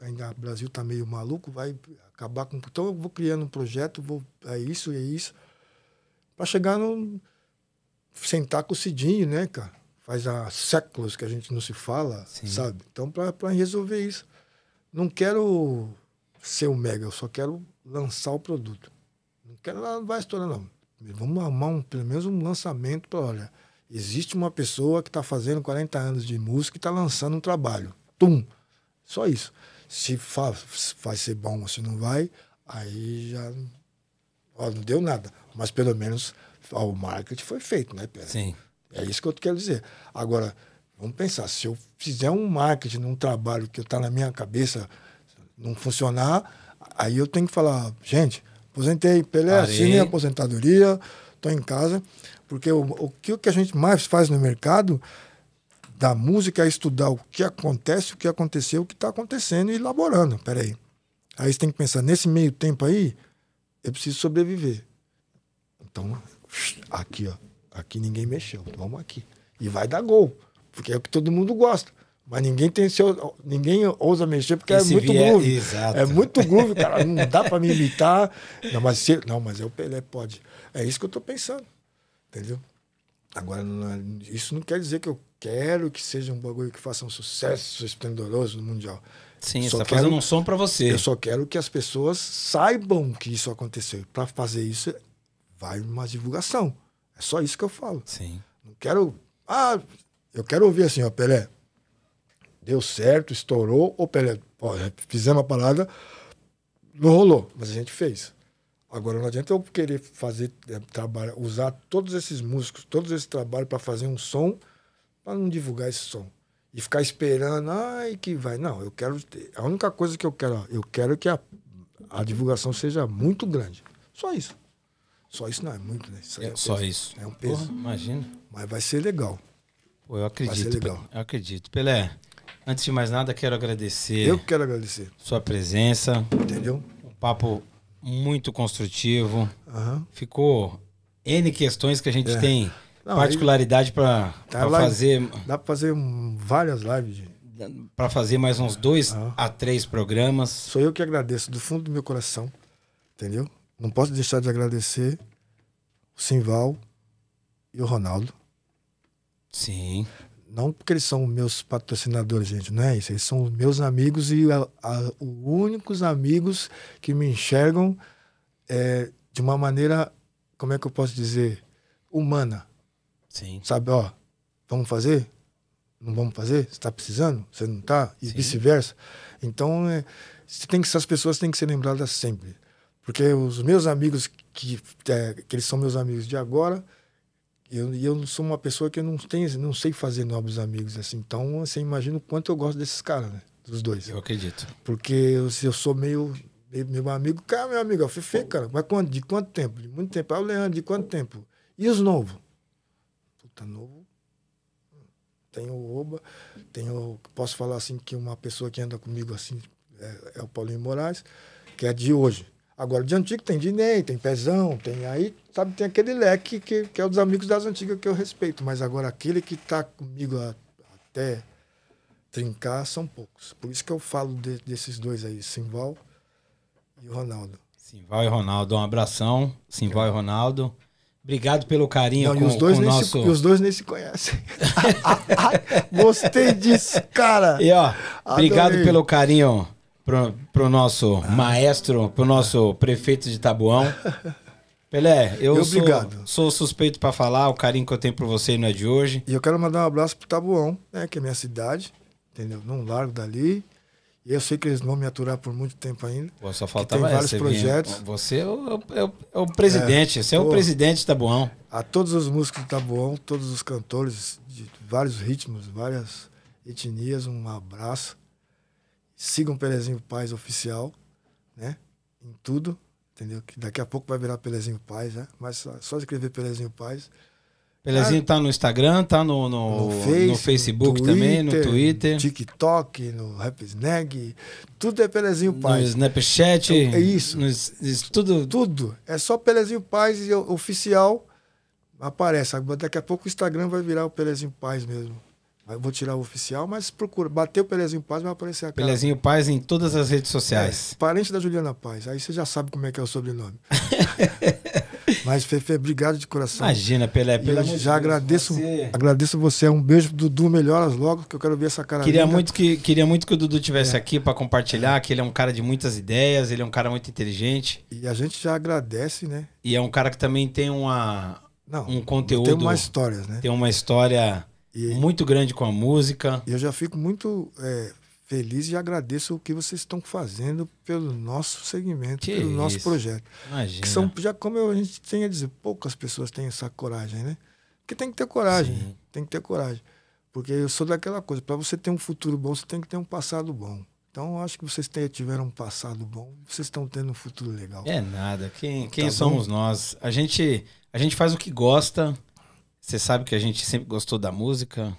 ainda o Brasil tá meio maluco, vai acabar com então eu vou criando um projeto, vou é isso é isso para chegar no. sentar com o Cidinho, né, cara? Faz há séculos que a gente não se fala, Sim. sabe? Então, para resolver isso. Não quero ser o mega, eu só quero lançar o produto. Não quero, não ah, vai estourar, não. Vamos arrumar um, pelo menos um lançamento para, olha, existe uma pessoa que está fazendo 40 anos de música e está lançando um trabalho. Tum! Só isso. Se faz, vai ser bom ou se não vai, aí já Ó, não deu nada, mas pelo menos ó, o marketing foi feito, né, Pedro? Sim. É isso que eu quero dizer. Agora, vamos pensar, se eu fizer um marketing num trabalho que está na minha cabeça, não funcionar, aí eu tenho que falar, gente, aposentei, Pelé, assinei a aposentadoria, estou em casa, porque o, o, que, o que a gente mais faz no mercado da música é estudar o que acontece, o que aconteceu, o que está acontecendo e elaborando. Peraí. Aí você tem que pensar, nesse meio tempo aí, eu preciso sobreviver. Então, aqui, ó. Aqui ninguém mexeu. Vamos aqui. E vai dar gol. Porque é o que todo mundo gosta. Mas ninguém tem seu. Ninguém ousa mexer porque Esse é muito groove. É muito groove, cara. Não dá para me imitar. Não, mas se, não, mas é o Pelé, pode. É isso que eu estou pensando. Entendeu? Agora, não, é, isso não quer dizer que eu quero que seja um bagulho que faça um sucesso esplendoroso no Mundial. Sim, só você está fazendo um som para você. Eu só quero que as pessoas saibam que isso aconteceu. Para fazer isso, vai uma divulgação. É só isso que eu falo. Sim. Não quero. Ah, eu quero ouvir assim, ó, Pelé. Deu certo, estourou. ou Pelé, ó, é, fizemos a parada, não rolou, mas a gente fez. Agora não adianta eu querer fazer é, trabalho, usar todos esses músicos, todos esse trabalho para fazer um som, para não divulgar esse som e ficar esperando, ai que vai. Não, eu quero ter. A única coisa que eu quero, eu quero que a, a divulgação seja muito grande. Só isso. Só isso não é muito, né? Isso é, é só peso. isso. É um peso. Porra, imagina. Mas vai ser legal. Pô, eu acredito. Vai ser legal. Eu acredito. Pelé, antes de mais nada, quero agradecer. Eu quero agradecer. Sua presença. Entendeu? Um papo muito construtivo. Uhum. Ficou N questões que a gente é. tem não, particularidade para tá fazer. Dá para fazer várias lives. De... Para fazer mais uns dois ah. a três programas. Sou eu que agradeço do fundo do meu coração, entendeu? Não posso deixar de agradecer o Simval e o Ronaldo. Sim. Não porque eles são meus patrocinadores, gente, não é isso. Eles são meus amigos e a, a, os únicos amigos que me enxergam é, de uma maneira, como é que eu posso dizer, humana. Sim. Sabe, ó, vamos fazer? Não vamos fazer? Você está precisando? Você não está? E vice-versa. Então, é, tem que, essas pessoas têm que ser lembradas sempre. Porque os meus amigos, que, é, que eles são meus amigos de agora, eu, eu sou uma pessoa que não, tem não sei fazer novos amigos. assim Então, você imagina o quanto eu gosto desses caras, né? Dos dois. Eu acredito. Porque eu, eu sou meio meu amigo, cara, meu amigo, eu o cara, mas de quanto tempo? De muito tempo. Ah, o Leandro, de quanto tempo? E os novos? tá novo. Tem o Oba, tem o, posso falar assim que uma pessoa que anda comigo assim é, é o Paulinho Moraes, que é de hoje. Agora, de antigo tem Dinei, tem Pezão, tem aí, sabe, tem aquele leque que, que é os amigos das antigas que eu respeito, mas agora aquele que tá comigo a, até trincar são poucos. Por isso que eu falo de, desses dois aí, Simval e Ronaldo. Simval e Ronaldo, um abração, Simval é. e Ronaldo. Obrigado pelo carinho. Não, com, e, os dois com nosso... se, os dois nem se conhecem. [LAUGHS] Gostei disso, cara. E ó, obrigado pelo carinho pro, pro nosso ah. maestro, pro nosso prefeito de Tabuão. [LAUGHS] Pelé, eu sou, sou suspeito para falar, o carinho que eu tenho por você não é de hoje. E eu quero mandar um abraço pro Tabuão, né, que é minha cidade, entendeu? Não largo dali. E eu sei que eles vão me aturar por muito tempo ainda. Pô, só falta tem vários projetos. Vinha, você é o, é o, é o presidente, é, você é o presidente de Tabuão. A todos os músicos de Tabuão, todos os cantores de vários ritmos, várias etnias, um abraço. Sigam Pelezinho Paz oficial, né? Em tudo, entendeu? Que daqui a pouco vai virar Pelezinho Paz, né? Mas só, só escrever Pelezinho Paz Pelezinho tá. tá no Instagram, tá no, no, no, Face, no Facebook no Twitter, também, no Twitter. TikTok, no Rapsnag, tudo é Pelezinho Paz. No Snapchat. É, é isso. No, isso tudo. Tudo. É só Pelezinho Paz e oficial aparece. Daqui a pouco o Instagram vai virar o Pelezinho Paz mesmo. Eu vou tirar o oficial, mas procura. Bater o Pelezinho Paz vai aparecer a cara. Pelezinho Paz em todas as redes é, sociais. É, parente da Juliana Paz. Aí você já sabe como é que é o sobrenome. [LAUGHS] Mas, Fefe, obrigado de coração. Imagina, Pelé, pela já agradeço você. agradeço você. É um beijo pro Dudu, melhoras logo, que eu quero ver essa cara queria muito que Queria muito que o Dudu tivesse é. aqui para compartilhar, que ele é um cara de muitas ideias, ele é um cara muito inteligente. E a gente já agradece, né? E é um cara que também tem uma, Não, um conteúdo. Tem uma história, né? Tem uma história e, muito grande com a música. E eu já fico muito é, feliz e agradeço o que vocês estão fazendo pelo nosso segmento, que pelo isso? nosso projeto. Imagina. Que são, já como a gente tem a dizer, poucas pessoas têm essa coragem, né? Porque tem que ter coragem, Sim. tem que ter coragem. Porque eu sou daquela coisa, para você ter um futuro bom, você tem que ter um passado bom. Então, acho que vocês tiveram um passado bom, vocês estão tendo um futuro legal. É nada. Quem, tá quem tá somos bom? nós? A gente, a gente faz o que gosta. Você sabe que a gente sempre gostou da música,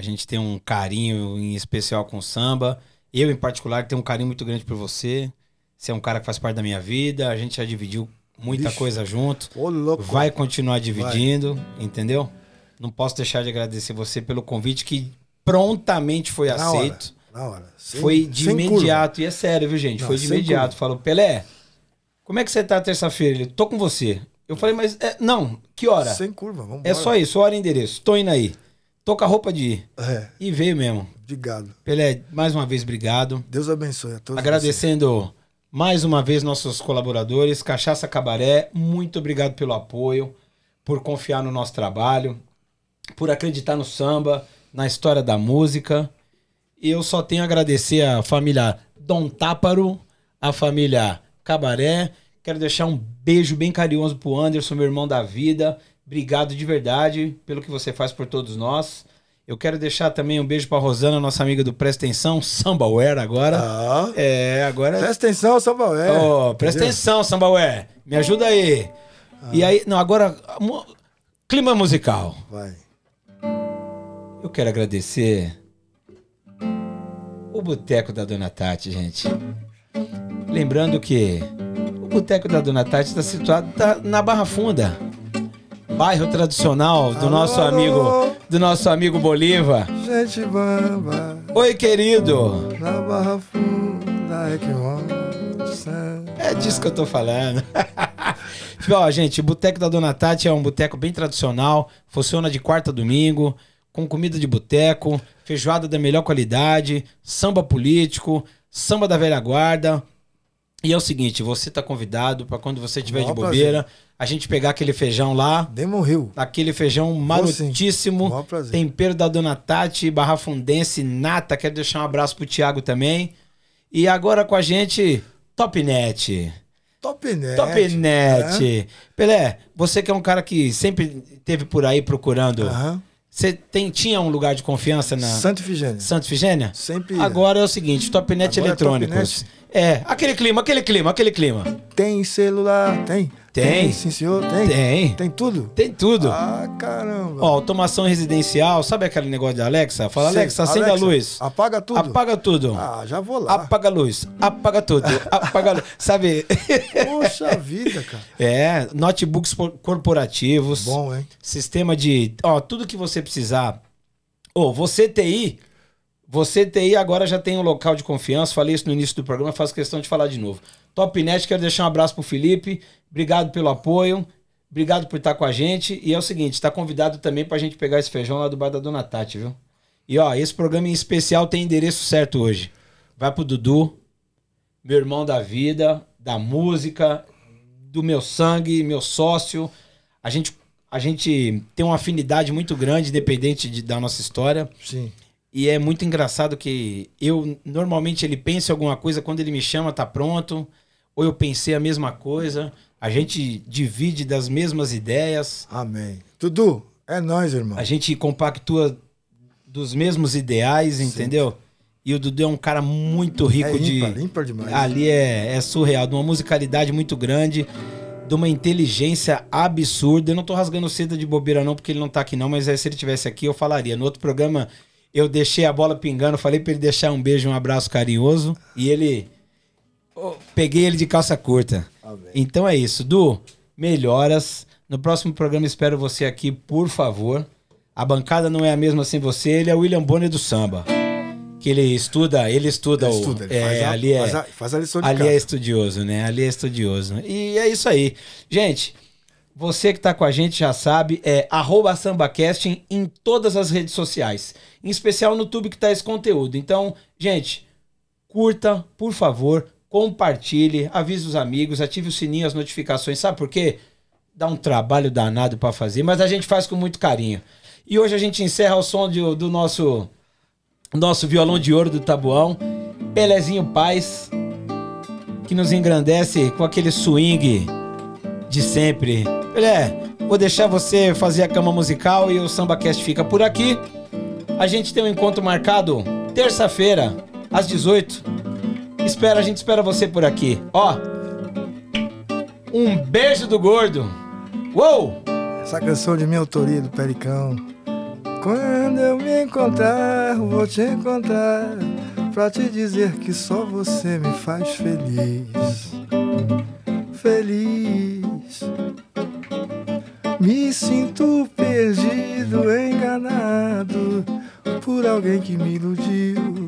a gente tem um carinho em especial com o samba. Eu, em particular, tenho um carinho muito grande por você. Você é um cara que faz parte da minha vida. A gente já dividiu muita Bicho. coisa junto. Ô, louco. Vai continuar dividindo, Vai. entendeu? Não posso deixar de agradecer você pelo convite que prontamente foi na aceito. Hora, na hora. Sem, foi de imediato. Curva. E é sério, viu, gente? Não, foi de imediato. Curva. Falou, Pelé, como é que você tá terça-feira? Ele, tô com você. Eu falei, mas é, não, que hora? Sem curva, vamos É só isso, hora e endereço. Tô indo aí. Tô com a roupa de ir. É. E veio mesmo. Obrigado. Pelé, mais uma vez, obrigado. Deus abençoe a todos. Agradecendo vocês. mais uma vez nossos colaboradores. Cachaça Cabaré, muito obrigado pelo apoio, por confiar no nosso trabalho, por acreditar no samba, na história da música. E eu só tenho a agradecer a família Dom Táparo, a família Cabaré. Quero deixar um beijo bem carinhoso pro Anderson, meu irmão da vida Obrigado de verdade pelo que você faz por todos nós. Eu quero deixar também um beijo para Rosana, nossa amiga do Presta Atenção, Sambaware agora. Ah, é, agora. Presta atenção, Sambaware. Oh, presta Entendeu? atenção, Sambaware. Me ajuda aí. Ah. E aí, não, agora. Clima musical. Vai. Eu quero agradecer o Boteco da Dona Tati, gente. Lembrando que o Boteco da Dona Tati está situado tá na Barra Funda bairro tradicional do alô, nosso amigo alô, do nosso amigo Bolívar. Gente bamba. Oi, querido. Na barra funda é que É disso que eu tô falando. [LAUGHS] Ó, gente, o Boteco da Dona Tati é um boteco bem tradicional, funciona de quarta a domingo, com comida de boteco, feijoada da melhor qualidade, samba político, samba da velha guarda, e é o seguinte, você está convidado para quando você estiver de bobeira, a gente pegar aquele feijão lá. Demon Aquele feijão marotíssimo. Bom, prazer. Tempero da Dona Tati, Fundense Nata. Quero deixar um abraço pro Thiago também. E agora com a gente, Topnet. Topnet. Topnet. É. Pelé, você que é um cara que sempre teve por aí procurando. Uhum. Você tem, tinha um lugar de confiança na. Santa Figênia. Santa Figênia? Sempre. Agora é o seguinte: Topnet agora é Eletrônicos. É Topnet. É, aquele clima, aquele clima, aquele clima. Tem celular, tem. Tem. tem sim, senhor, tem. Tem. Tem tudo? Tem tudo. Ah, caramba. Ó, automação residencial, sabe aquele negócio da Alexa? Fala, Sim. Alexa, acenda a luz. Apaga tudo. Apaga tudo. Ah, já vou lá. Apaga a luz, apaga tudo, [LAUGHS] apaga a luz. Sabe? Poxa vida, cara. [LAUGHS] É, notebooks corporativos. Bom, hein? Sistema de, ó, tudo que você precisar. Ô, oh, você TI você TI agora já tem um local de confiança, falei isso no início do programa, faço questão de falar de novo. Topnet, quero deixar um abraço pro Felipe, obrigado pelo apoio, obrigado por estar com a gente. E é o seguinte, está convidado também para a gente pegar esse feijão lá do bar da Dona Tati, viu? E ó, esse programa em especial tem endereço certo hoje. Vai pro Dudu, meu irmão da vida, da música, do meu sangue, meu sócio. A gente, a gente tem uma afinidade muito grande, independente de, da nossa história. Sim. E é muito engraçado que eu normalmente ele pensa em alguma coisa, quando ele me chama, tá pronto. Ou eu pensei a mesma coisa. A gente divide das mesmas ideias. Amém. tudo é nós, irmão. A gente compactua dos mesmos ideais, Sim. entendeu? E o Dudu é um cara muito rico é ímpar, de. Ímpar demais. Ali é, é surreal, de uma musicalidade muito grande, de uma inteligência absurda. Eu não tô rasgando seda de bobeira, não, porque ele não tá aqui, não, mas se ele tivesse aqui, eu falaria. No outro programa, eu deixei a bola pingando, falei para ele deixar um beijo, um abraço carinhoso. E ele. Oh, peguei ele de calça curta. Amém. Então é isso. Du, melhoras. No próximo programa espero você aqui, por favor. A bancada não é a mesma sem você, ele é o William Bonner do samba. Que ele estuda, ele estuda ele o. ele é, faz, a, ali é, faz, a, faz a lição de Ali é casa. é estudioso, né? Ali é estudioso. E é isso aí. Gente, você que está com a gente já sabe, é sambacasting em todas as redes sociais. Em especial no YouTube que está esse conteúdo. Então, gente, curta, por favor, compartilhe, avise os amigos, ative o sininho, as notificações. Sabe por quê? Dá um trabalho danado para fazer, mas a gente faz com muito carinho. E hoje a gente encerra o som de, do nosso, nosso violão de ouro do Tabuão. Pelezinho Paz, que nos engrandece com aquele swing de sempre. Pelé, vou deixar você fazer a cama musical e o SambaCast fica por aqui. A gente tem um encontro marcado terça-feira, às 18. Espera, a gente espera você por aqui. Ó, um beijo do gordo. Uou! Essa canção de minha autoria do Pericão. Quando eu me encontrar, vou te encontrar pra te dizer que só você me faz feliz. Feliz. Me sinto perdido, enganado por alguém que me iludiu.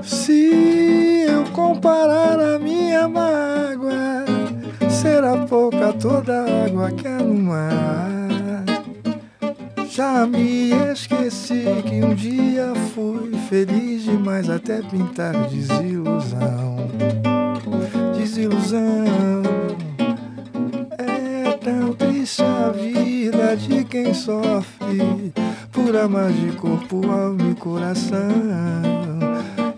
Se eu comparar a minha mágoa, será pouca toda a água que há no mar. Já me esqueci que um dia fui feliz demais até pintar desilusão. Desilusão tão triste a vida de quem sofre por amar de corpo, alma e coração.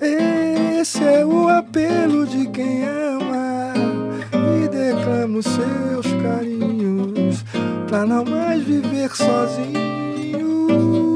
Esse é o apelo de quem ama e declama os seus carinhos pra não mais viver sozinho.